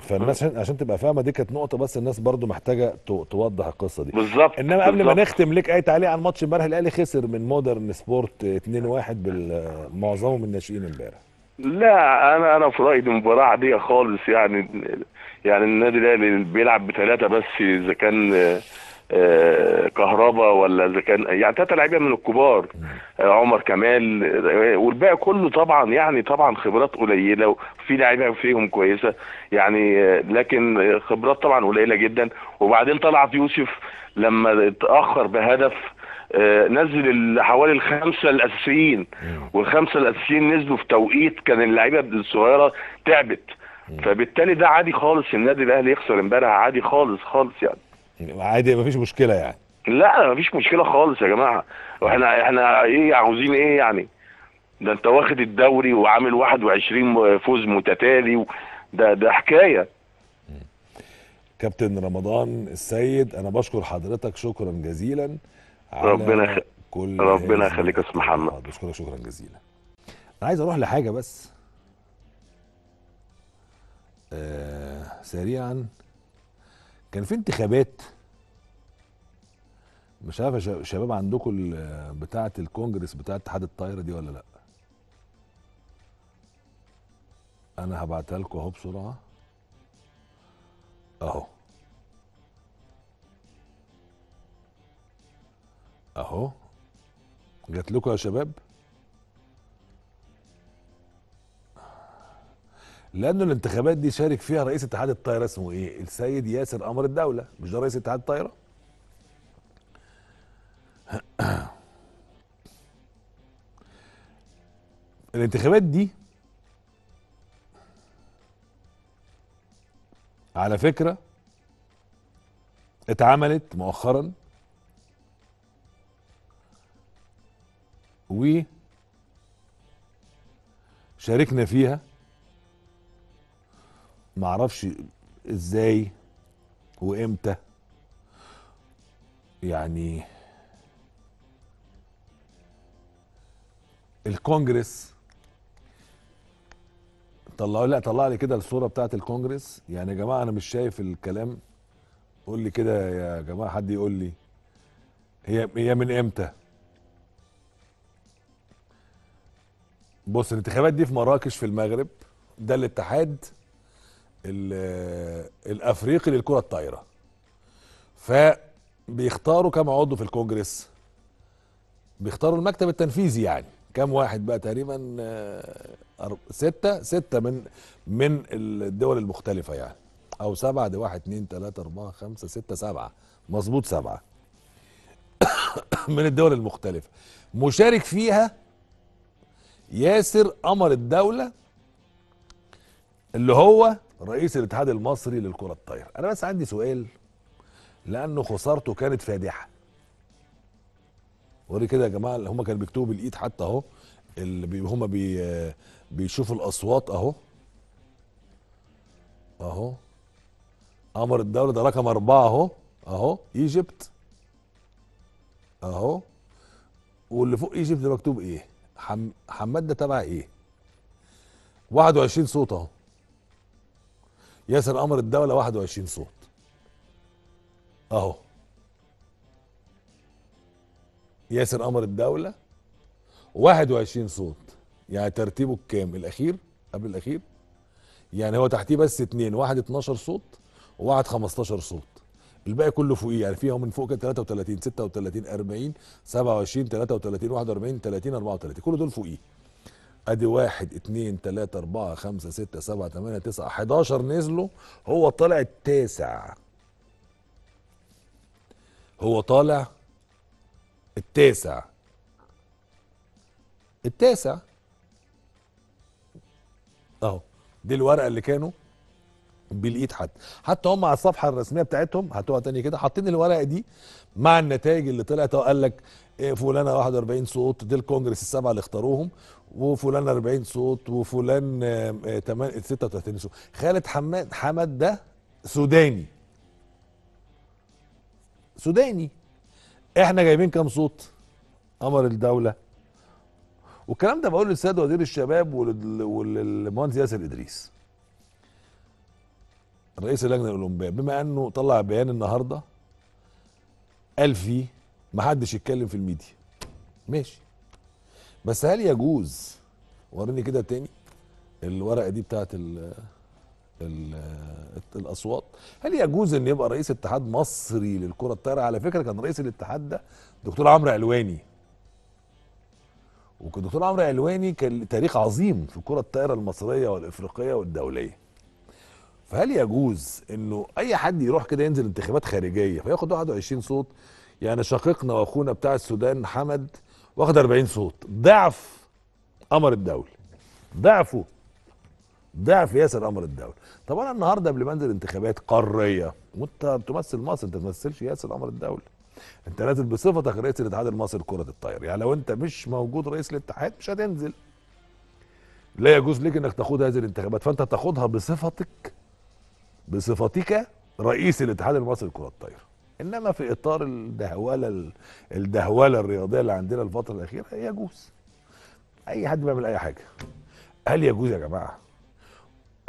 فالناس عشان تبقى فاهمه دي كانت نقطه بس الناس برضو محتاجه توضح القصه دي بالظبط انما قبل بالزبط. ما نختم ليك اي تعليق عن ماتش امبارح الاهلي خسر من مودرن سبورت 2-1 بالمعظم من الناشئين امبارح لا انا انا في رايي المباراه عاديه خالص يعني يعني النادي الاهلي بيلعب بثلاثه بس اذا كان آه، كهربا ولا اذا كان يعني ثلاثه لعيبه من الكبار آه، عمر كمال آه، والباقي كله طبعا يعني طبعا خبرات قليله وفي لعيبه فيهم كويسه يعني لكن خبرات طبعا قليله جدا وبعدين طلعت يوسف لما اتاخر بهدف نزل حوالي الخمسه الاساسيين والخمسه الاساسيين نزلوا في توقيت كان اللعيبه الصغيره تعبت فبالتالي ده عادي خالص النادي الاهلي يخسر امبارح عادي خالص خالص يعني عادي مفيش مشكله يعني لا مفيش مشكله خالص يا جماعه واحنا احنا ايه عاوزين ايه يعني ده انت واخد الدوري وعامل 21 فوز متتالي ده ده حكايه كابتن رمضان السيد انا بشكر حضرتك شكرا جزيلا على ربنا خ... كل ربنا يخليك يا محمد بشكرك شكرا جزيلا انا عايز اروح لحاجه بس آه سريعا كان في انتخابات مش عارف يا شباب عندكم بتاعه الكونجرس بتاعه اتحاد الطايره دي ولا لا انا هبعتها لكم اهو بسرعه اهو اهو جات لكم يا شباب لانه الانتخابات دي شارك فيها رئيس اتحاد الطايره اسمه ايه السيد ياسر قمر الدوله مش ده رئيس اتحاد الطايره الانتخابات دي على فكره اتعملت مؤخرا و شاركنا فيها معرفش ازاي وامتى يعني الكونجرس طلعوا لا طلع لي كده الصوره بتاعه الكونجرس يعني يا جماعه انا مش شايف الكلام قول لي كده يا جماعه حد يقول لي هي هي من امتى بص الانتخابات دي في مراكش في المغرب ده الاتحاد الافريقي للكره الطايره فبيختاروا كم عضو في الكونجرس بيختاروا المكتب التنفيذي يعني كم واحد بقى تقريبا آه، ستة ستة من من الدول المختلفة يعني أو سبعة دي واحد اتنين تلاتة أربعة خمسة ستة سبعة مظبوط سبعة من الدول المختلفة مشارك فيها ياسر قمر الدولة اللي هو رئيس الاتحاد المصري للكره الطايره انا بس عندي سؤال لانه خسارته كانت فادحه وري كده يا جماعه هما كانوا بيكتبوا بالايد حتى اهو اللي هما بي بيشوفوا الاصوات اهو اهو قمر الدولة ده رقم اربعه اهو اهو ايجيبت اهو واللي فوق ايجيبت ده مكتوب ايه؟ حم... حماد ده تبع ايه؟ 21 صوت اهو ياسر قمر الدولة 21 صوت اهو ياسر قمر الدولة 21 صوت يعني ترتيبه الكام الاخير قبل الاخير يعني هو تحتيه بس اتنين واحد 12 صوت وواحد 15 صوت الباقي كله فوقيه يعني فيهم من فوق كده 33 36 40 27 33 41 30 34 كل دول فوقيه ادي واحد اتنين تلاتة اربعة خمسة ستة سبعة تمانية تسعة حداشر نزلوا هو طالع التاسع هو طالع التاسع التاسع اهو دي الورقه اللي كانوا بالايد حتى حتى هم على الصفحه الرسميه بتاعتهم هاتوها تاني كده حاطين الورقه دي مع النتائج اللي طلعت وقال لك إيه، فلانه 41 صوت دي الكونجرس السبعه اللي اختاروهم وفلان 40 صوت وفلان 36 آه، صوت خالد حماد حمد ده سوداني سوداني احنا جايبين كام صوت قمر الدوله والكلام ده بقول للسيد وزير الشباب وللمهندس ياسر ادريس رئيس اللجنه الاولمبيه بما انه طلع بيان النهارده قال فيه محدش يتكلم في الميديا ماشي بس هل يجوز وريني كده تاني الورقه دي بتاعت الـ الاصوات هل يجوز ان يبقى رئيس اتحاد مصري للكره الطايره على فكره كان رئيس الاتحاد ده دكتور عمرو علواني وكان دكتور عمرو علواني كان تاريخ عظيم في الكره الطايره المصريه والافريقيه والدوليه فهل يجوز انه اي حد يروح كده ينزل انتخابات خارجيه فياخد 21 صوت يعني شقيقنا واخونا بتاع السودان حمد واخد 40 صوت ضعف قمر الدولي ضعفه ضعف ياسر قمر الدولي طب انا النهارده قبل ما انزل انتخابات قاريه وانت بتمثل مصر انت ما تمثلش ياسر قمر الدولي انت نازل بصفتك رئيس الاتحاد المصري لكره الطايره يعني لو انت مش موجود رئيس الاتحاد مش هتنزل لا يجوز لك انك تاخد هذه الانتخابات فانت تاخدها بصفتك بصفتك رئيس الاتحاد المصري لكره الطايره انما في اطار الدهوله الدهوله الرياضيه اللي عندنا الفتره الاخيره يجوز اي حد بيعمل اي حاجه هل يجوز يا جماعه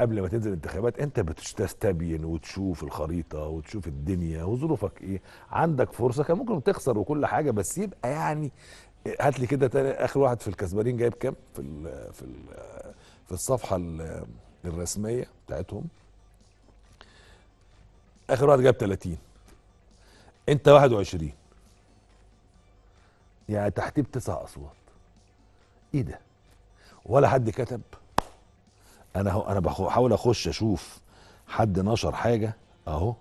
قبل ما تنزل انتخابات انت بتستبين وتشوف الخريطه وتشوف الدنيا وظروفك ايه عندك فرصه كان ممكن تخسر وكل حاجه بس يبقى يعني هات لي كده تاني اخر واحد في الكسبانين جايب كام في الـ في الـ في الصفحه الرسميه بتاعتهم اخر واحد جايب 30 انت 21 يعني تحتيب تسع اصوات ايه ده ولا حد كتب انا هو انا بحاول اخش اشوف حد نشر حاجه اهو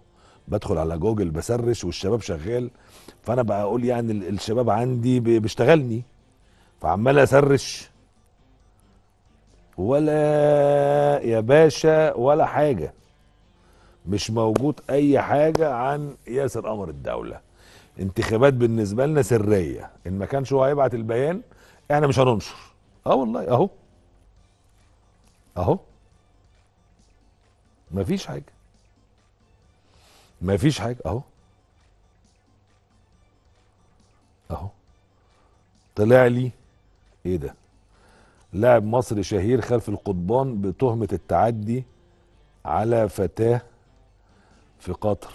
بدخل على جوجل بسرش والشباب شغال فانا بقول يعني الشباب عندي بيشتغلني فعمال اسرش ولا يا باشا ولا حاجه مش موجود اي حاجه عن ياسر قمر الدوله انتخابات بالنسبه لنا سريه ان ما كانش هو هيبعت البيان احنا مش هننشر اه والله اهو اهو مفيش حاجه مفيش حاجه اهو اهو طلع لي ايه ده لاعب مصري شهير خلف القضبان بتهمه التعدي على فتاه في قطر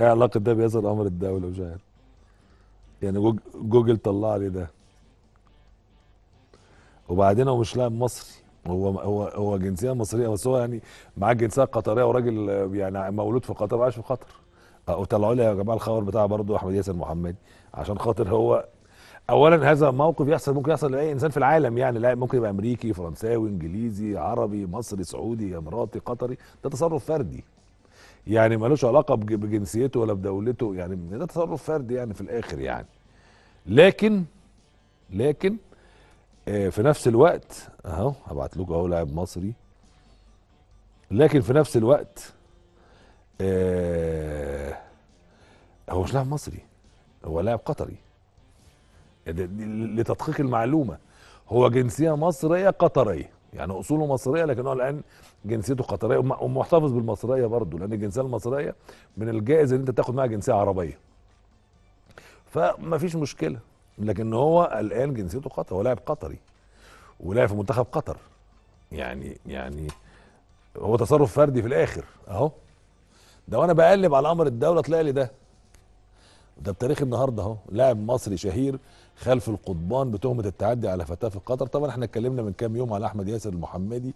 ايه علاقه ده بهذا الامر الدولة مش عارف يعني جوجل طلع لي ده وبعدين هو مش لاعب مصري هو هو هو جنسيه مصريه بس هو يعني معاه جنسيه قطريه وراجل يعني مولود في قطر وعايش في قطر وطلعوا لي يا جماعه الخبر بتاع برضه احمد ياسر محمدي عشان خاطر هو اولا هذا موقف يحصل ممكن يحصل لاي انسان في العالم يعني لا ممكن يبقى امريكي فرنساوي انجليزي عربي مصري سعودي اماراتي قطري ده تصرف فردي يعني ملوش علاقه بجنسيته ولا بدولته يعني ده تصرف فردي يعني في الاخر يعني لكن لكن آه، في نفس الوقت اهو هبعت لكم اهو لاعب مصري لكن في نفس الوقت آه هو مش لاعب مصري هو لاعب قطري لتدقيق المعلومه هو جنسيه مصريه قطريه يعني اصوله مصريه لكن هو الان جنسيته قطريه ومحتفظ بالمصريه برضه لان الجنسيه المصريه من الجائز ان انت تاخد معاها جنسيه عربيه فما فيش مشكله لكن هو الان جنسيته قطر هو لاعب قطري ولعب في منتخب قطر يعني يعني هو تصرف فردي في الاخر اهو ده وانا بقلب على امر الدوله طلع لي ده ده بتاريخ النهارده اهو لاعب مصري شهير خلف القضبان بتهمه التعدي على فتاه في قطر طبعا احنا اتكلمنا من كام يوم على احمد ياسر المحمدي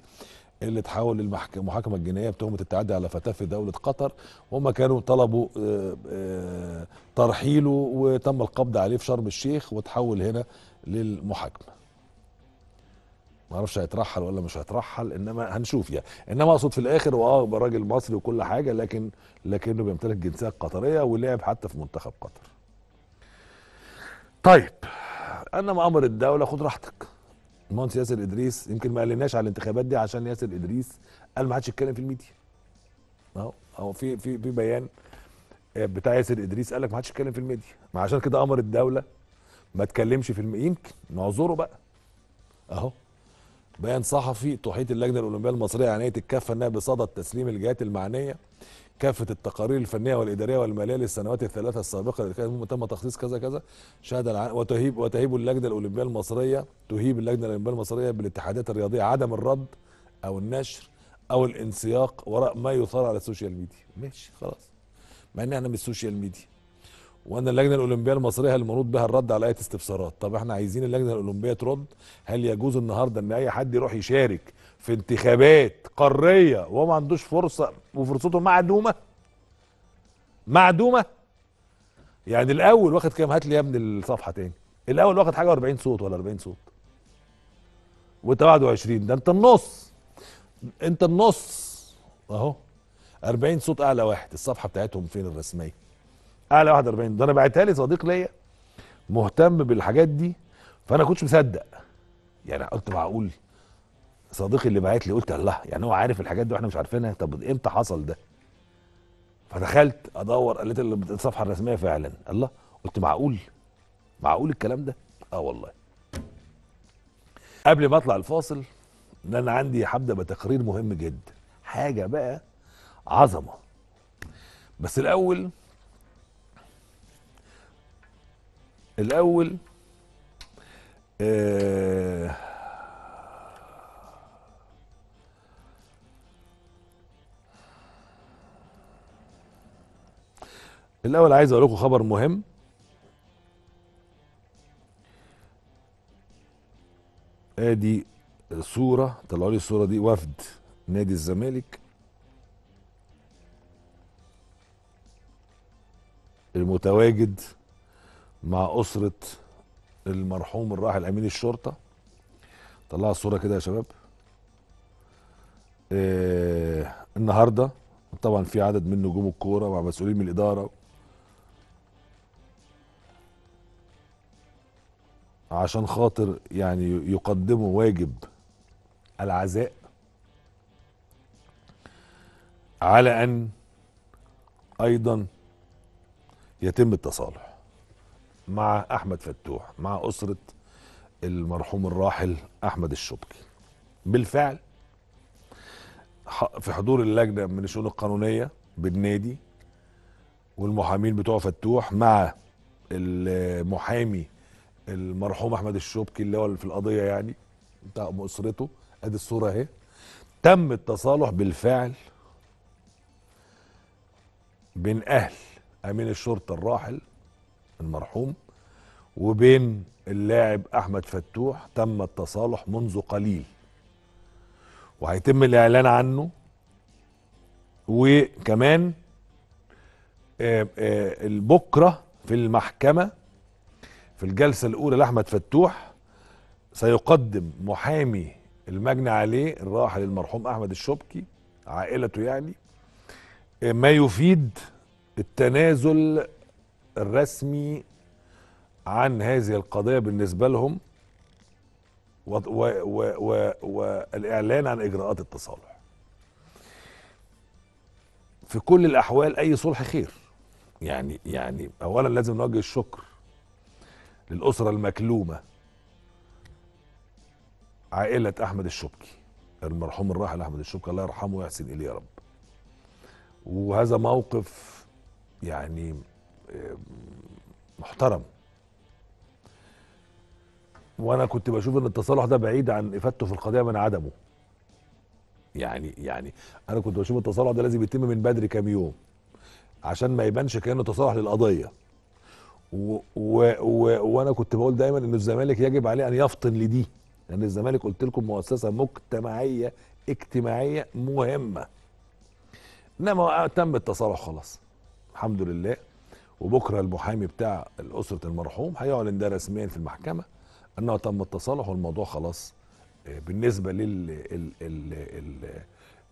اللي تحول المحاكمه الجنائيه بتهمه التعدي على فتاه في دوله قطر وهم كانوا طلبوا آه، آه، ترحيله وتم القبض عليه في شرم الشيخ وتحول هنا للمحاكمه ما اعرفش هيترحل ولا مش هيترحل انما هنشوف يعني انما اقصد في الاخر هو اه راجل مصري وكل حاجه لكن لكنه بيمتلك جنسيه قطريه ولعب حتى في منتخب قطر طيب انا مأمر الدوله خد راحتك المهندس ياسر ادريس يمكن ما قالناش على الانتخابات دي عشان ياسر ادريس قال ما حدش يتكلم في الميديا اهو اهو في في في بيان آه، بتاع ياسر ادريس قال لك ما حدش يتكلم في الميديا ما عشان كده امر الدوله ما تكلمش في الميديا يمكن نعذره بقى اهو بيان صحفي تحيط اللجنه الاولمبيه المصريه عنايه الكافه انها بصدد تسليم الجهات المعنيه كافه التقارير الفنيه والاداريه والماليه للسنوات الثلاثه السابقه اللي كانت تم تخصيص كذا كذا شهد وتهيب وتهيب اللجنه الاولمبيه المصريه تهيب اللجنه الاولمبيه المصريه بالاتحادات الرياضيه عدم الرد او النشر او الانسياق وراء ما يثار على السوشيال ميديا ماشي خلاص مع ان احنا من السوشيال ميديا وان اللجنه الاولمبيه المصريه المنوط بها الرد على اي استفسارات طب احنا عايزين اللجنه الاولمبيه ترد هل يجوز النهارده ان اي حد يروح يشارك في انتخابات قاريه وهو ما عندوش فرصه وفرصته معدومه معدومه يعني الاول واخد كام هات لي يا ابني الصفحه تاني الاول واخد حاجه و40 صوت ولا 40 صوت وانت 21 20 ده انت النص انت النص اهو 40 صوت اعلى واحد الصفحه بتاعتهم فين الرسميه اعلى واحد 40 ده انا بعتها لي صديق ليا مهتم بالحاجات دي فانا كنتش مصدق يعني قلت معقول صديقي اللي بعت لي قلت الله يعني هو عارف الحاجات دي واحنا مش عارفينها طب امتى حصل ده فدخلت ادور قريت الصفحه الرسميه فعلا الله قلت معقول معقول الكلام ده اه والله قبل ما اطلع الفاصل ان انا عندي هبدا بتقرير مهم جدا حاجه بقى عظمه بس الاول الاول آه الاول عايز اقول لكم خبر مهم ادي صوره طلعوا لي الصوره دي وفد نادي الزمالك المتواجد مع اسره المرحوم الراحل امين الشرطه طلع الصوره كده يا شباب آه النهارده طبعا في عدد من نجوم الكوره مع مسؤولين من الاداره عشان خاطر يعني يقدموا واجب العزاء على ان ايضا يتم التصالح مع احمد فتوح مع اسره المرحوم الراحل احمد الشبكي بالفعل في حضور اللجنه من الشؤون القانونيه بالنادي والمحامين بتوع فتوح مع المحامي المرحوم احمد الشوبكي اللي هو في القضيه يعني بتاع اسرته ادي الصوره اهي تم التصالح بالفعل بين اهل امين الشرطه الراحل المرحوم وبين اللاعب احمد فتوح تم التصالح منذ قليل وهيتم الاعلان عنه وكمان آه، آه، بكره في المحكمه في الجلسة الأولى لأحمد فتوح سيقدم محامي المجني عليه الراحل المرحوم أحمد الشبكي عائلته يعني ما يفيد التنازل الرسمي عن هذه القضية بالنسبة لهم والإعلان عن إجراءات التصالح في كل الأحوال أي صلح خير يعني يعني أولا لازم نوجه الشكر للأسرة المكلومة عائلة أحمد الشبكي المرحوم الراحل أحمد الشبكي الله يرحمه ويحسن إليه يا رب وهذا موقف يعني محترم وانا كنت بشوف ان التصالح ده بعيد عن افادته في القضيه من عدمه يعني يعني انا كنت بشوف التصالح ده لازم يتم من بدري كام يوم عشان ما يبانش كانه تصالح للقضيه وانا كنت بقول دايما ان الزمالك يجب عليه ان يفطن لدي لان الزمالك قلت لكم مؤسسه مجتمعيه اجتماعيه مهمه انما تم التصالح خلاص الحمد لله وبكره المحامي بتاع اسره المرحوم هيعلن ده رسميا في المحكمه انه تم التصالح والموضوع خلاص آه، بالنسبه لل ال ال ال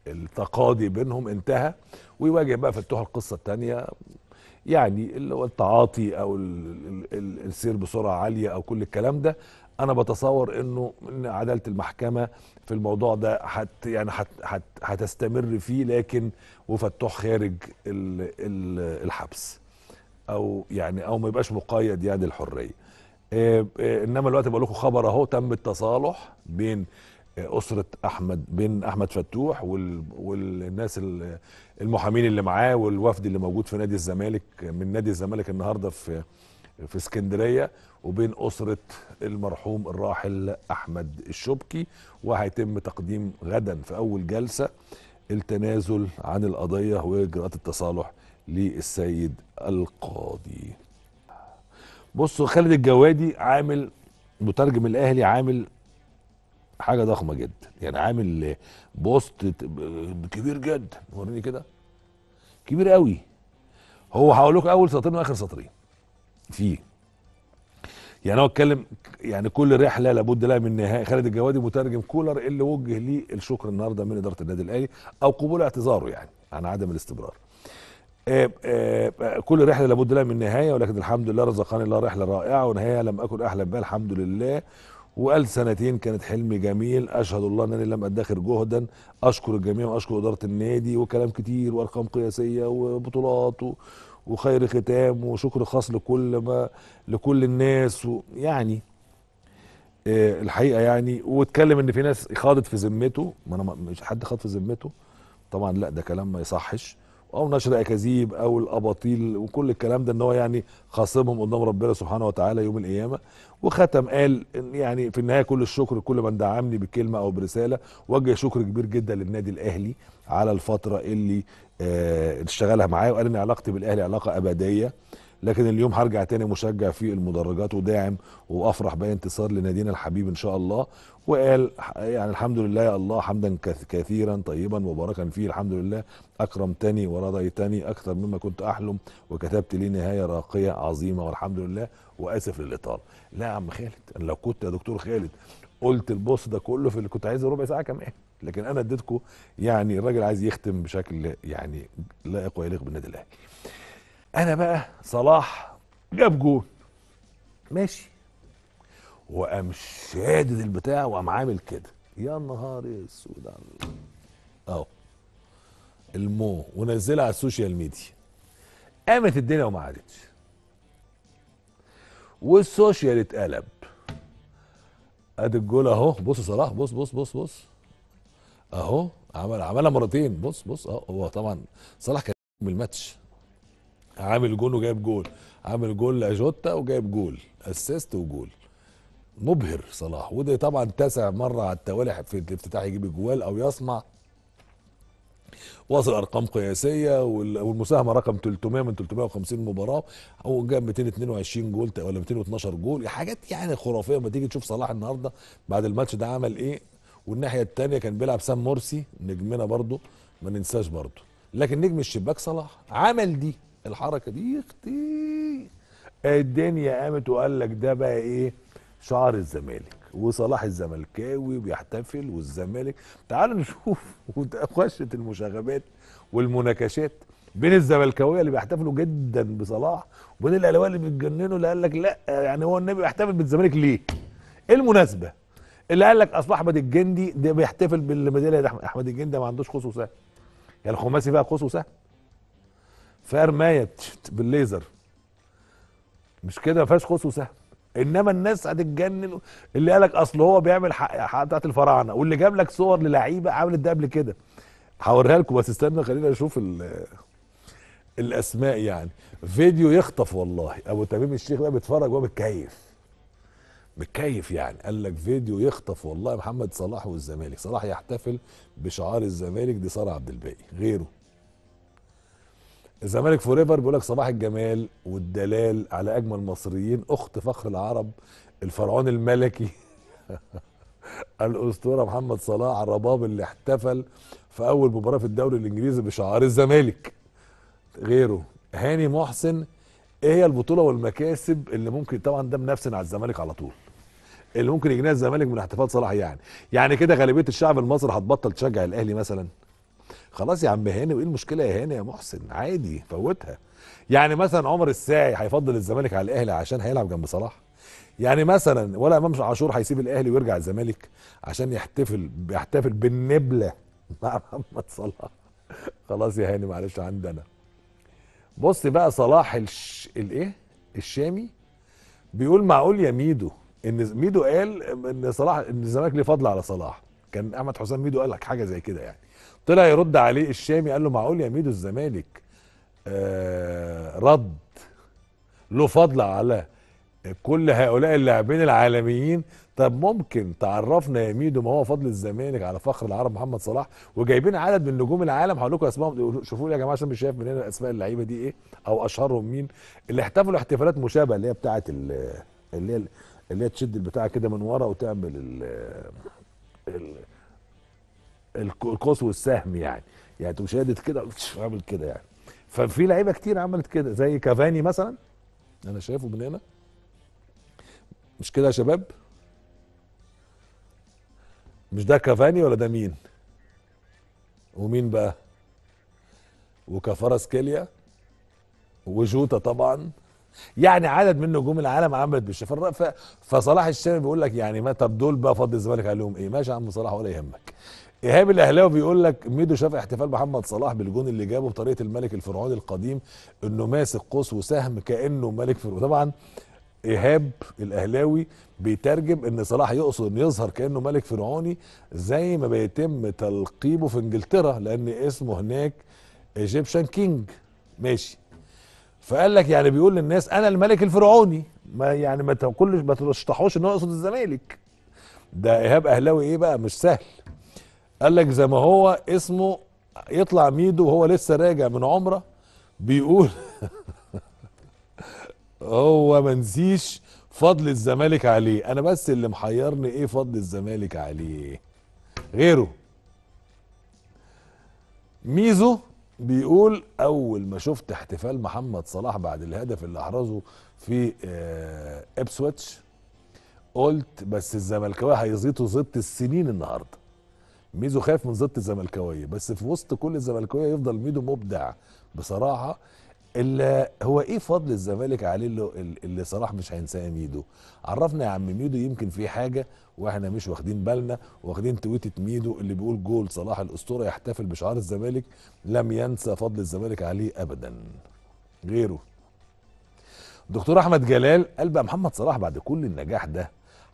التقاضي بينهم انتهى ويواجه بقى فتوح القصه الثانيه يعني التعاطي او السير بسرعه عاليه او كل الكلام ده انا بتصور انه ان عداله المحكمه في الموضوع ده حت يعني حت حت هتستمر فيه لكن وفتوح خارج الـ الـ الحبس او يعني او ما يبقاش مقيد يعني الحريه إيه إيه انما الوقت بقول لكم خبر اهو تم التصالح بين اسره احمد بين احمد فتوح والناس المحامين اللي معاه والوفد اللي موجود في نادي الزمالك من نادي الزمالك النهارده في في اسكندريه وبين اسره المرحوم الراحل احمد الشبكي وهيتم تقديم غدا في اول جلسه التنازل عن القضيه واجراءات التصالح للسيد القاضي بصوا خالد الجوادي عامل مترجم الاهلي عامل حاجه ضخمه جدا يعني عامل بوست كبير جدا وريني كده كبير قوي هو هقول لكم اول سطرين واخر سطرين فيه يعني هو اتكلم يعني كل رحله لابد لها من نهايه خالد الجوادي مترجم كولر اللي وجه لي الشكر النهارده من اداره النادي الاهلي او قبول اعتذاره يعني عن عدم الاستمرار آآ آه، آآ آه، كل رحله لابد لها من نهايه ولكن الحمد لله رزقني الله رحله رائعه ونهايه لم اكن احلم بها الحمد لله وقال سنتين كانت حلم جميل اشهد الله انني لم ادخر جهدا اشكر الجميع واشكر اداره النادي وكلام كتير وارقام قياسيه وبطولات وخير ختام وشكر خاص لكل ما لكل الناس يعني آه، الحقيقه يعني واتكلم ان في ناس خاضت في ذمته ما انا مش حد خاض في ذمته طبعا لا ده كلام ما يصحش او نشر اكاذيب او الاباطيل وكل الكلام ده ان هو يعني خاصمهم قدام ربنا سبحانه وتعالى يوم القيامه وختم قال إن يعني في النهايه كل الشكر كل من دعمني بكلمه او برساله وجه شكر كبير جدا للنادي الاهلي على الفتره اللي آه، اشتغلها معايا وقال ان علاقتي بالاهلي علاقه ابديه لكن اليوم هرجع تاني مشجع في المدرجات وداعم وافرح بانتصار لنادينا الحبيب ان شاء الله وقال يعني الحمد لله يا الله حمدا كثيرا طيبا مباركا فيه الحمد لله اكرمتني ورضيتني اكثر مما كنت احلم وكتبت لي نهايه راقيه عظيمه والحمد لله واسف للاطاله لا يا عم خالد انا لو كنت يا دكتور خالد قلت البوست ده كله في اللي كنت عايزه ربع ساعه كمان لكن انا اديتكم يعني الراجل عايز يختم بشكل يعني لا يقوى يليق بالنادي الاهلي انا بقى صلاح جاب جول ماشي وقام شادد البتاع وقام عامل كده يا نهار اسود اهو المو ونزلها على السوشيال ميديا قامت الدنيا وما عادتش والسوشيال اتقلب ادي الجول اهو بص صلاح بص بص بص بص اهو عمل عملها مرتين بص بص اهو هو طبعا صلاح كان من الماتش عامل جون وجايب جول عامل جول لاجوتا وجايب جول اسيست وجول مبهر صلاح وده طبعا تسع مره على التوالي في الافتتاح يجيب جوال او يصنع واصل ارقام قياسيه والمساهمه رقم 300 من 350 مباراه هو جاب 222 جول ولا 212 جول حاجات يعني خرافيه ما تيجي تشوف صلاح النهارده بعد الماتش ده عمل ايه والناحيه الثانيه كان بيلعب سام مرسي نجمنا برده ما ننساش برده لكن نجم الشباك صلاح عمل دي الحركه دي اختي الدنيا قامت وقال لك ده بقى ايه شعار الزمالك وصلاح الزملكاوي بيحتفل والزمالك تعالوا نشوف خشه المشاغبات والمناكشات بين الزملكاويه اللي بيحتفلوا جدا بصلاح وبين الاهلاويه اللي بيتجننوا اللي قال لك لا يعني هو النبي بيحتفل بالزمالك ليه؟ ايه المناسبه؟ اللي قال لك اصل احمد الجندي ده بيحتفل بالميداليه احمد الجندي ما عندوش خصوصه يعني يا الخماسي بقى خصوصه في رمايه بالليزر مش كده ما فيهاش قوس وسهم انما الناس هتتجنن اللي قالك اصل هو بيعمل حق, بتاعت الفراعنه واللي جاب لك صور للعيبه عملت ده قبل كده هوريها لكم بس استنى خلينا نشوف الاسماء يعني فيديو يخطف والله ابو تميم الشيخ بقى بيتفرج وهو متكيف متكيف يعني قال لك فيديو يخطف والله محمد صلاح والزمالك صلاح يحتفل بشعار الزمالك دي ساره عبد الباقي غيره الزمالك فور ايفر بيقول لك صباح الجمال والدلال على اجمل مصريين اخت فخر العرب الفرعون الملكي الاسطوره محمد صلاح الرباب اللي احتفل في اول مباراه في الدوري الانجليزي بشعار الزمالك غيره هاني محسن ايه هي البطوله والمكاسب اللي ممكن طبعا ده منافسن على الزمالك على طول اللي ممكن يجنيها الزمالك من احتفال صلاح يعني يعني كده غالبيه الشعب المصري هتبطل تشجع الاهلي مثلا خلاص يا عم هاني وايه المشكله يا هاني يا محسن عادي فوتها يعني مثلا عمر الساعي هيفضل الزمالك على الاهلي عشان هيلعب جنب صلاح يعني مثلا ولا امام عاشور هيسيب الاهلي ويرجع الزمالك عشان يحتفل يحتفل بالنبله مع محمد صلاح خلاص يا هاني معلش عندنا بص بقى صلاح الش... الايه الشامي بيقول معقول يا ميدو ان ميدو قال ان صلاح ان الزمالك ليه فضل على صلاح كان احمد حسام ميدو قال لك حاجه زي كده يعني طلع يرد عليه الشامي قال له معقول يا ميدو الزمالك آه رد له فضل على كل هؤلاء اللاعبين العالميين طب ممكن تعرفنا يا ميدو ما هو فضل الزمالك على فخر العرب محمد صلاح وجايبين عدد من نجوم العالم هقول لكم اسمائهم شوفوا لي يا جماعه عشان مش شايف من هنا اسماء اللعيبه دي ايه او اشهرهم مين اللي احتفلوا احتفالات مشابهه اللي هي بتاعه اللي هي اللي هي تشد البتاعه كده من ورا وتعمل ال ال القوس والسهم يعني يعني تقوم كده عامل كده يعني ففي لعيبه كتير عملت كده زي كافاني مثلا انا شايفه من هنا مش كده يا شباب مش ده كافاني ولا ده مين ومين بقى وكفرس كيليا وجوتا طبعا يعني عدد من نجوم العالم عملت بالشفر فصلاح الشامي بيقول لك يعني ما طب دول بقى فضل الزمالك عليهم ايه ماشي يا عم صلاح ولا يهمك ايهاب الاهلاوي بيقول لك ميدو شاف احتفال محمد صلاح بالجون اللي جابه بطريقه الملك الفرعوني القديم انه ماسك قوس وسهم كانه ملك فرعوني طبعا ايهاب الاهلاوي بيترجم ان صلاح يقصد انه يظهر كانه ملك فرعوني زي ما بيتم تلقيبه في انجلترا لان اسمه هناك ايجيبشن كينج ماشي فقال لك يعني بيقول للناس انا الملك الفرعوني ما يعني ما تقولش ما تشطحوش ان هو يقصد الزمالك ده ايهاب اهلاوي ايه بقى مش سهل قال لك زي ما هو اسمه يطلع ميدو وهو لسه راجع من عمره بيقول هو ما نسيش فضل الزمالك عليه انا بس اللي محيرني ايه فضل الزمالك عليه غيره ميزو بيقول اول ما شفت احتفال محمد صلاح بعد الهدف اللي احرزه في آه، ابسويتش قلت بس الزملكاويه هيزيطوا زيط السنين النهارده ميزو خايف من زيطه الزملكاويه بس في وسط كل الزملكاويه يفضل ميدو مبدع بصراحه اللي هو ايه فضل الزمالك عليه اللي, اللي صلاح مش هينساه ميدو عرفنا يا عم ميدو يمكن في حاجه واحنا مش واخدين بالنا واخدين تويته ميدو اللي بيقول جول صلاح الاسطوره يحتفل بشعار الزمالك لم ينسى فضل الزمالك عليه ابدا غيره دكتور احمد جلال قال بقى محمد صلاح بعد كل النجاح ده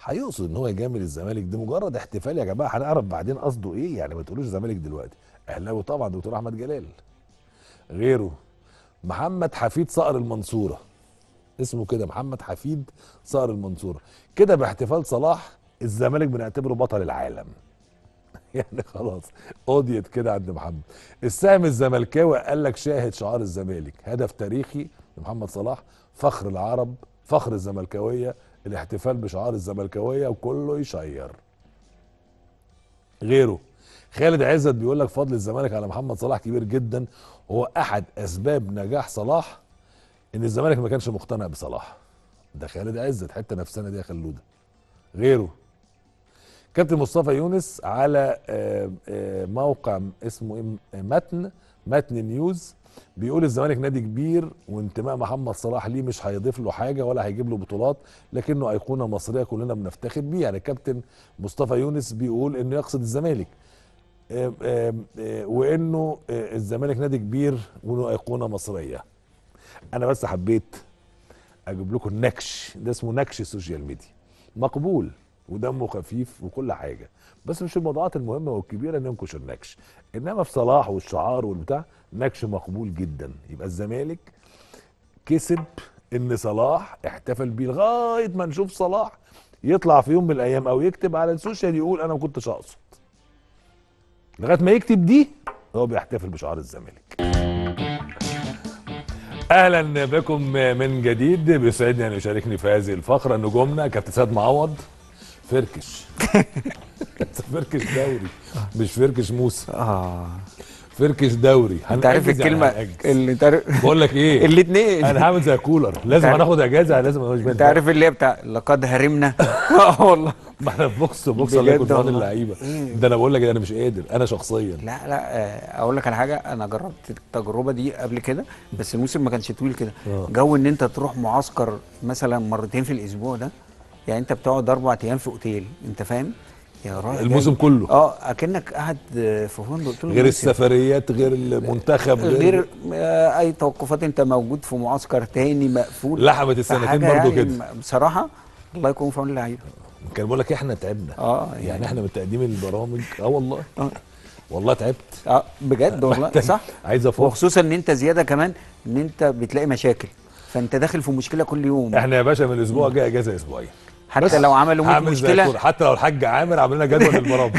هيقصد ان هو يجامل الزمالك دي مجرد احتفال يا جماعه هنعرف بعدين قصده ايه يعني ما تقولوش زمالك دلوقتي اهلاوي طبعا دكتور احمد جلال غيره محمد حفيد صقر المنصوره اسمه كده محمد حفيد صقر المنصوره كده باحتفال صلاح الزمالك بنعتبره بطل العالم يعني خلاص قضيت كده عند محمد السهم الزملكاوي قال لك شاهد شعار الزمالك هدف تاريخي لمحمد صلاح فخر العرب فخر الزملكاويه الاحتفال بشعار الزملكاويه وكله يشير غيره خالد عزت بيقول لك فضل الزمالك على محمد صلاح كبير جدا وهو احد اسباب نجاح صلاح ان الزمالك ما كانش مقتنع بصلاح ده خالد عزت حته نفسنا دي يا خلوده غيره كابتن مصطفى يونس على آه، آه، موقع اسمه آه، متن متن نيوز بيقول الزمالك نادي كبير وانتماء محمد صلاح ليه مش هيضيف له حاجه ولا هيجيب له بطولات لكنه ايقونه مصريه كلنا بنفتخر بيها يعني الكابتن مصطفى يونس بيقول انه يقصد الزمالك آه، آه، آه، وانه الزمالك نادي كبير وانه ايقونه مصريه انا بس حبيت اجيب لكم نكش ده اسمه نكش السوشيال ميديا مقبول ودمه خفيف وكل حاجه بس مش الموضوعات المهمه والكبيره ننكش النكش انما في صلاح والشعار والبتاع نكش مقبول جدا يبقى الزمالك كسب ان صلاح احتفل بيه لغايه ما نشوف صلاح يطلع في يوم من الايام او يكتب على السوشيال يقول انا ما كنتش اقصد لغايه ما يكتب دي هو بيحتفل بشعار الزمالك اهلا بكم من جديد بيسعدني ان يشاركني في هذه الفقره نجومنا كابتن سيد معوض فركش فركش دوري مش فركش موسى اه فركش دوري انت عارف الكلمه اللي انت بقول لك ايه الاثنين انا هعمل زي كولر لازم هناخد اجازه لازم مش انت عارف اللي هي بتاع لقد هرمنا اه والله ما انا بوكس بوكس الله يكون فاضل اللعيبه ده انا بقول لك انا مش قادر انا شخصيا لا لا آه، اقول لك على حاجه انا جربت التجربه دي قبل كده بس الموسم ما كانش طويل كده آه. جو ان انت تروح معسكر مثلا مرتين في الاسبوع ده يعني انت بتقعد اربع ايام في اوتيل انت فاهم يا راجل الموسم كله اه اكنك قاعد في فندق غير السفريات غير المنتخب غير غير آه، اي توقفات انت موجود في معسكر تاني مقفول لحمت السنتين برضه يعني كده بصراحه الله يكون في عون اللعيبه كان بقول لك احنا تعبنا اه يعني, يعني احنا من تقديم البرامج اه والله اه. والله تعبت اه بجد والله صح عايز افوق وخصوصا ان انت زياده كمان ان انت بتلاقي مشاكل فانت داخل في مشكله كل يوم احنا يا باشا من الاسبوع الجاي اجازه اسبوعيه حتى لو عملوا مشكله حتى لو الحاج عامر عامل لنا جدول للمرابط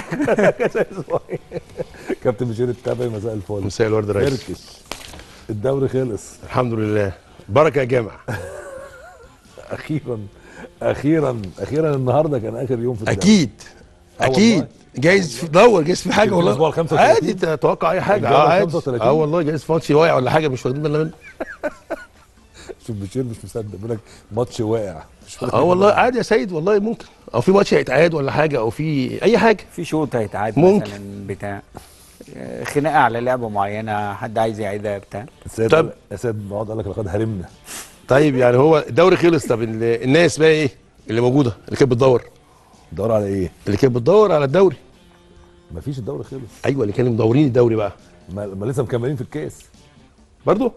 كابتن بشير التابعي مساء الفل مساء الورد ريس الدوري خلص الحمد لله بركه يا جامع اخيرا اخيرا اخيرا النهارده كان اخر يوم في الدوري اكيد اكيد جايز في دور جايز في حاجه والله عادي تتوقع اي حاجه اه عادي اه والله جايز في ماتش واقع ولا حاجه مش واخدين بالنا منه بشير مش مصدق بيقول لك ماتش واقع اه والله عادي يا سيد والله ممكن او في ماتش هيتعاد ولا حاجه او في اي حاجه في شوط هيتعاد مثلا بتاع آه، خناقه على لعبه معينه حد عايز يعيدها بتاع طب يا سيد بقعد اقول لك لقد هرمنا طيب يعني هو الدوري خلص طب الناس بقى ايه اللي موجوده اللي كانت بتدور بتدور على ايه؟ اللي كانت بتدور على الدوري مفيش الدوري خلص ايوه اللي كانوا مدورين الدوري بقى ما لسه مكملين في الكاس برضه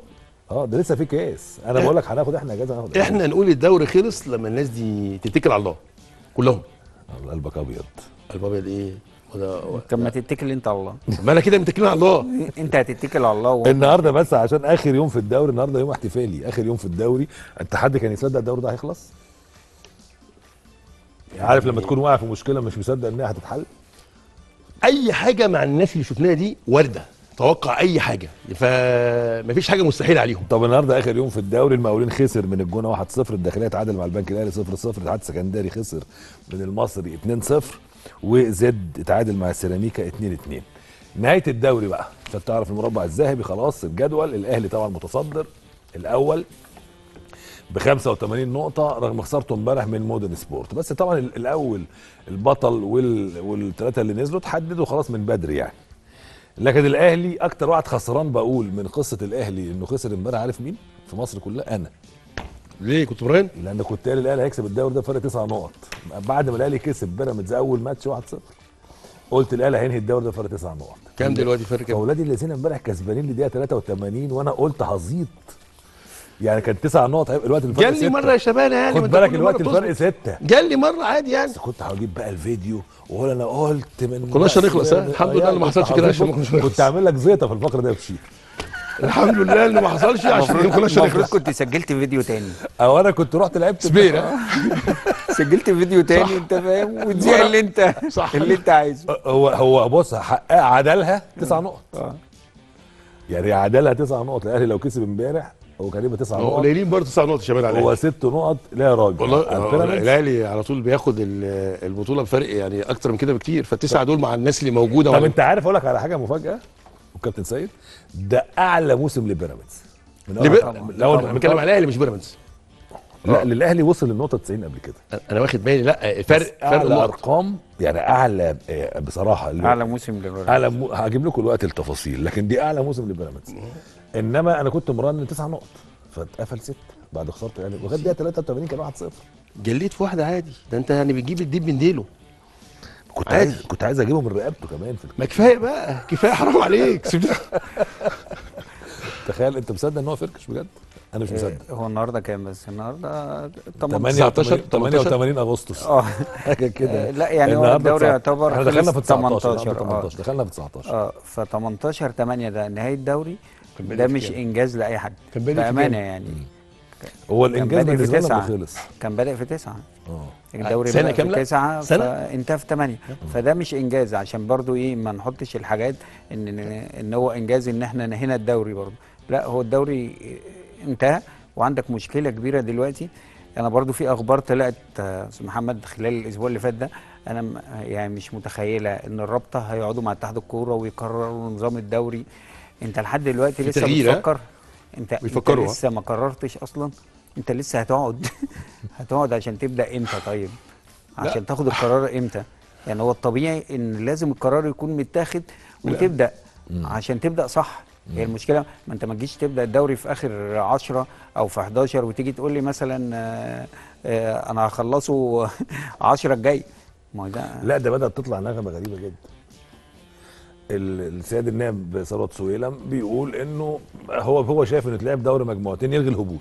اه ده لسه في كاس انا بقول لك هناخد احنا اجازه هناخد احنا نقول الدوري خلص لما الناس دي تتكل على الله كلهم الله قلبك ابيض قلب ابيض ايه طب ما تتكل انت على الله ما انا كده متكلين على الله انت هتتكل على الله النهارده بس عشان اخر يوم في الدوري النهارده يوم احتفالي اخر يوم في الدوري انت حد كان يصدق الدوري ده هيخلص يعني عارف لما تكون واقع في مشكله مش مصدق انها هتتحل اي حاجه مع الناس اللي شفناها دي وارده توقع اي حاجه فمفيش حاجه مستحيل عليهم طب النهارده اخر يوم في الدوري المقاولين خسر من الجونه 1-0 الداخليه تعادل مع البنك الاهلي 0-0 الاتحاد السكندري خسر من المصري 2-0 وزد اتعادل مع السيراميكا 2-2 نهايه الدوري بقى انت بتعرف المربع الذهبي خلاص الجدول الاهلي طبعا متصدر الاول ب 85 نقطة رغم خسارته امبارح من مودرن سبورت بس طبعا الأول البطل والثلاثة اللي نزلوا تحددوا خلاص من بدري يعني لكن الاهلي اكتر واحد خسران بقول من قصه الاهلي انه خسر امبارح عارف مين في مصر كلها انا ليه كنت براهن؟ لان كنت قال الاهلي هيكسب الدوري ده فرق 9 نقط بعد ما الاهلي كسب بيراميدز اول ماتش 1-0 قلت الاهلي هينهي الدوري ده فرق 9 نقط كام دلوقتي فرق كام؟ اولادي الذين امبارح كسبانين لدقيقه 83 وانا قلت هزيط يعني كان 9 نقط الوقت الفرق 6 جالي ستة. مره يا شباب يعني خد بالك الوقت الفرق 6 جالي مره عادي يعني بس كنت هجيب بقى الفيديو ولا انا قلت من كناش هنخلص الحمد لله اللي ما حصلش كده عشان كنت عامل لك زيطه في الفقره دي يا بشير الحمد لله اللي ما حصلش عشان ما كناش المفروض كنت سجلت فيديو تاني او انا كنت رحت لعبت سبيرة سجلت فيديو تاني انت فاهم وتذيع اللي انت صح اللي انت عايزه أه، هو هو بص حقق عدلها تسع آه. نقط آه. يعني عدلها تسع نقط الاهلي لو كسب امبارح هو تسع نقط قليلين برضه تسع نقط شمال على هو ست نقط لا يا راجل والله الاهلي آه، على طول بياخد البطوله بفرق يعني اكتر من كده بكتير فالتسعه دول مع الناس اللي موجوده طب انت عارف اقول لك على حاجه مفاجاه وكابتن سيد ده اعلى موسم لبيراميدز لو بنتكلم على الاهلي مش بيراميدز لا آه. للاهلي وصل للنقطه 90 قبل كده انا واخد بالي لا فرق فرق اعلى ارقام يعني اعلى آه، بصراحه اعلى موسم لبيراميدز اعلى م... هجيب لكم الوقت التفاصيل لكن دي اعلى موسم لبيراميدز انما انا كنت مرن تسع نقط فاتقفل ست بعد خساره يعني لغايه دقيقه 83 كان 1 0 جليت في واحده عادي ده انت يعني بتجيب الديب من ديله كنت عادي. عايز كنت عايز اجيبه من رقبته كمان في ما كفايه بقى كفايه حرام عليك تخيل انت مصدق ان هو فركش بجد انا مش مصدق إيه، هو النهارده كام بس النهارده 18 88 اغسطس اه حاجه كده آه، لا يعني هو الدوري يعتبر احنا دخلنا في 19 18 دخلنا في 19 اه ف 18 8 ده نهايه الدوري ده مش انجاز لاي حد كان بادئ بامانه يعني هو الانجاز في تسعه خلص كان بادئ في تسعه اه الدوري سنه كامله تسعه سنه انتهى في ثمانيه فده مش انجاز عشان برضو ايه ما نحطش الحاجات ان ان هو انجاز ان احنا نهينا الدوري برضو لا هو الدوري انتهى وعندك مشكله كبيره دلوقتي انا برضو في اخبار طلعت آه، استاذ محمد خلال الاسبوع اللي فات ده انا يعني مش متخيله ان الرابطه هيقعدوا مع اتحاد الكوره ويقرروا نظام الدوري انت لحد دلوقتي لسه بتفكر انت, انت لسه ما قررتش اصلا انت لسه هتقعد هتقعد عشان تبدا امتى طيب عشان لا. تاخد القرار امتى يعني هو الطبيعي ان لازم القرار يكون متاخد وتبدا لا. عشان تبدا صح هي المشكله ما انت ما تجيش تبدا الدوري في اخر 10 او في 11 وتيجي تقول لي مثلا آه، آه، انا هخلصه 10 الجاي ما ده لا ده بدات تطلع نغمه غريبه جدا السيد النائب ثروت سويلم بيقول انه هو هو شايف ان اتلعب دوري مجموعتين يلغي الهبوط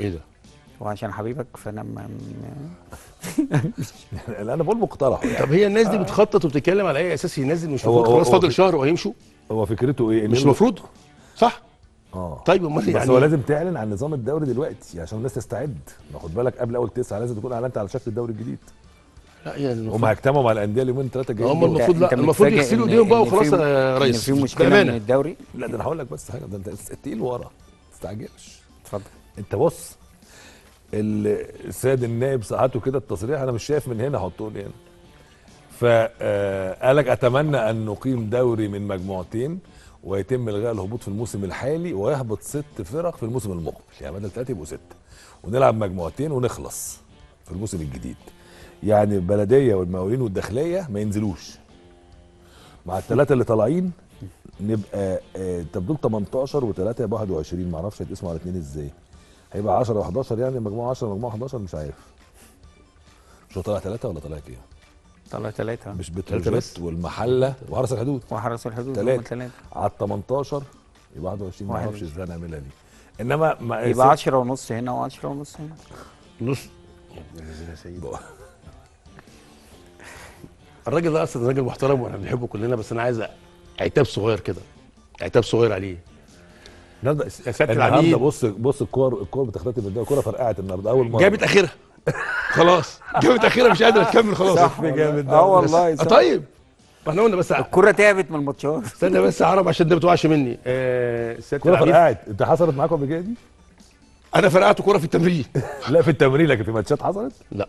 ايه ده وعشان حبيبك فانا ما انا بقول مقترح يعني. طب هي الناس دي بتخطط وبتتكلم على اي اساس ينزل مش المفروض خلاص فاضل شهر وهيمشوا هو فكرته ايه مش المفروض صح اه طيب امال يعني بس هو لازم تعلن عن نظام الدوري دلوقتي عشان الناس تستعد ما خد بالك قبل اول تسعه لازم تكون اعلنت على شكل الدوري الجديد لا يعني هم هيجتمعوا مع الانديه اليومين ثلاثه جايين هم اه، المفروض لا المفروض يغسلوا ايديهم بقى وخلاص يا آه، ريس في مشكله من الدوري لا ده انا هقول لك بس حاجه ده انت التقيل ورا ما تستعجلش اتفضل انت بص السيد النائب ساعته كده التصريح انا مش شايف من هنا حطوه لي هنا فقال آه، لك اتمنى ان نقيم دوري من مجموعتين ويتم الغاء الهبوط في الموسم الحالي ويهبط ست فرق في الموسم المقبل يعني بدل ثلاثه يبقوا سته ونلعب مجموعتين ونخلص في الموسم الجديد يعني البلديه والمقاولين والداخليه ما ينزلوش مع الثلاثه اللي طالعين نبقى آه، طب دول 18 و3 يبقى 21 معرفش هيتقسموا على اثنين ازاي هيبقى 10 و11 يعني مجموعه 10 مجموعه 11 مش عارف مش طالع ثلاثه ولا طالع كام؟ طلع ثلاثة مش بتروجيت والمحلة وحرس الحدود وحرس الحدود ثلاثة على ال 18 يبقى 21 معرفش ازاي نعملها دي انما ما يبقى 10 ونص هنا و10 ونص هنا نص يا سيدي الراجل ده اصلا راجل محترم واحنا بنحبه كلنا بس انا عايز عتاب صغير كده عتاب صغير عليه النهارده يا سياده العميد بص بص الكور الكور بتختتم من الكوره فرقعت النهارده اول مره جابت اخرها خلاص جابت اخرها مش قادره تكمل خلاص صح جامد اه والله طيب احنا قلنا بس الكره تعبت من الماتشات استنى بس عرب عشان ده ما توقعش مني آه، سياده العميد فرقعت انت حصلت معاكم قبل كده دي؟ انا فرقعت كوره في التمرين لا في التمرين لكن في ماتشات حصلت؟ لا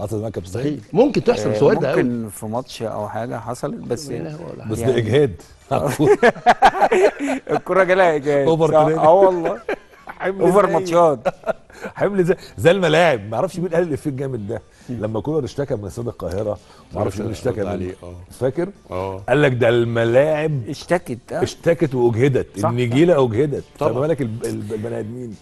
قطر المركب ازاي ممكن تحصل بس آه، وارده قوي ممكن في ماتش او حاجه حصلت بس بس ده يعني اجهاد آه. الكره جالها اجهاد اوفر اه والله اوفر ماتشات حمل زي زي الملاعب ما اعرفش مين قال الافيه الجامد ده لما كولر اشتكى من استاد القاهره ما اعرفش مين اشتكى عليه فاكر؟ آه. اه قال لك ده الملاعب اشتكت اه اشتكت واجهدت النجيله اجهدت فما بالك البني ادمين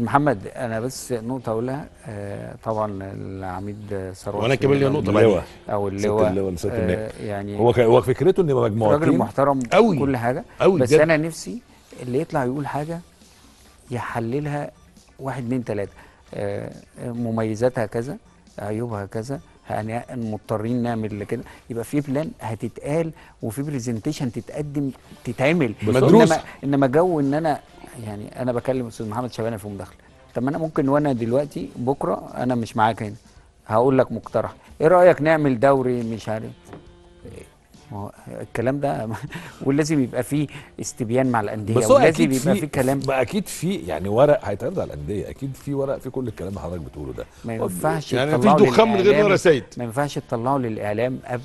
محمد انا بس نقطه اقولها آه طبعا العميد ثروت وانا كمان لي نقطه اللواء او اللواء اللواء آه يعني هو هو فكرته ان مجموعه مجموعتين راجل محترم أوي كل حاجه أوي بس جد. انا نفسي اللي يطلع يقول حاجه يحللها واحد اتنين تلاته آه مميزاتها كذا عيوبها كذا يعني مضطرين نعمل كده يبقى في بلان هتتقال وفي برزنتيشن تتقدم تتعمل مدروس انما انما جو ان انا يعني انا بكلم استاذ محمد شبانه في مداخله طب ما انا ممكن وانا دلوقتي بكره انا مش معاك هنا هقول لك مقترح ايه رايك نعمل دوري مش عارف ما هو الكلام ده ولازم يبقى فيه استبيان مع الانديه بس ولازم يبقى فيه كلام ما اكيد فيه يعني ورق هيتعرض على الانديه اكيد فيه ورق فيه كل الكلام اللي حضرتك بتقوله ده ما ينفعش يعني مفيش دخان من غير ورق ما ينفعش تطلعه للاعلام قبل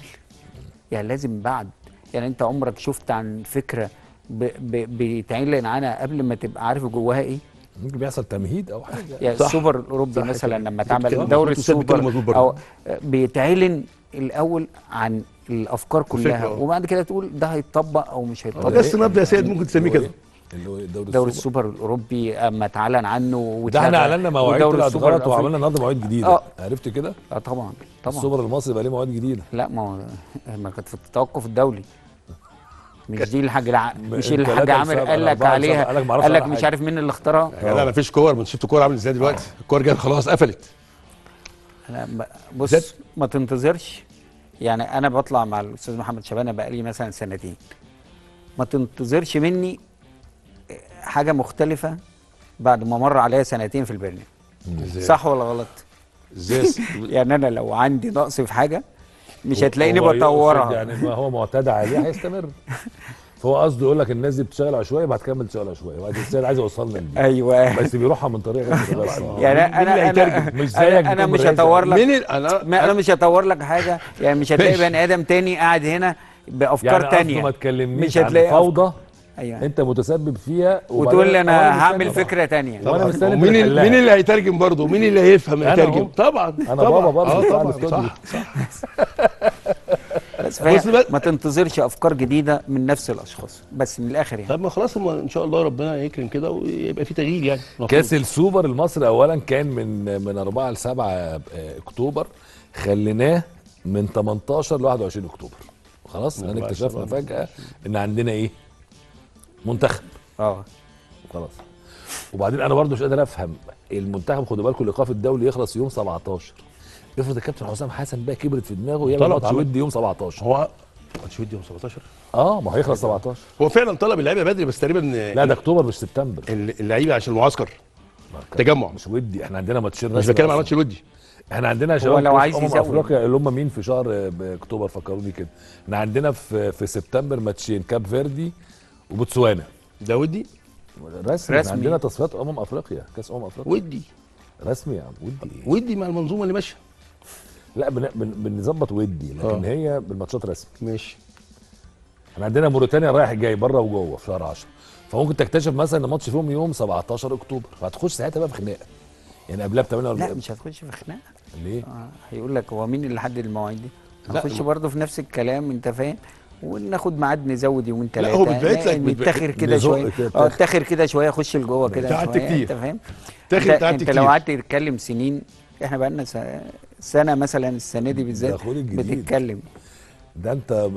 يعني لازم بعد يعني انت عمرك شفت عن فكره بيتعين لنا عنها قبل ما تبقى عارف جواها ايه ممكن بيحصل تمهيد او حاجه يعني صح السوبر الاوروبي مثلا لما اتعمل دوري السوبر او بيتعلن الاول عن الافكار كلها وبعد كده تقول ده هيتطبق او مش هيتطبق بس السيناريو يا سيد ممكن تسميه كده إيه؟ دوري السوبر, السوبر الاوروبي اما اتعلن عنه ده احنا اعلنا مواعيد طلعت وعملنا النهارده مواعيد جديده آه. عرفت كده؟ اه طبعا طبعا السوبر المصري بقى ليه مواعيد جديده لا ما هو ما كانت في التوقف الدولي مش دي الحاج الع... مش الحاج عامر قال لك عليها قال لك مش عارف مين اللي اختارها يا جدع مفيش كور انت شفت الكور عامل ازاي دلوقتي آه. الكور جت خلاص قفلت انا بص ما تنتظرش يعني انا بطلع مع الاستاذ محمد شبانه بقالي مثلا سنتين ما تنتظرش مني آه، حاجه مختلفه بعد ما مر عليا سنتين في البرنامج صح ولا غلط ازاي يعني انا لو عندي نقص في حاجه مش هتلاقيني بطورها يعني ما هو معتاد عليه هيستمر فهو قصده يقول لك الناس دي بتشتغل عشوائي بعد كده بتشتغل عشوائي وبعد كده عايز يوصلنا لنا ايوه بس بيروحها من طريق غير يعني انا انا مش زيك انا مش هطور لك انا انا مش هطور لك حاجه يعني مش هتلاقي بني ادم تاني قاعد هنا بافكار يعني تانية ما تكلمنيش مش هتلاقي عن فوضى أيوة. انت متسبب فيها وتقول لي انا هعمل فكره ثانيه وانا مستني مين مين اللي هيترجم برضه مين اللي هيفهم يترجم طبعا انا طبعا. بابا برضه آه طبعا صح صح, صح. بس, بس ما تنتظرش افكار جديده من نفس الاشخاص بس من الاخر يعني طب ما خلاص ان شاء الله ربنا يكرم كده ويبقى في تغيير يعني مفروض. كاس السوبر المصري اولا كان من من 4 ل 7 آه، اكتوبر خليناه من 18 ل 21 اكتوبر خلاص لان اكتشفنا فجاه ان عندنا ايه منتخب اه خلاص وبعدين انا برضه مش قادر افهم المنتخب خدوا بالكم الايقاف الدولي يخلص يوم 17 افرض الكابتن حسام حسن بقى كبرت في دماغه يعمل ماتش ودي يوم 17 هو ماتش ودي يوم 17 اه ما هو هيخلص 17 هو فعلا طلب اللعيبه بدري بس تقريبا لا ده اكتوبر مش سبتمبر اللعيبه عشان المعسكر تجمع مش ودي احنا عندنا ماتشين مش بتكلم على ماتش الودي احنا عندنا شباب لو عايز أمم افريقيا اللي هم مين في شهر آه، اكتوبر فكروني كده احنا عندنا في في سبتمبر ماتشين كاب فيردي وبوتسوانا ده ودي رسمي, رسمي. عندنا تصفيات امم افريقيا كاس امم افريقيا ودي رسمي يا عم ودي ودي مع المنظومه اللي ماشيه لا بن... بنظبط ودي لكن أوه. هي بالماتشات رسمي ماشي احنا عندنا موريتانيا رايح جاي بره وجوه في شهر 10 فممكن تكتشف مثلا ان الماتش فيهم يوم 17 اكتوبر فهتخش ساعتها بقى في خناقه يعني قبلها ب 48 لا مش هتخش في خناقه ليه؟ آه هيقول لك هو مين اللي حدد المواعيد دي؟ هنخش برضه في نفس الكلام انت فاهم؟ وناخد ميعاد نزود يومين ثلاثه لا هو بيتبعت لك نتاخر كده شويه اه اتاخر كده شويه اخش لجوه كده انت قعدت كتير انت فاهم؟ انت, انت لو قعدت تتكلم سنين احنا بقى لنا سنه مثلا السنه دي بالذات بتتكلم ده انت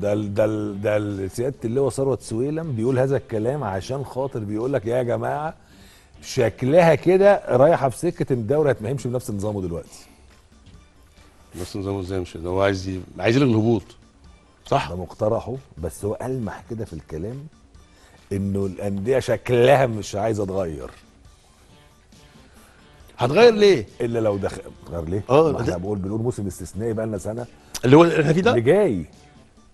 ده ده ده سياده اللواء ثروت سويلم بيقول هذا الكلام عشان خاطر بيقول لك يا جماعه شكلها كده رايحه في سكه ان الدوري هيمشي بنفس نظامه دلوقتي نفس نظامه ازاي مش ده هو عايز عايز يلغي الهبوط صح ده مقترحه بس هو ألمح كده في الكلام إنه الأندية شكلها مش عايزة تغير هتغير ليه؟ الا لو دخل هتغير ليه؟ اه احنا بقول بنقول موسم استثنائي بقى لنا سنه اللي هو احنا فيه ده؟ اللي جاي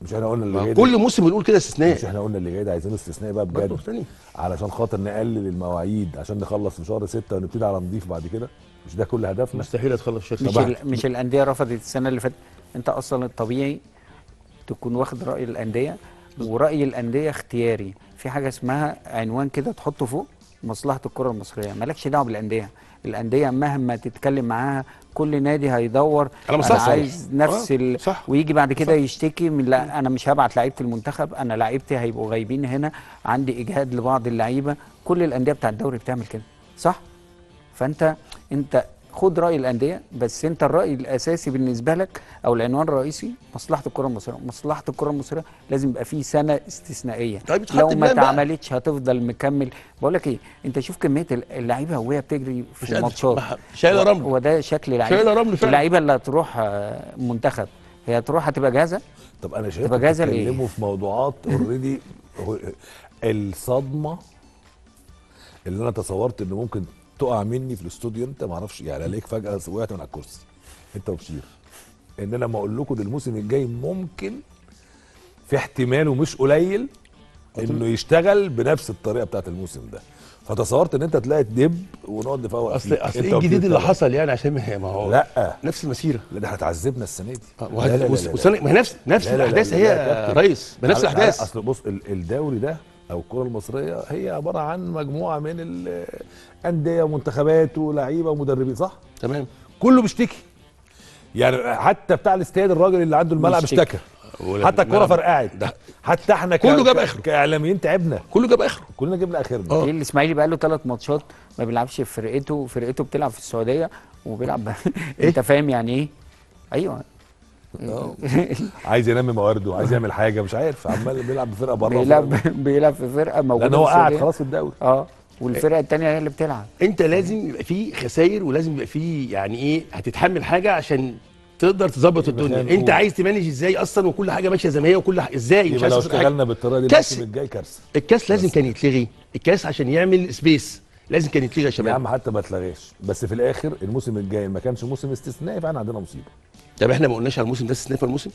مش احنا قلنا اللي جاي كل موسم بنقول كده استثناء مش احنا قلنا اللي جاي ده عايزين استثناء بقى بجد علشان خاطر نقلل المواعيد عشان نخلص في شهر 6 ونبتدي على نضيف بعد كده مش ده كل هدفنا مستحيل في شهر مش, مش الانديه رفضت السنه اللي فاتت انت اصلا الطبيعي تكون واخد راي الانديه وراي الانديه اختياري في حاجه اسمها عنوان كده تحطه فوق مصلحه الكره المصريه مالكش دعوه بالانديه الانديه مهما تتكلم معاها كل نادي هيدور انا, أنا عايز آه، نفس ال... صح. ويجي بعد كده يشتكي من لا انا مش هبعت لعيبه المنتخب انا لعيبتي هيبقوا غايبين هنا عندي اجهاد لبعض اللعيبه كل الانديه بتاع الدوري بتعمل كده صح فانت انت خد راي الانديه بس انت الراي الاساسي بالنسبه لك او العنوان الرئيسي مصلحه الكره المصريه مصلحه الكره المصريه لازم يبقى في سنه استثنائيه طيب لو ما اتعملتش هتفضل مكمل بقول لك ايه انت شوف كميه اللعيبه وهي بتجري في الماتشات شايله رمل وده شكل اللعيبه شايله رمل فعلا اللعيبه اللي هتروح آه، منتخب هي تروح هتبقى جاهزه طب انا شايف هتبقى جاهزه ليه في موضوعات اوريدي الصدمه اللي انا تصورت ان ممكن تقع مني في الاستوديو انت ما اعرفش يعني الاقيك فجاه وقعت من على الكرسي انت وبشير ان انا لما اقول لكم ده الموسم الجاي ممكن في احتمال ومش قليل انه يشتغل بنفس الطريقه بتاعت الموسم ده فتصورت ان انت تلاقي دب ونقعد نفوق اصل اصل ايه الجديد اللي حصل يعني عشان ما هو لا نفس المسيره لا ده اتعذبنا السنه دي آه لا لا لا لا ما هي نفس نفس الاحداث هي يا ريس بنفس الاحداث اصل بص الدوري ده او الكره المصريه هي عباره عن مجموعه من الانديه ومنتخبات ولاعيبه ومدربين صح؟ تمام كله بيشتكي يعني حتى بتاع الاستاد الراجل اللي عنده الملعب اشتكى حتى الكره فرقعت حتى احنا كله جاب اخره كاعلاميين تعبنا كله جاب اخره كلنا جبنا اخرنا آه. ايه الاسماعيلي بقى له ثلاث ماتشات ما بيلعبش في فرقته فرقته بتلعب في السعوديه وبيلعب إيه؟ انت فاهم يعني ايه ايوه عايز ينمي موارده عايز يعمل حاجه مش عارف عمال بيلعب بفرقه بره بيلعب بيلعب في فرقه موجوده لان هو قاعد خلاص في الدوري اه والفرقه الثانيه هي اللي بتلعب انت لازم يبقى في خسائر ولازم يبقى في يعني ايه هتتحمل حاجه عشان تقدر تظبط الدنيا انت عايز تمانج ازاي اصلا وكل حاجه ماشيه زي ما هي وكل حاجة. ازاي مش لو اشتغلنا بالطريقه دي الموسم الجاي كارثه الكاس لازم كان يتلغي الكاس عشان يعمل سبيس لازم كان يتلغي يا شباب يا عم حتى ما اتلغاش بس في الاخر الموسم الجاي ما كانش موسم استثنائي فاحنا عندنا مصيبه طب احنا ما قلناش على الموسم ده استثناء في الموسم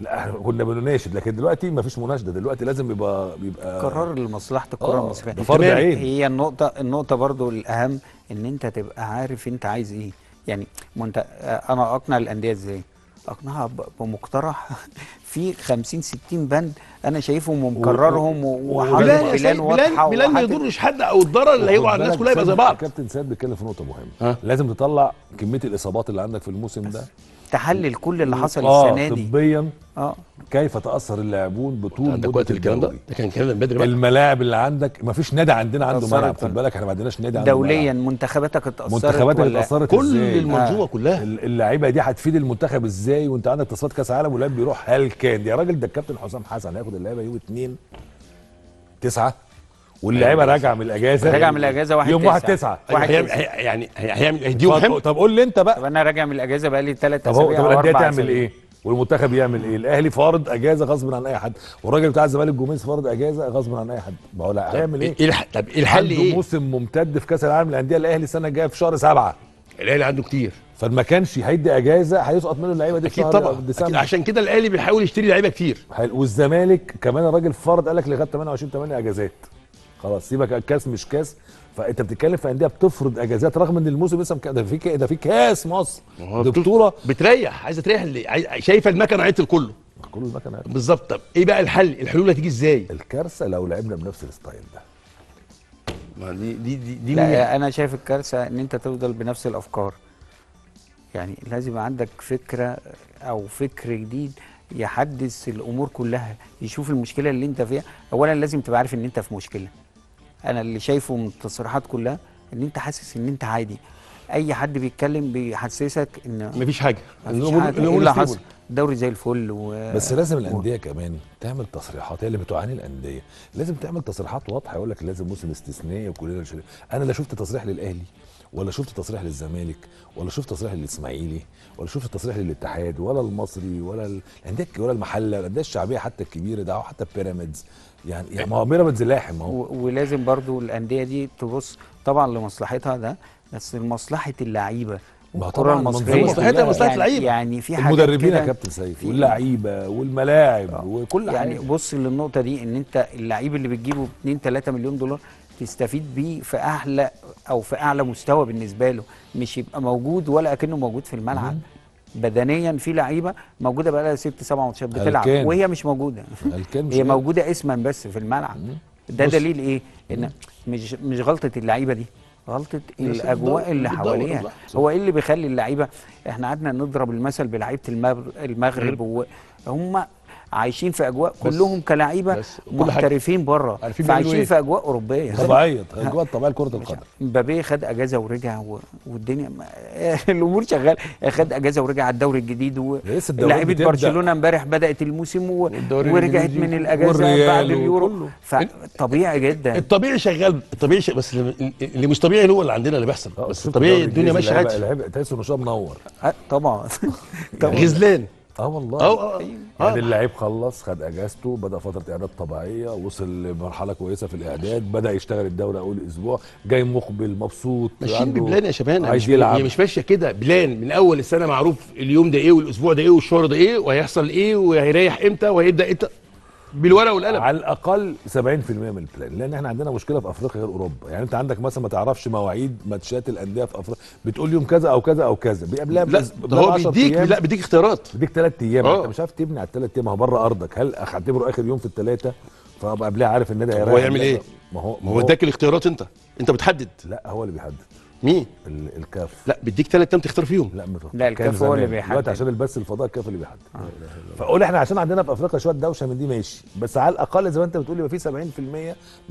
لا احنا كنا بنناشد لكن دلوقتي ما فيش مناشده دلوقتي لازم يبقى بيبقى قرار لمصلحه الكره آه، المصريه فرض عين هي النقطه النقطه برضو الاهم ان انت تبقى عارف انت عايز ايه يعني ما انت آه، انا اقنع الانديه ازاي اقنعها بمقترح في 50 60 بند انا شايفهم ومكررهم وحاطط بلان واضحه بلان ما يضرش حد او الضرر اللي هيقع على الناس كلها يبقى زي بعض كابتن سيد بيتكلم في نقطه مهمه لازم تطلع كميه الاصابات اللي عندك في الموسم ده تحلل كل اللي حصل آه السنه دي طبيا اه كيف تاثر اللاعبون بطول عندك وقت الكلام ده ده كان كلام بدري بقى الملاعب اللي عندك ما فيش نادي عندنا عنده ملعب خد بالك احنا ما عندناش نادي عنده دوليا منتخباتك اتاثرت منتخباتك اتاثرت كل المنظومه آه. كلها اللعيبه دي هتفيد المنتخب ازاي وانت عندك تصفيات كاس عالم واللاعب بيروح هلكان يا راجل ده الكابتن حسام حسن هياخد اللعيبه يوم اثنين تسعه واللعيبه أيوة. راجعه من الاجازه راجع من الاجازه واحد يوم 1 9 يعني هيعمل دي حمل طب قول لي انت بقى طب انا راجع من الاجازه بقى لي 3 اسابيع طب الانديه تعمل ايه؟ والمنتخب يعمل ايه؟ الاهلي فارض اجازه غصب عن اي حد والراجل بتاع الزمالك جوميز فارض اجازه غصب عن اي حد ما هو هيعمل ايه؟ إيه طب ايه الحل ايه؟ عنده موسم ممتد في كاس العالم للانديه الاهلي السنه الجايه في شهر سبعه الاهلي عنده كتير فما كانش هيدي اجازه هيسقط منه اللعيبه دي اكيد طبعا أكيد عشان كده الاهلي بيحاول يشتري لعيبه كتير والزمالك كمان الراجل فرض قال لك لغايه 28 8 اجازات خلاص سيبك الكاس مش كاس فانت بتتكلم في انديه بتفرض اجازات رغم ان الموسم لسه ده في ده في كاس مصر دي بطوله بتريح عايزه تريح اللي شايفه المكنه عطل كله كل المكنه بالظبط طب ايه بقى الحل الحلول هتيجي ازاي الكارثه لو لعبنا بنفس الستايل ده ما دي دي دي, دي لا انا شايف الكارثه ان انت تفضل بنفس الافكار يعني لازم عندك فكره او فكر جديد يحدث الامور كلها يشوف المشكله اللي انت فيها اولا لازم تبقى عارف ان انت في مشكله انا اللي شايفه من التصريحات كلها ان انت حاسس ان انت عادي اي حد بيتكلم بيحسسك ان مفيش حاجه مفيش حاجه اللي حصل الدوري زي الفل و... بس لازم الانديه و... كمان تعمل تصريحات هي اللي بتعاني الانديه لازم تعمل تصريحات واضحه يقول لك لازم موسم استثنائي وكلنا شريك. إيه. انا لا شفت تصريح للاهلي ولا شفت تصريح للزمالك ولا شفت تصريح للاسماعيلي ولا شفت تصريح للاتحاد ولا المصري ولا الانديه ولا المحله الانديه الشعبيه حتى الكبيره ده او حتى بيراميدز يعني يعني ما هو بيراميدز لاحم اهو ولازم برضو الانديه دي تبص طبعا لمصلحتها ده بس لمصلحه اللعيبه الكره المصريه مصلحتها مصلحه يعني اللعيبه يعني في حاجه المدربين يا كابتن سيف واللعيبه والملاعب آه. وكل يعني حاجه يعني بص للنقطه دي ان انت اللعيب اللي بتجيبه 2 3 مليون دولار تستفيد بيه في اعلى او في اعلى مستوى بالنسبه له مش يبقى موجود ولا اكنه موجود في الملعب مم. بدنيا في لعيبه موجوده بقى لها ست سبع ماتشات بتلعب الكن. وهي مش موجوده مش هي موجوده اسما بس في الملعب ده دليل ايه؟ ان مش مش غلطه اللعيبه دي غلطه الاجواء اللي حواليها هو ايه اللي بيخلي اللعيبه احنا قعدنا نضرب المثل بلعيبه المغرب وهم عايشين في اجواء كلهم كلاعيبه محترفين بره عايشين إيه؟ في اجواء اوروبيه طبيعيه اجواء طبيعيه لكره القدم مبابي خد اجازه ورجع و... والدنيا الامور شغاله خد اجازه ورجع على الدوري الجديد لعيبه برشلونه امبارح بدات الموسم و... ورجعت من الاجازه بعد اليورو فطبيعي جدا الطبيعي شغال الطبيعي ش... بس اللي مش طبيعي هو اللي عندنا اللي بيحصل آه، بس الطبيعي الدنيا ماشيه عادي تحس انه منور أه، طبعا غزلان اه والله أيوة. يعني اه يعني اللعيب خلص خد اجازته بدا فتره اعداد طبيعيه وصل لمرحله كويسه في الاعداد بدا يشتغل الدوري اول اسبوع جاي مقبل مبسوط ماشيين ببلان يا شباب عايز مش هي مش ماشيه كده بلان من اول السنه معروف اليوم ده ايه والاسبوع ده ايه والشهر ده ايه وهيحصل ايه وهيريح امتى وهيبدا امتى بالورقه والقلم على الاقل 70% من البلان لان احنا عندنا مشكله في افريقيا غير اوروبا يعني انت عندك مثلا ما تعرفش مواعيد ماتشات الانديه في افريقيا بتقول يوم كذا او كذا او كذا بيقابلها لا ده هو بيديك لا بيديك اختيارات بيديك ثلاث ايام آه. يعني انت مش عارف تبني على الثلاث ايام هو بره ارضك هل هتعتبره اخر يوم في الثلاثه فابقى قبلها عارف النادي هيعمل ايه ما هو ما هو اداك الاختيارات انت انت بتحدد لا هو اللي بيحدد مين الكاف لا بديك ثلاث ايام تختار فيهم لا متوقع. لا الكاف هو اللي بيحدد دلوقتي عشان البث الفضاء الكاف اللي بيحدد آه. فقول احنا عشان عندنا في افريقيا شويه دوشه من دي ماشي بس على الاقل زي ما انت بتقول يبقى في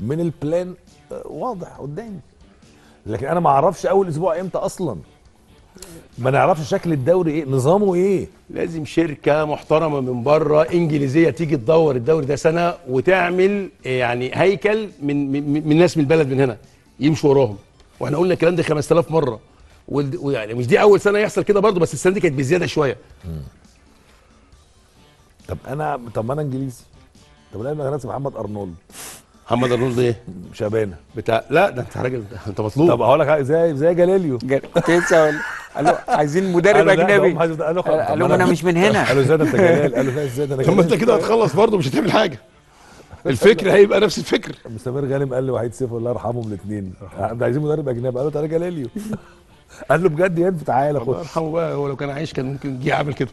70% من البلان آه، واضح قدامي لكن انا ما اعرفش اول اسبوع امتى اصلا ما نعرفش شكل الدوري ايه نظامه ايه لازم شركه محترمه من بره انجليزيه تيجي تدور الدوري ده سنه وتعمل آه، يعني هيكل من من, من ناس من البلد من هنا يمشوا وراهم واحنا قلنا الكلام ده 5000 مره ويعني مش دي اول سنه يحصل كده برضه بس السنه دي كانت بزياده شويه طب انا طب ما انا انجليزي طب انا المدرسه محمد ارنولد محمد ارنولد ايه؟ شبانه بتاع لا ده انت راجل انت مطلوب طب هقول لك زي زي جاليليو كنت لسه اقول قالوا عايزين مدرب اجنبي قالوا انا مش من هنا قالوا زاد انت جلال قالوا ازاي انت انا طب ما انت كده هتخلص برضه مش هتعمل حاجه الفكر هيبقى نفس الفكر مستمر غانم قال لوحيد سيف الله من الاثنين احنا عايزين مدرب اجنبي قال له تعالى جلاليو قال له بجد ينفع تعالى خد الله يرحمه بقى هو لو كان عايش كان ممكن يجي يعمل كده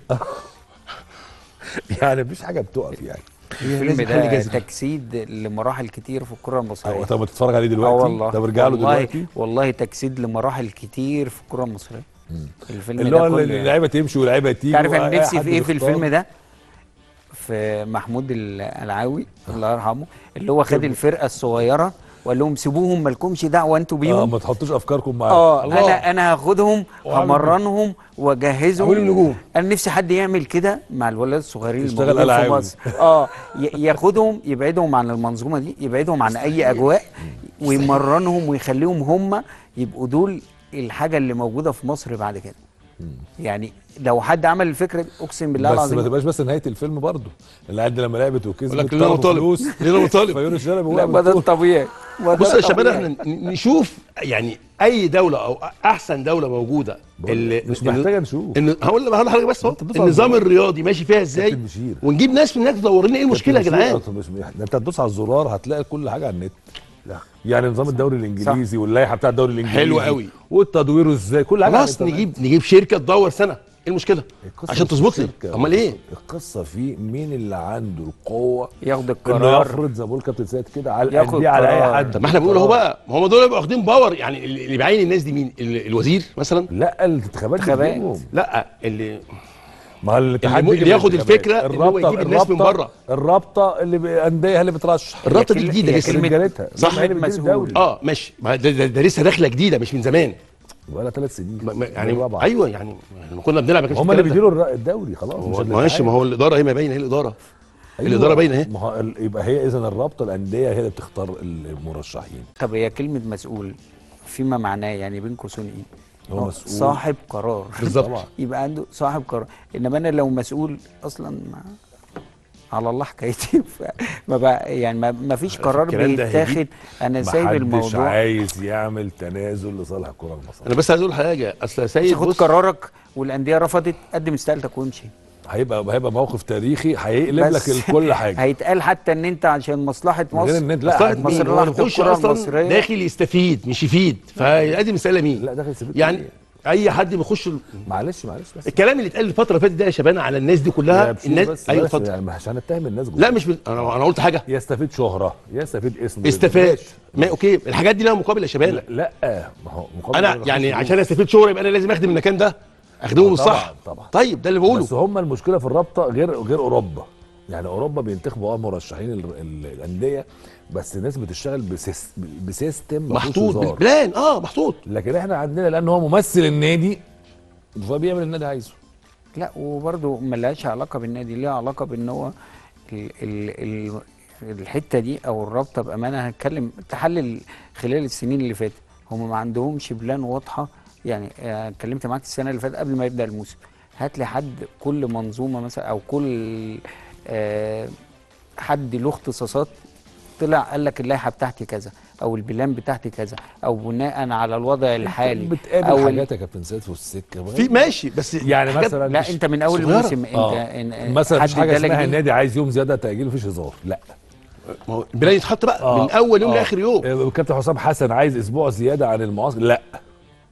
يعني مفيش حاجه بتقف يعني الفيلم ده تجسيد لمراحل كتير في الكره المصريه طب تتفرج عليه دلوقتي آه والله طب ارجع له دلوقتي والله تجسيد لمراحل كتير في الكره المصريه الفيلم اللي هو اللعيبه تمشي واللعيبه تيجي عارف انا نفسي في ايه في الفيلم ده في محمود العاوي الله يرحمه اللي هو خد الفرقه الصغيره وقال لهم سيبوهم مالكمش دعوه انتوا بيهم اه ما تحطوش افكاركم معايا اه انا انا هاخدهم همرنهم واجهزهم اعملوا نجوم انا نفسي حد يعمل كده مع الولاد الصغيرين اللي في مصر اه ياخدهم يبعدهم عن المنظومه دي يبعدهم عن اي اجواء ويمرنهم ويخليهم هم يبقوا دول الحاجه اللي موجوده في مصر بعد كده يعني لو حد عمل الفكره اقسم بالله بس العظيم بس ما تبقاش بس نهايه الفيلم برضه اللي العد لما لعبت وكسبت ليه طالب ليه طالب فيونس شلبي لا ما ده الطبيعي بص يا شباب احنا نشوف يعني اي دوله او احسن دوله موجوده اللي مش محتاجه نشوف ان هقول لحضرتك بس النظام الرياضي ماشي فيها ازاي ونجيب ناس من هناك تدور لنا ايه المشكله يا جدعان انت هتدوس على الزرار هتلاقي كل حاجه على النت لا يعني نظام الدوري الانجليزي واللائحه بتاع الدوري الانجليزي حلو قوي والتدوير ازاي كل حاجه خلاص نجيب نجيب شركه تدور سنه ايه المشكله عشان تظبط لي امال ايه القصه في مين اللي عنده القوه ياخد القرار انه يفرض زي بقول كابتن سيد كده على دي على اي حد ما احنا بنقول اهو بقى ما هم دول بيبقوا واخدين باور يعني اللي بيعين الناس دي مين الوزير مثلا لا الانتخابات لا اللي ما الاتحاد يعني اللي ياخد الفكره ان هو يجيب الناس من بره الرابطه اللي انديه اللي بترشح الرابطه دي جديده لسه رجالتها صح اه ماشي ما ده, لسه داخله جديده مش من زمان ولا ثلاث سنين يعني رابعة. ايوه يعني ما كنا بنلعب هم اللي بيديروا الدوري خلاص ماشي ما هو الاداره هي ما باينه هي الاداره أيوة. الاداره باينه اهي ما هو يبقى هي اذا الرابطه الانديه هي اللي بتختار المرشحين طب هي كلمه مسؤول فيما معناه يعني بين قوسين ايه؟ هو آه، مسؤول صاحب قرار بالظبط يبقى عنده صاحب قرار انما انا لو مسؤول اصلا ما على الله حكايتي ما بقى يعني ما, ما فيش قرار بيتاخد انا سايب الموضوع مش عايز يعمل تنازل لصالح الكره المصريه انا بس عايز اقول حاجه اصل يا سيد خد قرارك والانديه رفضت قدم استقالتك وامشي هيبقى هيبقى موقف تاريخي هيقلب لك كل حاجه هيتقال حتى ان انت عشان مصلحه مصر غير ان انت مصر هو يخش اصلا داخل يستفيد مش يفيد فادي مساله مين؟ لا داخل يستفيد يعني اي حد بيخش ال... معلش معلش بس الكلام اللي اتقال الفتره اللي فاتت ده يا شبان على الناس دي كلها الناس اي فتره يعني مش هنتهم الناس جوه لا مش بال... انا انا قلت حاجه يستفيد شهره يستفيد اسم استفاد ما اوكي الحاجات دي لها مقابل يا شباب لا ما هو مقابل انا يعني عشان استفيد شهره يبقى انا لازم اخدم المكان ده اخدمه بالصح آه، طبعا, طبعا طيب ده اللي بقوله بس هم المشكله في الرابطه غير غير اوروبا يعني اوروبا بينتخبوا اه مرشحين الانديه بس الناس بتشتغل بسيس بسيستم محطوط بالبلان اه محطوط لكن احنا عندنا لان هو ممثل النادي فبيعمل النادي عايزه لا وبرده لهاش علاقه بالنادي ليها علاقه بان هو ال ال ال الحته دي او الرابطه بامانه هنتكلم تحلل خلال السنين اللي فاتت هم ما عندهمش بلان واضحه يعني آه، اتكلمت معاك السنه اللي فاتت قبل ما يبدا الموسم هات لي حد كل منظومه مثلا او كل آه، حد له اختصاصات طلع قال لك اللائحه بتاعتي كذا او البلان بتاعتي كذا او بناء على الوضع الحالي بتقابل أو حاجات يا كابتن سيد في السكه في ماشي بس يعني مثلا لا انت من اول الموسم انت آه. آه. مثلا مش حاجه اسمها النادي عايز يوم زياده تاجيل مفيش هزار لا ما هو يتحط بقى آه. من اول يوم آه. لاخر يوم كابتن حسام حسن عايز اسبوع زياده عن المعاصر لا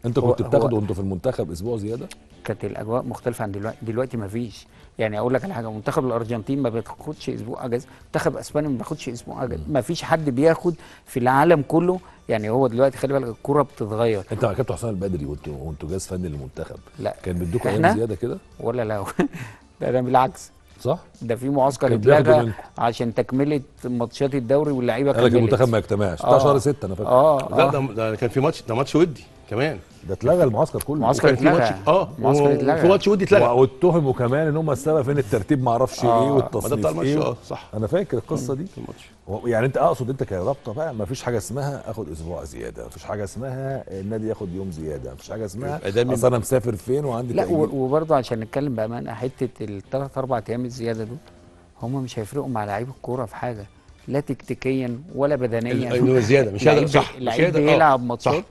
انت كنت بتاخده وانت في المنتخب اسبوع زياده كانت الاجواء مختلفه عن دلوقتي دلوقتي ما فيش يعني اقول لك على حاجه منتخب الارجنتين ما بياخدش اسبوع اجازه منتخب اسبانيا ما بياخدش اسبوع اجازه ما فيش حد بياخد في العالم كله يعني هو دلوقتي خلي بالك الكوره بتتغير انت مع كابتن حسام البدري وانتوا وانتوا جهاز فني للمنتخب لا كان بيدوكوا ايام زياده كده ولا لا ده, ده بالعكس صح ده في معسكر اتلغى عشان تكمله ماتشات الدوري واللعيبه لك المنتخب ما اجتمعش بتاع آه. شهر 6 انا فاكر اه لا آه. ده كان في ماتش ده ماتش ودي كمان ده اتلغى المعسكر كله المعسكر اتلغى اه المعسكر اتلغى في ماتش ودي اتلغى واتهموا كمان ان هم السبب في ان الترتيب معرفش إيه آه. ايه والتصنيف ده ايه اه صح انا فاكر القصه دي يعني انت اقصد انت كرابطه بقى ما فيش حاجه اسمها اخد اسبوع زياده ما فيش حاجه اسمها النادي ياخد يوم زياده ما فيش حاجه اسمها اصل انا مسافر فين وعندي لا وبرضه عشان نتكلم بامانه حته الثلاث اربع ايام الزياده دول هم مش هيفرقوا مع لعيب الكوره في حاجه لا تكتيكيا ولا بدنيا زياده مش هيقدر صح مش آه، بيلعب ماتشات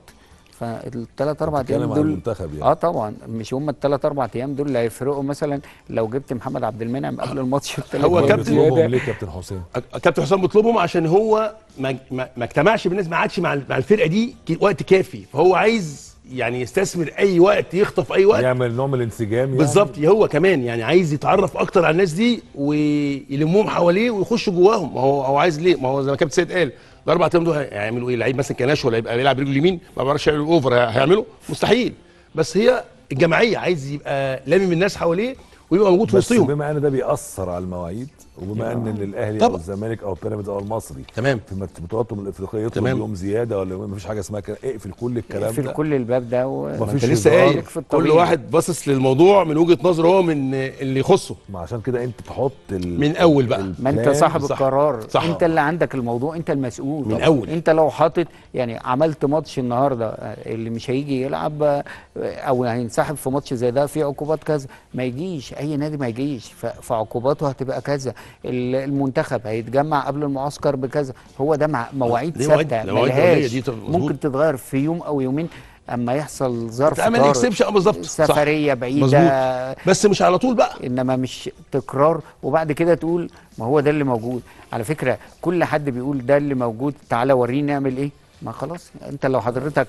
فالثلاث اربع ايام دول المنتخب يعني. اه طبعا مش هم الثلاث اربع ايام دول اللي هيفرقوا مثلا لو جبت محمد عبد المنعم قبل الماتش هو كابتن بيطلبهم ليه كابتن حسام؟ كابتن حسام بيطلبهم عشان هو ما ما اجتمعش بالنسبه ما قعدش مع مع الفرقه دي وقت كافي فهو عايز يعني يستثمر اي وقت يخطف اي وقت يعمل نوع من الانسجام يعني بالظبط هو كمان يعني عايز يتعرف اكتر على الناس دي ويلمهم حواليه ويخش جواهم ما هو هو عايز ليه ما هو زي ما كابتن سيد قال الاربع ايام دول هيعملوا ايه لعيب مثلا كناش ولا يبقى بيلعب رجله اليمين ما بيعرفش يعمل اوفر هيعمله مستحيل بس هي الجماعيه عايز يبقى لامم الناس حواليه ويبقى موجود في وسطهم بما ان ده بيأثر على المواعيد وبما ان الاهلي او الزمالك او بيراميدز او المصري تمام في بطولاتهم الافريقيه يطلب يوم زياده ولا ما فيش حاجه اسمها كده اقفل كل الكلام اقفل ده. كل الباب ده فيش لسه قايل كل واحد باصص للموضوع من وجهه نظره هو من اللي يخصه ما عشان كده انت تحط من اول بقى ما انت صاحب صح. القرار صح. انت اللي عندك الموضوع انت المسؤول من اول انت لو حاطط يعني عملت ماتش النهارده آه، اللي مش هيجي يلعب آه، او هينسحب في ماتش زي ده في عقوبات كذا ما يجيش اي نادي ما يجيش فعقوباته هتبقى كذا المنتخب هيتجمع قبل المعسكر بكذا هو ده مع مواعيد ثابته ملهاش ممكن تتغير في يوم او يومين اما يحصل ظرف تعمل اكسبشن آه، بالظبط سفريه صح. بعيده مزبوط. بس مش على طول بقى انما مش تكرار وبعد كده تقول ما هو ده اللي موجود على فكره كل حد بيقول ده اللي موجود تعالى وريني نعمل ايه ما خلاص انت لو حضرتك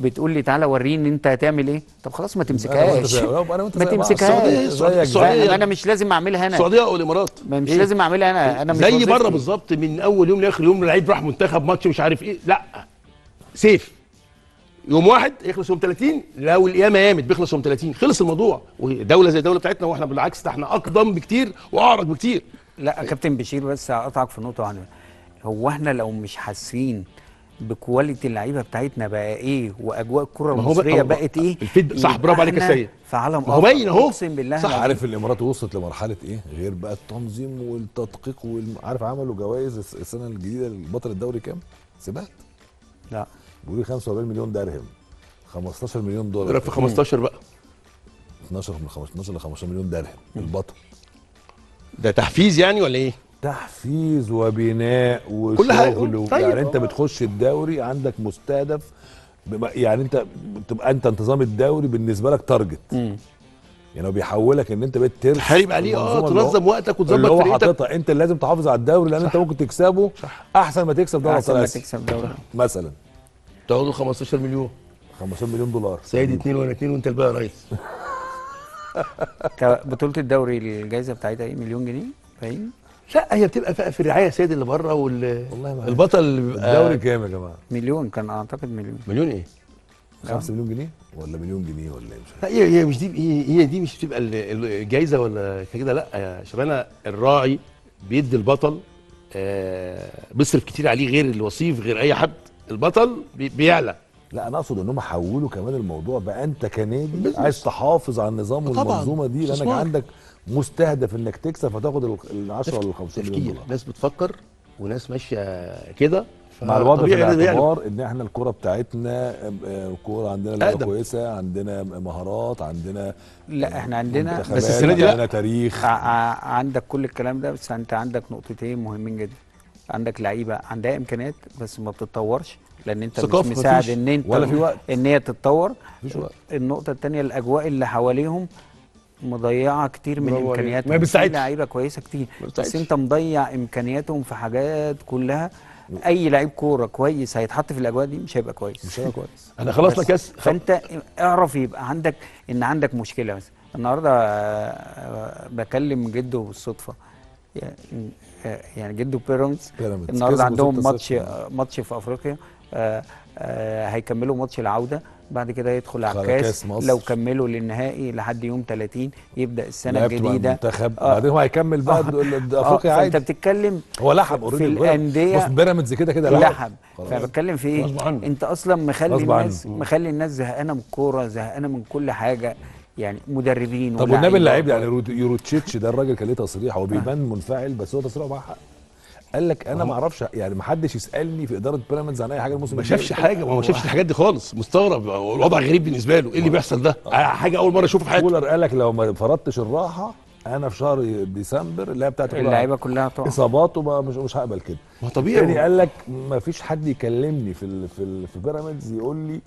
بتقول لي تعالى وريني انت هتعمل ايه طب خلاص ما تمسكهاش ما تمسكهاش السعوديه انا مش لازم اعملها انا السعوديه او الامارات مش إيه؟ لازم اعملها انا انا مش زي بره بالظبط من اول يوم لاخر يوم لعيب راح منتخب ماتش مش عارف ايه لا سيف يوم واحد يخلص يوم 30 لو القيامه قامت بيخلص يوم 30 خلص الموضوع ودوله زي الدوله بتاعتنا واحنا بالعكس ده احنا اقدم بكتير واعرق بكتير لا كابتن بشير بس اقطعك في نقطه واحده هو احنا لو مش حاسين بكواليتي اللعيبه بتاعتنا بقى ايه واجواء الكره المصريه بقت ايه الفيد صح برافو عليك يا سيد في عالم هو باين اهو اقسم بالله صح عارف الامارات وصلت لمرحله ايه غير بقى التنظيم والتدقيق وعارف عملوا جوائز السنه الجديده لبطل الدوري كام؟ سباق لا بيقولوا 45 مليون درهم 15 مليون دولار في 15 بقى 12 من 15 ل 15 مليون درهم البطل ده تحفيز يعني ولا ايه؟ تحفيز وبناء وشغل طيب. يعني انت بتخش الدوري عندك مستهدف يعني انت بتبقى انت انتظام الدوري بالنسبه لك تارجت يعني هو بيحولك ان انت بقيت ترس تحارب عليه اه تنظم وقتك وتظبط فريقك اللي هو حاططها انت اللي لازم تحافظ على الدوري لان صح. انت ممكن تكسبه صح. احسن ما تكسب دوري احسن ما تكسب دوري مثلا تاخده 15 مليون 15 مليون دولار سيدي اثنين وانا اثنين وانت الباقي يا ريس بطوله الدوري الجائزه بتاعتها ايه مليون جنيه باين لا هي بتبقى في الرعايه سيد اللي بره وال البطل اللي بيبقى الدوري كام يا جماعه؟ مليون كان اعتقد مليون مليون ايه؟ 5 مليون جنيه ولا مليون جنيه ولا ايه مش هي هي مش دي هي دي مش بتبقى الجايزه ولا كده لا يا شبانه الراعي بيدي البطل آه بيصرف كتير عليه غير الوصيف غير اي حد البطل بيعلى لا انا اقصد انهم حولوا كمان الموضوع بقى انت كنادي عايز تحافظ على النظام والمنظومه دي لانك عندك مستهدف انك تكسب فتاخد ال 10 ولا 50 مليون دولار ناس بتفكر وناس ماشيه كده مع الوضع في يعني الاعتبار ان احنا الكرة بتاعتنا كوره عندنا لعبه كويسه عندنا مهارات عندنا لا احنا عندنا بس السنه دي عندنا تاريخ عندك كل الكلام ده بس انت عندك نقطتين مهمين جدا عندك لعيبه عندها امكانيات بس ما بتتطورش لان انت مش مساعد ان انت ولا في وقت. ان هي تتطور النقطه الثانيه الاجواء اللي حواليهم مضيعه كتير من امكانياتهم ما بيساعدش لعيبه كويسه كتير بس انت مضيع امكانياتهم في حاجات كلها اي لعيب كوره كويس هيتحط في الاجواء دي مش هيبقى كويس مش هيبقى كويس انا خلاص كاس فانت اعرف يبقى عندك ان عندك مشكله مثلا النهارده آه، بكلم جده بالصدفه يعني جده بيراميدز النهارده عندهم ماتش ماتش في افريقيا آه، آه، هيكملوا ماتش العوده بعد كده يدخل على كاس لو كملوا للنهائي لحد يوم 30 يبدا السنه الجديده المنتخب آه بعدين هو هيكمل بقى آه افريقيا آه عادي انت بتتكلم هو لحب في الانديه بيراميدز كده كده لحب فبتكلم في ايه انت اصلا مخلي الناس مخلي الناس زهقانه من الكوره زهقانه من كل حاجه يعني مدربين طب والنبي اللعيب يعني يوروتشيتش ده الراجل كان ليه تصريح هو بيبان آه. منفعل بس هو تصريحه معاه حق قال لك انا ما اعرفش يعني ما حدش يسالني في اداره بيراميدز عن اي حاجه الموسم ما شافش حاجه ما هو ما شافش الحاجات دي خالص مستغرب الوضع غريب بالنسبه له ايه اللي بيحصل ده حاجه اول مره اشوفها في حياتي كولر قال لك لو ما فرضتش الراحه انا في شهر ديسمبر اللعيبه بتاعتي بتاعت اللعيبه كلها طبعا اصابات مش, مش هقبل كده ما طبيعي يعني قال لك ما فيش حد يكلمني في الـ في, في بيراميدز يقول لي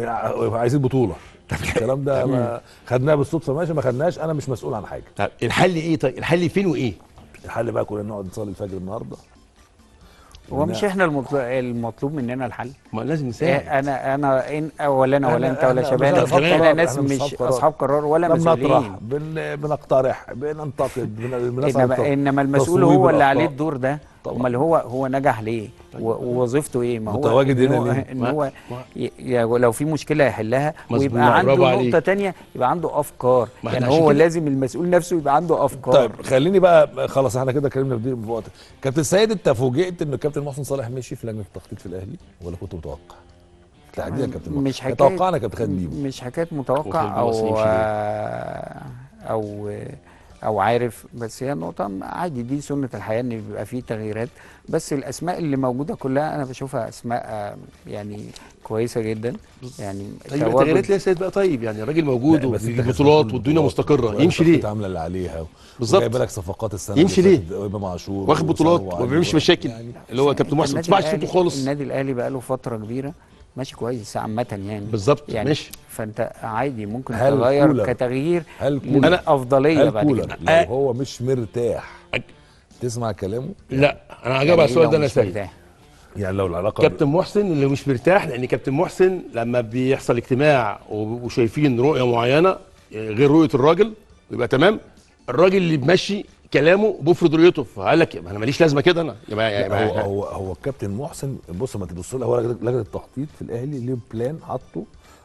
آه، عايزين بطوله الكلام ده خدناها بالصدفه ماشي ما خدناهاش انا مش مسؤول عن حاجه طب الحل ايه طيب الحل فين وايه الحل بقى كلنا نقعد نصلي الفجر النهارده هو مش احنا المطلوب, مننا الحل ما لازم نساعد إيه، انا انا إن ولا انا ولا انت ولا شباب احنا ناس مش اصحاب قرار ولا مسؤولين بنقترح بننتقد بنسال انما, إنما المسؤول هو اللي عليه الدور ده طبعا امال هو هو نجح ليه طيب. ووظيفته ايه ما هو متواجد هنا ليه؟ ان هو لو في مشكله يحلها ويبقى عنده نقطه عليك. تانية يبقى عنده افكار يعني هو كده. لازم المسؤول نفسه يبقى عنده افكار طيب خليني بقى خلاص احنا كده اتكلمنا في وقت كابتن سيد انت فوجئت ان الكابتن محسن صالح مشي في لجنه التخطيط في الاهلي ولا كنت متوقع؟ تحديدا يعني كابتن مش حكايه توقعنا كابتن خالد بيبو مش حكايه متوقع او آه، او او عارف بس هي النقطه عادي دي سنه الحياه ان بيبقى فيه تغييرات بس الاسماء اللي موجوده كلها انا بشوفها اسماء آه، يعني كويسه جدا يعني طيب التغييرات ليه سيد بقى طيب يعني الراجل موجود وبيجيب بطولات والدنيا مستقره يمشي ليه؟ عامله اللي عليها بالظبط بالك صفقات السنه يمشي ليه؟ امام عاشور واخد بطولات وما بيعملش مشاكل يعني اللي هو كابتن محسن ما بتسمعش صوته خالص النادي الاهلي بقى له فتره كبيره ماشي كويس عامة يعني بالظبط يعني ماشي فانت عادي ممكن تغير كتغيير هل كولر. انا افضليه بعد كده أه. لو أه. هو مش مرتاح تسمع كلامه؟ لا انا هجاوب يعني على إيه السؤال ده انا سايب يعني لو العلاقه كابتن محسن اللي مش مرتاح لان كابتن محسن لما بيحصل اجتماع وشايفين رؤيه معينه آه، غير رؤيه الراجل ويبقى تمام الراجل اللي ماشي كلامه بفرض رؤيته فقال لك انا ماليش لازمه كده انا هو, هو هو الكابتن محسن بص ما تبص لها هو لجنه التخطيط في الاهلي ليه بلان حاطه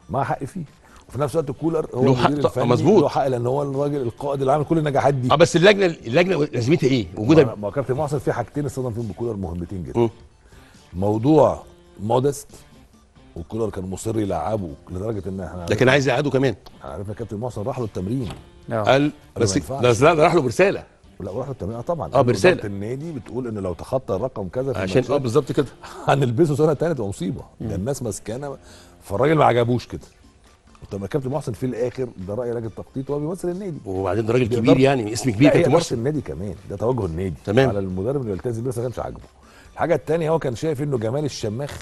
مع حق فيه وفي نفس الوقت كولر هو له حق مظبوط له حق لان هو الراجل القائد اللي عامل كل النجاحات دي اه بس اللجنه اللجنه لازمتها ايه؟ وجودها ما كابتن محسن في حاجتين اصطدم فيهم بكولر مهمتين جدا م. موضوع مودست وكولر كان مصر يلعبه لدرجه ان احنا لكن عايز يقعده كمان عرفنا كابتن محسن راح له التمرين نعم. قال بس لا راح له برساله لا ورحنا التمرين آه، طبعا اه برساله النادي بتقول ان لو تخطى الرقم كذا في عشان اه بالظبط كده هنلبسه سنه ثانيه تبقى مصيبه ده الناس مسكانه فالراجل ما عجبوش كده طب كابتن محسن في الاخر ده راي راجل تخطيط وهو بيمثل النادي وبعدين ده راجل كبير يعني اسم كبير كابتن محسن النادي كمان ده توجه النادي تمام على المدرب اللي يلتزم بس ما كانش عاجبه الحاجه الثانيه هو كان شايف انه جمال الشماخ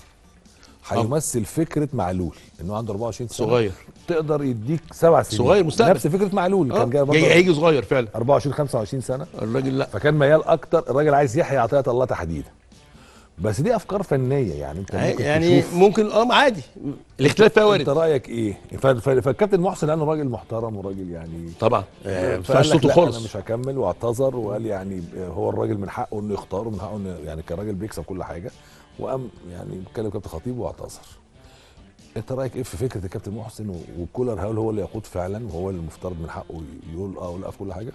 آه. هيمثل فكره معلول انه عنده 24 سنه صغير تقدر يديك سبع سنين صغير مستقبل نفس فكره معلول آه. كان جاي برضه هيجي صغير فعلا 24 25 سنه الراجل لا فكان ميال اكتر الراجل عايز يحيى عطيه الله تحديدا بس دي افكار فنيه يعني انت ممكن يعني تشوف ممكن اه عادي الاختلاف فيها وارد انت رايك ايه؟ فالكابتن محسن لانه راجل محترم وراجل يعني طبعا ما آه، فقال صوته خالص انا مش هكمل واعتذر وقال يعني هو الراجل من حقه انه يختار ومن حقه انه يعني كان راجل بيكسب كل حاجه وقام يعني اتكلم كابتن خطيب واعتذر انت رايك إيه،, ايه في فكره الكابتن محسن وكولر هل هو اللي يقود فعلا وهو اللي المفترض من حقه يقول اه ولا في كل حاجه؟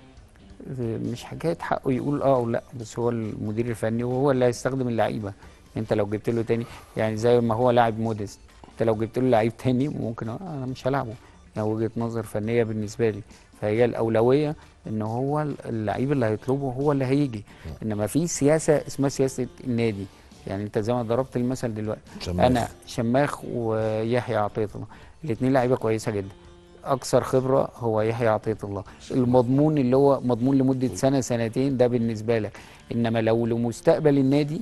إيه، مش حكايه حقه يقول اه ولا بس هو المدير الفني وهو اللي هيستخدم اللعيبه يعني انت لو جبت له تاني يعني زي ما هو لاعب موديست انت لو جبت له لعيب تاني ممكن آه، انا مش هلعبه يعني وجهه نظر فنيه بالنسبه لي فهي الاولويه ان هو اللعيب اللي هيطلبه هو اللي هيجي انما في سياسه اسمها سياسه النادي يعني انت زي ما ضربت المثل دلوقتي شماخ. انا شماخ ويحيى عطيه الله الاثنين لعيبه كويسه جدا اكثر خبره هو يحيى عطيه الله المضمون اللي هو مضمون لمده سنه سنتين ده بالنسبه لك انما لو لمستقبل النادي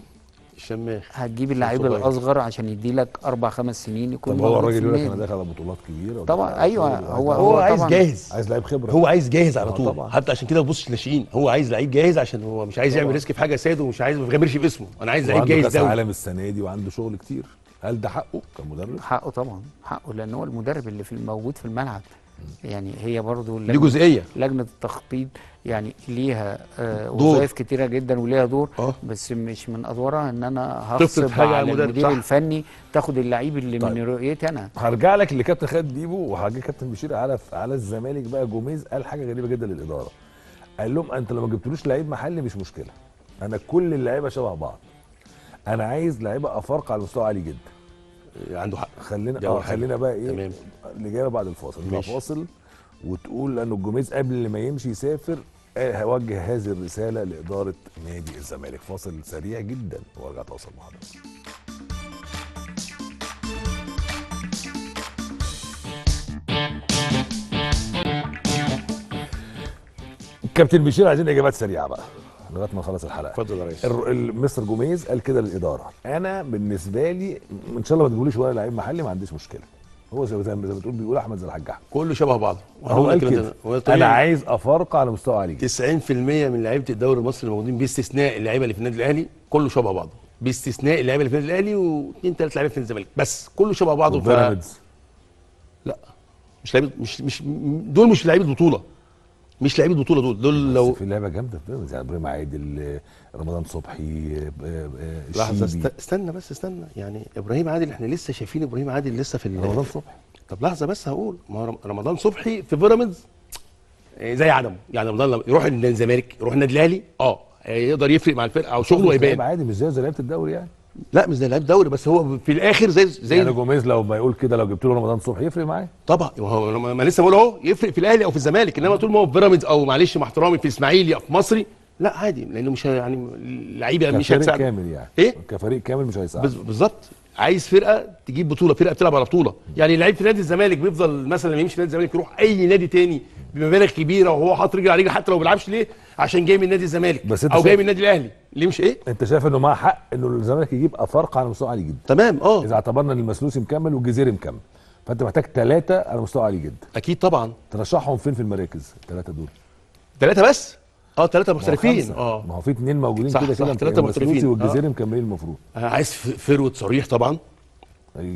شماخ هتجيب اللعيب الاصغر عشان يدي لك اربع خمس سنين يكون طب هو الراجل يقول لك انا داخل على بطولات كبيره طبعا ايوه هو هو عايز جاهز عايز لعيب خبره هو عايز جاهز على آه، طول طبعا. حتى عشان كده بص ناشئين هو عايز لعيب جاهز عشان هو مش عايز يعمل ريسك في حاجه ساده ومش عايز ما يغامرش باسمه انا عايز لعيب جاهز ده عالم السنه دي وعنده شغل كتير هل ده حقه كمدرب؟ حقه طبعا حقه لان هو المدرب اللي في الموجود في الملعب يعني هي برضو دي جزئيه لجنه التخطيط يعني ليها آه، وظائف كتيره جدا وليها دور أوه. بس مش من ادوارها ان انا هخصب على المدير صح. الفني تاخد اللعيب اللي طيب. من رؤيتي انا هرجع لك لكابتن خالد ديبو وهرجع كابتن بشير على على الزمالك بقى جوميز قال حاجه غريبه جدا للاداره قال لهم انت لو ما جبتلوش لعيب محلي مش مشكله انا كل اللعيبه شبه بعض انا عايز لعيبه افارقه على مستوى عالي جدا عنده حق خلينا أو آه، خلينا بقى ايه تمام الاجابه بعد الفاصل نطلع فاصل وتقول انه الجوميز قبل ما يمشي يسافر آه، هوجه هذه الرساله لاداره نادي الزمالك فاصل سريع جدا وارجع اتواصل مع حضرتك كابتن بشير عايزين اجابات سريعه بقى لغايه ما نخلص الحلقه اتفضل يا ريس مستر جوميز قال كده للاداره انا بالنسبه لي ان شاء الله ما تجيبوليش ولا لعيب محلي ما عنديش مشكله هو زي ما بتقول بيقول احمد زي الحاج احمد كله شبه بعضه هو قال كده انا عايز افارقه على مستوى عالي 90% من لعيبه الدوري المصري الموجودين باستثناء اللعيبه اللي في النادي الاهلي كله شبه بعضه باستثناء اللعيبه اللي في النادي الاهلي واثنين ثلاث لعيبه في الزمالك بس كله شبه بعضه ف... لا مش لعيبه مش مش دول مش لعيبه بطوله مش لعيبه البطوله دول دول لو في لعبه جامده في بيراميدز يعني ابراهيم عادل رمضان صبحي آه، آه، آه، لحظه استنى بس استنى يعني ابراهيم عادل احنا لسه شايفين ابراهيم عادل لسه في رمضان صبحي طب لحظه بس هقول ما رمضان صبحي في بيراميدز زي عدم يعني رمضان لما يروح الزمالك يروح النادي الاهلي اه يقدر يفرق مع الفرقه او شغله يبان عادل مش زي لعيبه الدوري يعني لا مش زي لعيب دوري بس هو في الاخر زي زي يعني جوميز لو ما يقول كده لو جبت له رمضان صبحي يفرق معاه طبعا هو ما لسه بقول اهو يفرق في الاهلي او في الزمالك انما طول ما هو في بيراميدز او معلش مع احترامي في اسماعيلي او في مصري لا عادي لانه مش يعني لعيبه يعني مش هتساعد كفريق كامل يعني ايه كفريق كامل مش هيساعد بالظبط عايز فرقه تجيب بطوله فرقه بتلعب على بطوله يعني لعيب في نادي الزمالك بيفضل مثلا لما يمشي نادي الزمالك يروح اي نادي تاني بمبالغ كبيره وهو حاطط رجل على رجل حتى لو ما بيلعبش ليه عشان جاي من نادي الزمالك بس انت او جاي من النادي الاهلي ليه مش ايه انت شايف انه معاه حق انه الزمالك يجيب افارقه على مستوى عالي جدا تمام اه اذا اعتبرنا ان المسلوسي مكمل والجزيري مكمل فانت محتاج ثلاثه على مستوى عالي جدا اكيد طبعا ترشحهم فين في المراكز الثلاثه دول ثلاثه بس اه ثلاثه مختلفين اه ما هو في اثنين موجودين كده كده ثلاثه يعني مختلفين والجزيري آه. مكملين المفروض آه عايز فيرود صريح طبعا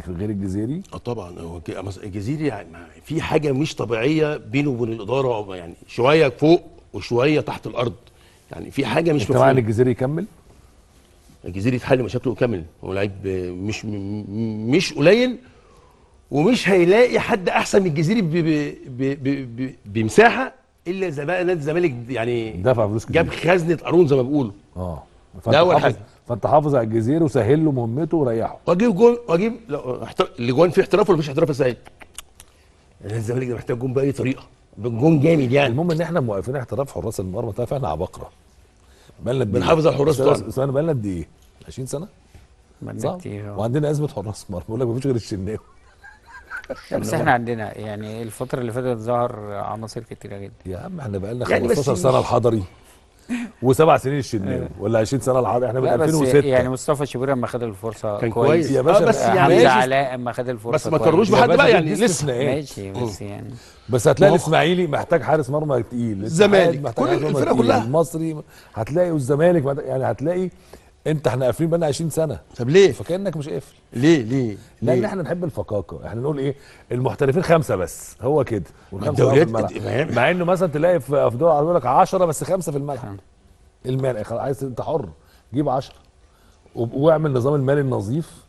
غير الجزيري اه طبعا هو الجزيري يعني في حاجه مش طبيعيه بينه وبين الاداره يعني شويه فوق وشويه تحت الارض يعني في حاجه مش مفهومه طبعا الجزيري يكمل الجزيري يتحل مشاكله ويكمل هو لعيب مش مش قليل ومش هيلاقي حد احسن من الجزيري بمساحه الا اذا بقى نادي الزمالك يعني دفع فلوس كتير جاب خزنه قارون زي ما بيقولوا اه ده اول حاجه فانت حافظ على الجزير وسهل له مهمته وريحه واجيب جون واجيب لا الاجوان فيه احتراف ولا مفيش احتراف يا سعيد؟ الزمالك ده محتاج جون باي طريقه جون جامد يعني المهم ان احنا موقفين احتراف حراس المرمى ده فعلا عبقره بقالنا بنحافظ على الحراس بتوعنا بقالنا قد ايه؟ 20 إيه؟ سنه؟ صح؟ وعندنا ازمه حراس مرمى بقول لك مفيش غير الشناوي بس احنا عندنا يعني الفتره اللي فاتت ظهر عناصر كتيره جدا يا عم احنا بقالنا 15 يعني سنه الحضري وسبع سنين الشناوي إيه. ولا 20 سنه الحضري احنا من 2006 يعني مصطفى شبير لما خد الفرصه كان كويس, كويس. يا آه، باشا بس يعني حمزه علاء لما خد الفرصه بس ما كروش بحد بقى يعني لسه إيه؟ ماشي بس يعني بس هتلاقي الاسماعيلي محتاج حارس مرمى تقيل الزمالك كل الفرقه كلها المصري هتلاقي والزمالك يعني هتلاقي انت احنا قافلين بقالنا 20 سنه طب ليه فكانك مش قافل ليه ليه لان ليه؟ احنا نحب الفقاقه احنا نقول ايه المحترفين خمسه بس هو كده والخمسه مع انه مثلا تلاقي في دول العربيه يقول لك 10 بس خمسه في الملعب المال عايز انت حر جيب 10 واعمل نظام المالي النظيف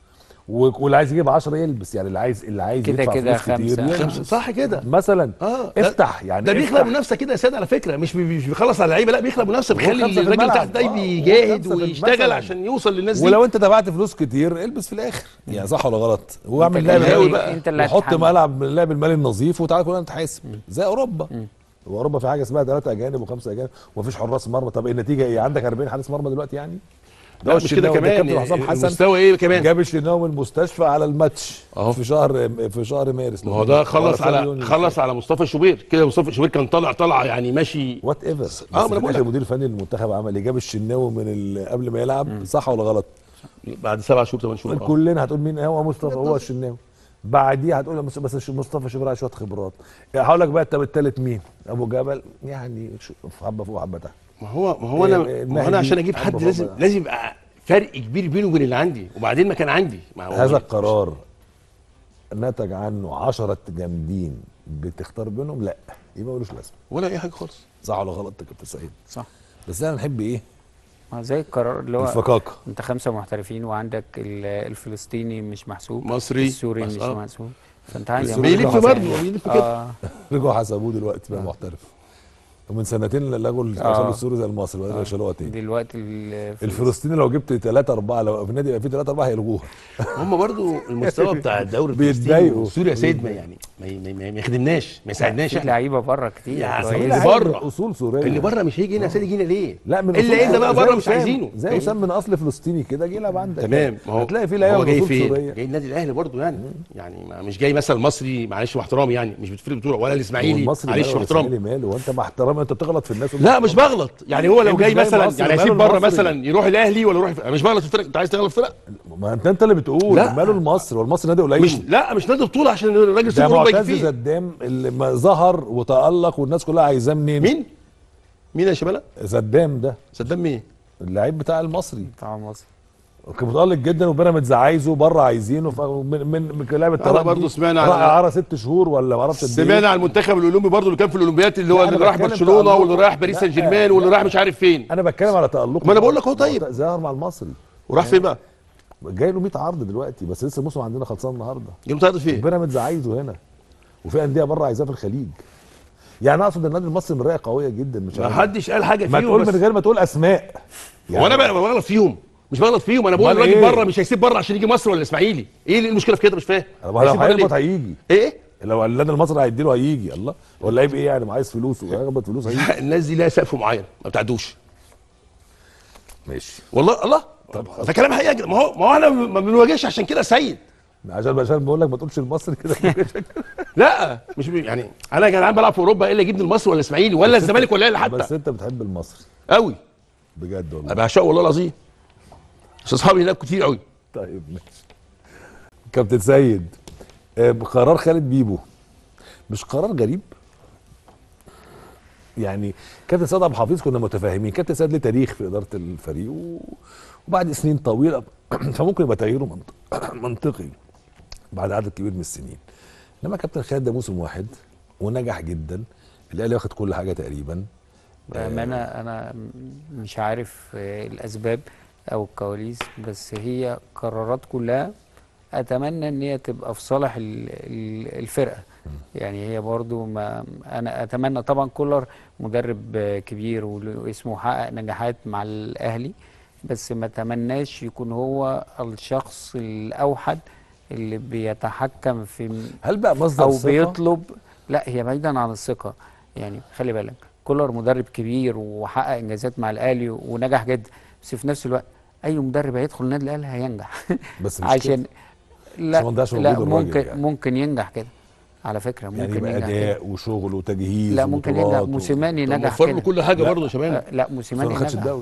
واللي عايز يجيب 10 يلبس يعني اللي عايز اللي عايز كده كده كتير خمسة. يعني. خمسة صح كده مثلا آه. افتح يعني ده بيخلق منافسه كده يا سيد على فكره مش مش بيخلص على اللعيبه لا بيخلق منافسه بيخلي الراجل تحت ده آه، يعني بيجاهد ويشتغل عشان يوصل للناس دي ولو انت دفعت فلوس كتير البس في الاخر يعني صح ولا غلط واعمل لعب غاوي بقى انت اللي حط ملعب اللعب المالي النظيف وتعالى كلنا نتحاسب زي اوروبا واوروبا في حاجه اسمها ثلاثه اجانب وخمسه اجانب ومفيش حراس مرمى طب النتيجه ايه عندك 40 حارس مرمى دلوقتي يعني ده مش كده كمان حسن مستوى ايه كمان جاب الشناوي المستشفى على الماتش أوه. في شهر في شهر مارس ما هو ده خلص على خلص على مصطفى شوبير كده مصطفى شوبير كان طالع طالع يعني ماشي وات ايفر اه ما انا المدير الفني للمنتخب عمل ايه جاب الشناوي من قبل ما يلعب م. صح ولا غلط بعد سبع شهور ثمان شهور كلنا هتقول مين هو آه. مصطفى هو الشناوي بعديها هتقول بس مصطفى شبراء شويه خبرات هقول لك بقى طب التالت مين ابو جبل يعني حبه فوق حبه تحت ما هو ما هو انا إيه، ما هو انا عشان اجيب حد لازم لازم يبقى فرق كبير بينه وبين اللي عندي وبعدين ما كان عندي ما هو هذا القرار نتج عنه عشرة جامدين بتختار بينهم لا يبقى ملوش لازمه ولا اي حاجه خالص صح ولا غلط يا كابتن سعيد صح بس انا نحب ايه ما زي القرار اللي هو الفكاكه انت خمسه محترفين وعندك الفلسطيني مش محسوب مصري السوري مش محسوب فانت عايز بيلف يعني برضه بيلف كده آه. رجعوا حسبوه دلوقتي بقى آه. محترف ومن سنتين لغوا التشابه السوري زي المصري وبعدين آه. شالوها تاني دلوقتي الفلسطيني لو جبت ثلاثة أربعة لو في النادي يبقى فيه ثلاثة أربعة هيلغوها هم برضو المستوى بتاع الدوري الفلسطيني سوريا يا سيد ما يعني ما يخدمناش ما يساعدناش احنا لعيبه بره كتير يعني اللي بره اصول سوريه اللي بره مش هيجي هنا يا سيدي جينا ليه؟ لا من الا اذا بقى بره مش عايزينه زي وسام من اصل فلسطيني كده جه يلعب عندك تمام هتلاقي فيه لعيبه جاي فين؟ جاي النادي الاهلي برضه يعني يعني مش جاي مثلا مصري معلش واحترامي يعني مش بتفرق بطوله ولا الاسماعيلي معلش واحترامي ماله وانت مع احترامي ما انت بتغلط في الناس لا مش بغلط يعني هو لو جاي مثلا يعني هسيب بره مثلا يروح الاهلي ولا يروح مش بغلط في الفرق انت عايز تغلط في الفرق ما انت انت اللي بتقول ماله المصري والمصري نادي قليل مش لا مش نادي بطوله عشان الراجل سيبه ربع كتير معتز زدام اللي ظهر وتالق والناس كلها عايزاه منين مين مين يا شباب زدام ده زدام مين اللاعب بتاع المصري بتاع المصري كان متالق جدا وبيراميدز عايزه بره عايزينه من من لعبه انا برضه سمعنا عن عرى ست شهور ولا ما اعرفش إيه؟ سمعنا عن المنتخب الاولمبي برضه اللي كان في الاولمبيات اللي هو اللي راح برشلونه واللي راح باريس سان جيرمان واللي راح مش عارف فين انا بتكلم على تالقه ما انا بقول لك هو طيب ظهر مع المصري وراح فين بقى؟ جاي له 100 عرض دلوقتي بس لسه الموسم عندنا خلصان النهارده جاي له عرض فين؟ بيراميدز عايزه هنا وفي انديه بره عايزاه في الخليج يعني اقصد النادي المصري مرايه قويه جدا مش ما حدش قال حاجه فيهم ما تقول من غير ما تقول اسماء يعني وانا بقى بغلط فيهم مش بغلط فيهم انا بقول الراجل إيه؟ بره مش هيسيب بره عشان يجي مصر ولا الاسماعيلي إيه, ايه المشكله في كده مش فاهم لو هيقبط هيجي ايه لو لنا المصري هيديله هيجي الله ولا ايه ايه يعني عايز فلوس وهيقبض فلوس هيجي الناس دي لها سقف معين ما بتعدوش ماشي والله الله طب ده كلام حقيقي ما هو ما هو انا ما بنواجهش عشان كده سيد عشان عشان بقول لك ما تقولش المصري كده لا مش يعني انا يا جدعان بلعب في اوروبا ايه اللي يجيبني المصري ولا الاسماعيلي ولا الزمالك ولا ايه حتى بس انت بتحب المصري قوي بجد والله بعشقه والله العظيم مش اصحابي هناك كتير قوي طيب ماشي كابتن سيد آه، قرار خالد بيبو مش قرار غريب يعني كابتن سيد عبد الحفيظ كنا متفاهمين كابتن سيد له تاريخ في اداره الفريق وبعد سنين طويله فممكن يبقى تغييره منطقي بعد عدد كبير من السنين انما كابتن خالد ده موسم واحد ونجح جدا الاهلي واخد كل حاجه تقريبا بامانه آه، انا مش عارف آه، الاسباب او الكواليس بس هي قرارات كلها اتمنى ان هي تبقى في صالح الفرقه يعني هي برضو ما انا اتمنى طبعا كولر مدرب كبير واسمه حقق نجاحات مع الاهلي بس ما اتمناش يكون هو الشخص الاوحد اللي بيتحكم في هل بقى مصدر او الثقة؟ بيطلب لا هي بعيدا عن الثقه يعني خلي بالك كولر مدرب كبير وحقق انجازات مع الاهلي ونجح جدا بس في نفس الوقت اي مدرب هيدخل النادي الاهلي هينجح بس مش عشان كده. لا لا ممكن يعني. ممكن ينجح كده على فكره يعني ممكن يعني يبقى اداء وشغل وتجهيز لا ممكن ينجح موسيماني نجح كده له كل حاجه برضه يا شباب لا موسيماني نجح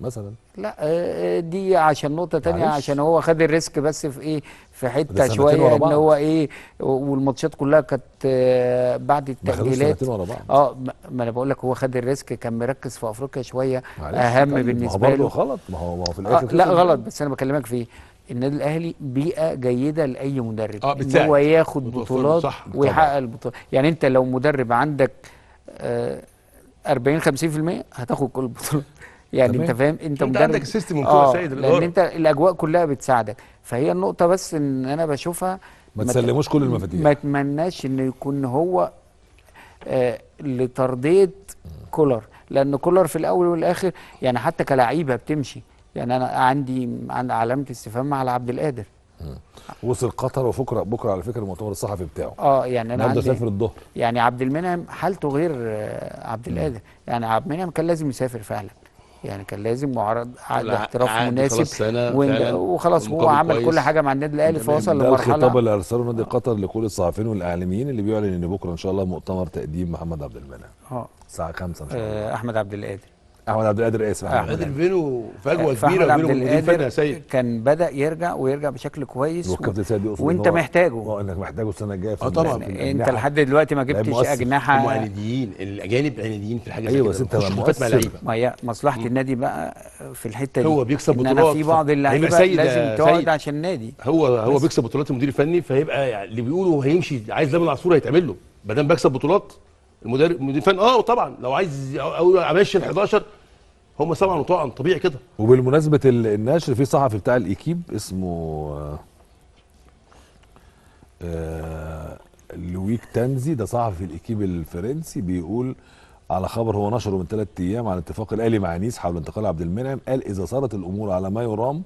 مثلا لا آه، آه، دي عشان نقطه تانية معلش. عشان هو خد الريسك بس في ايه في حته شويه ان هو ايه والماتشات كلها كانت آه، بعد التاجيلات اه ما انا بقول لك هو خد الريسك كان مركز في افريقيا شويه اهم طيب، بالنسبه له غلط ما هو في الاخر آه لا غلط بس انا بكلمك في النادي الاهلي بيئه جيده لاي مدرب آه ان هو ياخد بطولات ويحقق البطولات يعني انت لو مدرب عندك آه 40 50% هتاخد كل البطولات يعني طبعًا. انت فاهم انت, انت مجرد عندك سيستم آه سيد لان انت الاجواء كلها بتساعدك فهي النقطه بس ان انا بشوفها ما تسلموش كل المفاتيح ما اتمناش ان يكون هو آه لترضيه كولر لان كولر في الاول والاخر يعني حتى كلعيبه بتمشي يعني انا عندي علامه استفهام على عبد القادر وصل قطر وفكره بكره على فكره المؤتمر الصحفي بتاعه اه يعني انا عندي سافر الظهر يعني عبد المنعم حالته غير آه، عبد القادر يعني عبد المنعم كان لازم يسافر فعلا يعني كان لازم معرض عقد احتراف مناسب وخلاص هو عمل كل حاجه مع النادي الاهلي فوصل لمرحله الخطاب اللي ارسله نادي قطر لكل الصحفيين والاعلاميين اللي بيعلن ان بكره ان شاء الله مؤتمر تقديم محمد عبد المنعم اه الساعه 5 ان شاء آه، الله احمد عبد القادر احمد عبد القادر اسف احمد القادر بينه فجوه كبيره بينه وبين يا سيد كان بدا يرجع ويرجع بشكل كويس والكابتن سيد وانت محتاجه اه انك محتاجه السنه الجايه في اه طبعا انت لحد دلوقتي ما جبتش اجنحه عناديين الاجانب عناديين في الحاجه ايوه بس انت ما هي مصلحه النادي بقى في الحته دي هو بيكسب بطولات في بعض اللعيبه لازم تقعد عشان النادي هو هو بيكسب بطولات المدير الفني فهيبقى اللي بيقولوا هيمشي عايز لامن عصفور هيتعمل له ما دام بكسب بطولات المدرب المدير الفني اه طبعا لو عايز امشي ال 11 هم سبعا وطاعا طبيعي كده وبالمناسبه النشر في صحفي بتاع الايكيب اسمه آه، آه، لويك تنزي ده صحفي الايكيب الفرنسي بيقول على خبر هو نشره من ثلاث ايام عن اتفاق الاهلي مع نيس حول انتقال عبد المنعم قال اذا صارت الامور على ما يرام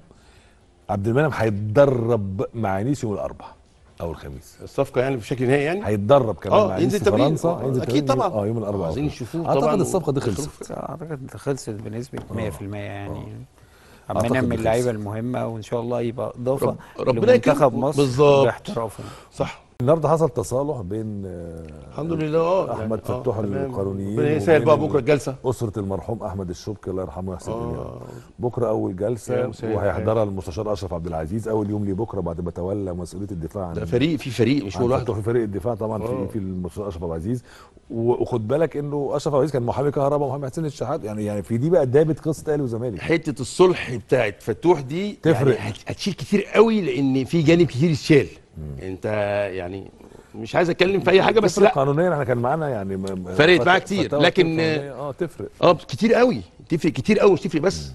عبد المنعم هيتدرب مع نيس يوم الاربعاء او الخميس الصفقه يعني بشكل نهائي يعني هيتدرب كمان آه، مع ينزل فرنسا هينزل آه، اكيد طبعا اه يوم الاربعاء عايزين يشوفوه طبعا اعتقد الصفقه دي خلصت اعتقد خلصت بنسبه 100% آه. يعني آه. عمال نعمل اللعيبه المهمه وان شاء الله يبقى اضافه رب لمنتخب مصر بالظبط صح النهارده حصل تصالح بين آه، الحمد لله اه يعني، احمد يعني فتوح القانونيين ربنا يسهل بقى بكره الجلسه اسره المرحوم احمد الشبكي الله يرحمه ويحسن آه بكره اول جلسه وهيحضرها المستشار اشرف عبد العزيز اول يوم ليه بكره بعد ما تولى مسؤوليه الدفاع عن ده فريق في فريق مش هو لوحده في فريق الدفاع طبعا في آه. في المستشار اشرف عبد العزيز وخد بالك انه اشرف عبد العزيز كان محامي كهرباء ومحامي حسين الشحات يعني يعني في دي بقى دابت قصه اهلي وزمالك حته الصلح بتاعت فتوح دي يعني تفرق يعني هتشيل كتير قوي لان في جانب كتير اتشال انت يعني مش عايز اتكلم في اي حاجه بس لا قانونيا احنا كان معانا يعني فرقت معاها كتير لكن اه تفرق اه كتير قوي تفرق كتير قوي مش تفرق بس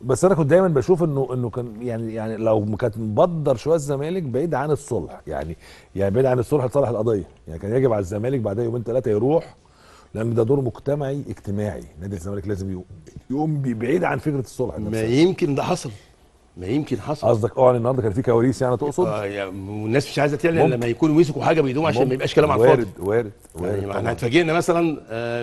بس انا كنت دايما بشوف انه انه كان يعني يعني لو كانت مبدر شويه الزمالك بعيد عن الصلح يعني يعني بعيد عن الصلح لصالح القضيه يعني كان يجب على الزمالك بعدها يومين ثلاثه يروح لان ده دور مجتمعي اجتماعي نادي الزمالك لازم يقوم بعيد عن فكره الصلح ما يمكن ده حصل ما يمكن حصل قصدك اه النهارده كان في كواليس يعني تقصد؟ آه والناس مش عايزه تعلن لما يكونوا مسكوا حاجه بايدهم عشان ما يبقاش كلام على الفاضي وارد وارد وارد يعني احنا اتفاجئنا مثلا آه،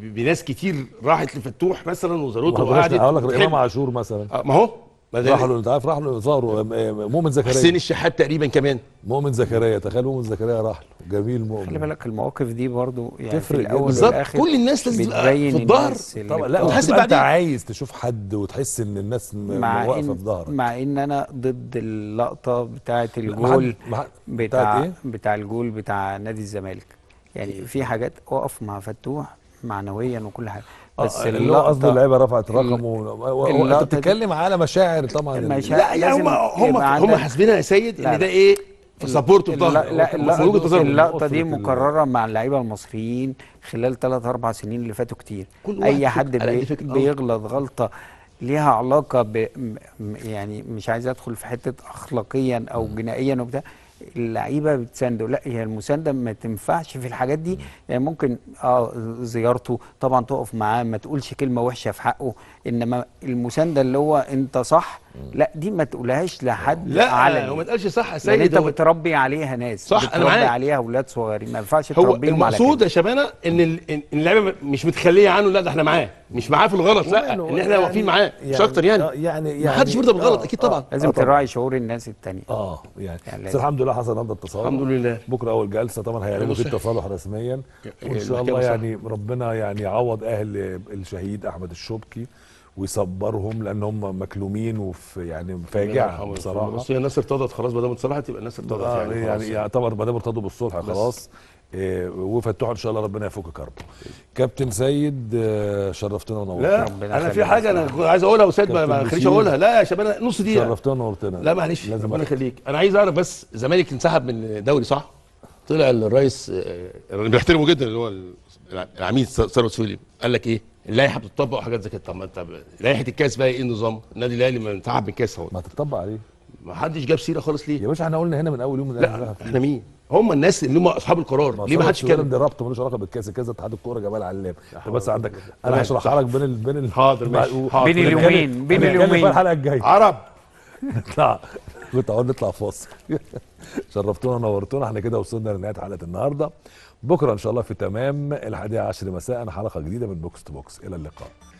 بناس كتير راحت لفتوح مثلا وزارته وقعدت هقول لك امام عاشور مثلا آه، ما هو راحوا له انت عارف راح له ظهروا آه، آه، مؤمن زكريا حسين الشحات تقريبا كمان مؤمن زكريا تخيل مؤمن زكريا راح له جميل مؤمن خلي بالك المواقف دي برضو يعني تفرق في الاول كل الناس لازم في الظهر طبعا لا وتحس بعدين انت عايز تشوف حد وتحس ان الناس واقفه في ظهرك مع ان انا ضد اللقطه بتاعه الجول بتاع بتاع, إيه؟ بتاع الجول بتاع نادي الزمالك يعني إيه؟ في حاجات اقف مع فتوح معنويا وكل حاجه آه، بس آه اللي قصده اللعيبه رفعت رقمه انت بتتكلم على مشاعر طبعا مشاعر لا يعني هم هم هم حاسبينها يا سيد ان ده ايه سبورت بتاعهم اللقطه دي مكرره مع اللعيبه المصريين خلال ثلاث اربع سنين اللي فاتوا كتير اي حد بيغلط غلطه ليها علاقه ب يعني مش عايز ادخل في حته اخلاقيا او جنائيا وبتاع اللعيبه بتسانده لا هي المسانده ما تنفعش في الحاجات دي يعني ممكن اه زيارته طبعا تقف معاه ما تقولش كلمه وحشه في حقه انما المسانده اللي هو انت صح لا دي ما تقولهاش لحد لا هو وما تقالش صح يا سيد يعني انت بتربي عليها ناس صح بتربي انا عليها اولاد صغيرين ما ينفعش تربيهم على المقصود يا شبانه ان اللعبه مش متخليه عنه لا ده احنا معاه مش معاه في الغلط لا ان احنا يعني واقفين يعني معاه مش يعني اكتر يعني يعني, يعني ما حدش يعني بيرضى بالغلط آه، اكيد آه. طبعا لازم آه تراعي شعور الناس التانية اه يعني, يعني بس الحمد لله حصل هذا اتصال الحمد لله بكره اول جلسه طبعا هيعملوا في التصالح رسميا وان شاء الله يعني ربنا يعني يعوض اهل الشهيد احمد الشبكي ويصبرهم لان هم مكلومين وفي يعني فاجعه بصراحه بص هي الناس ارتضت خلاص ما دام اتصلحت يبقى الناس ارتضت آه، يعني يعني يعتبر ما دام ارتضوا بالصلح خلاص إيه وفتوح ان شاء الله ربنا يفك كربه كابتن سيد آه، شرفتنا ونورتنا لا انا في حاجه انا عايز اقولها وسيد ما خليش اقولها لا يا شباب نص دقيقه شرفتنا ونورتنا لا معلش ربنا يخليك انا عايز اعرف بس الزمالك انسحب من الدوري صح؟ طلع الرئيس اللي آه، بحترمه جدا اللي هو العميد ثروت سويلي قال لك ايه؟ اللائحه بتطبق وحاجات زي كده طب ما انت لائحه الكاس بقى ايه النظام؟ النادي الاهلي ما تعب من كاس اهو ما تطبق عليه ما حدش جاب سيره خالص ليه؟ يا باشا احنا قلنا هنا من اول يوم لا احنا مين؟ هم الناس اللي هم اصحاب القرار ليه ما حدش كلام ده رابطه ملوش علاقه بالكاس كذا اتحاد الكوره جمال علام انت بس عندك انا هشرحها لك بين ال... بين ال... حاضر ماشي بين اليومين بين اليومين الحلقه الجايه عرب نطلع كنت هقول نطلع فاصل شرفتونا نورتونا احنا كده وصلنا لنهايه حلقه النهارده بكره ان شاء الله في تمام الحادية عشر مساء حلقه جديده من بوكس تو بوكس الى اللقاء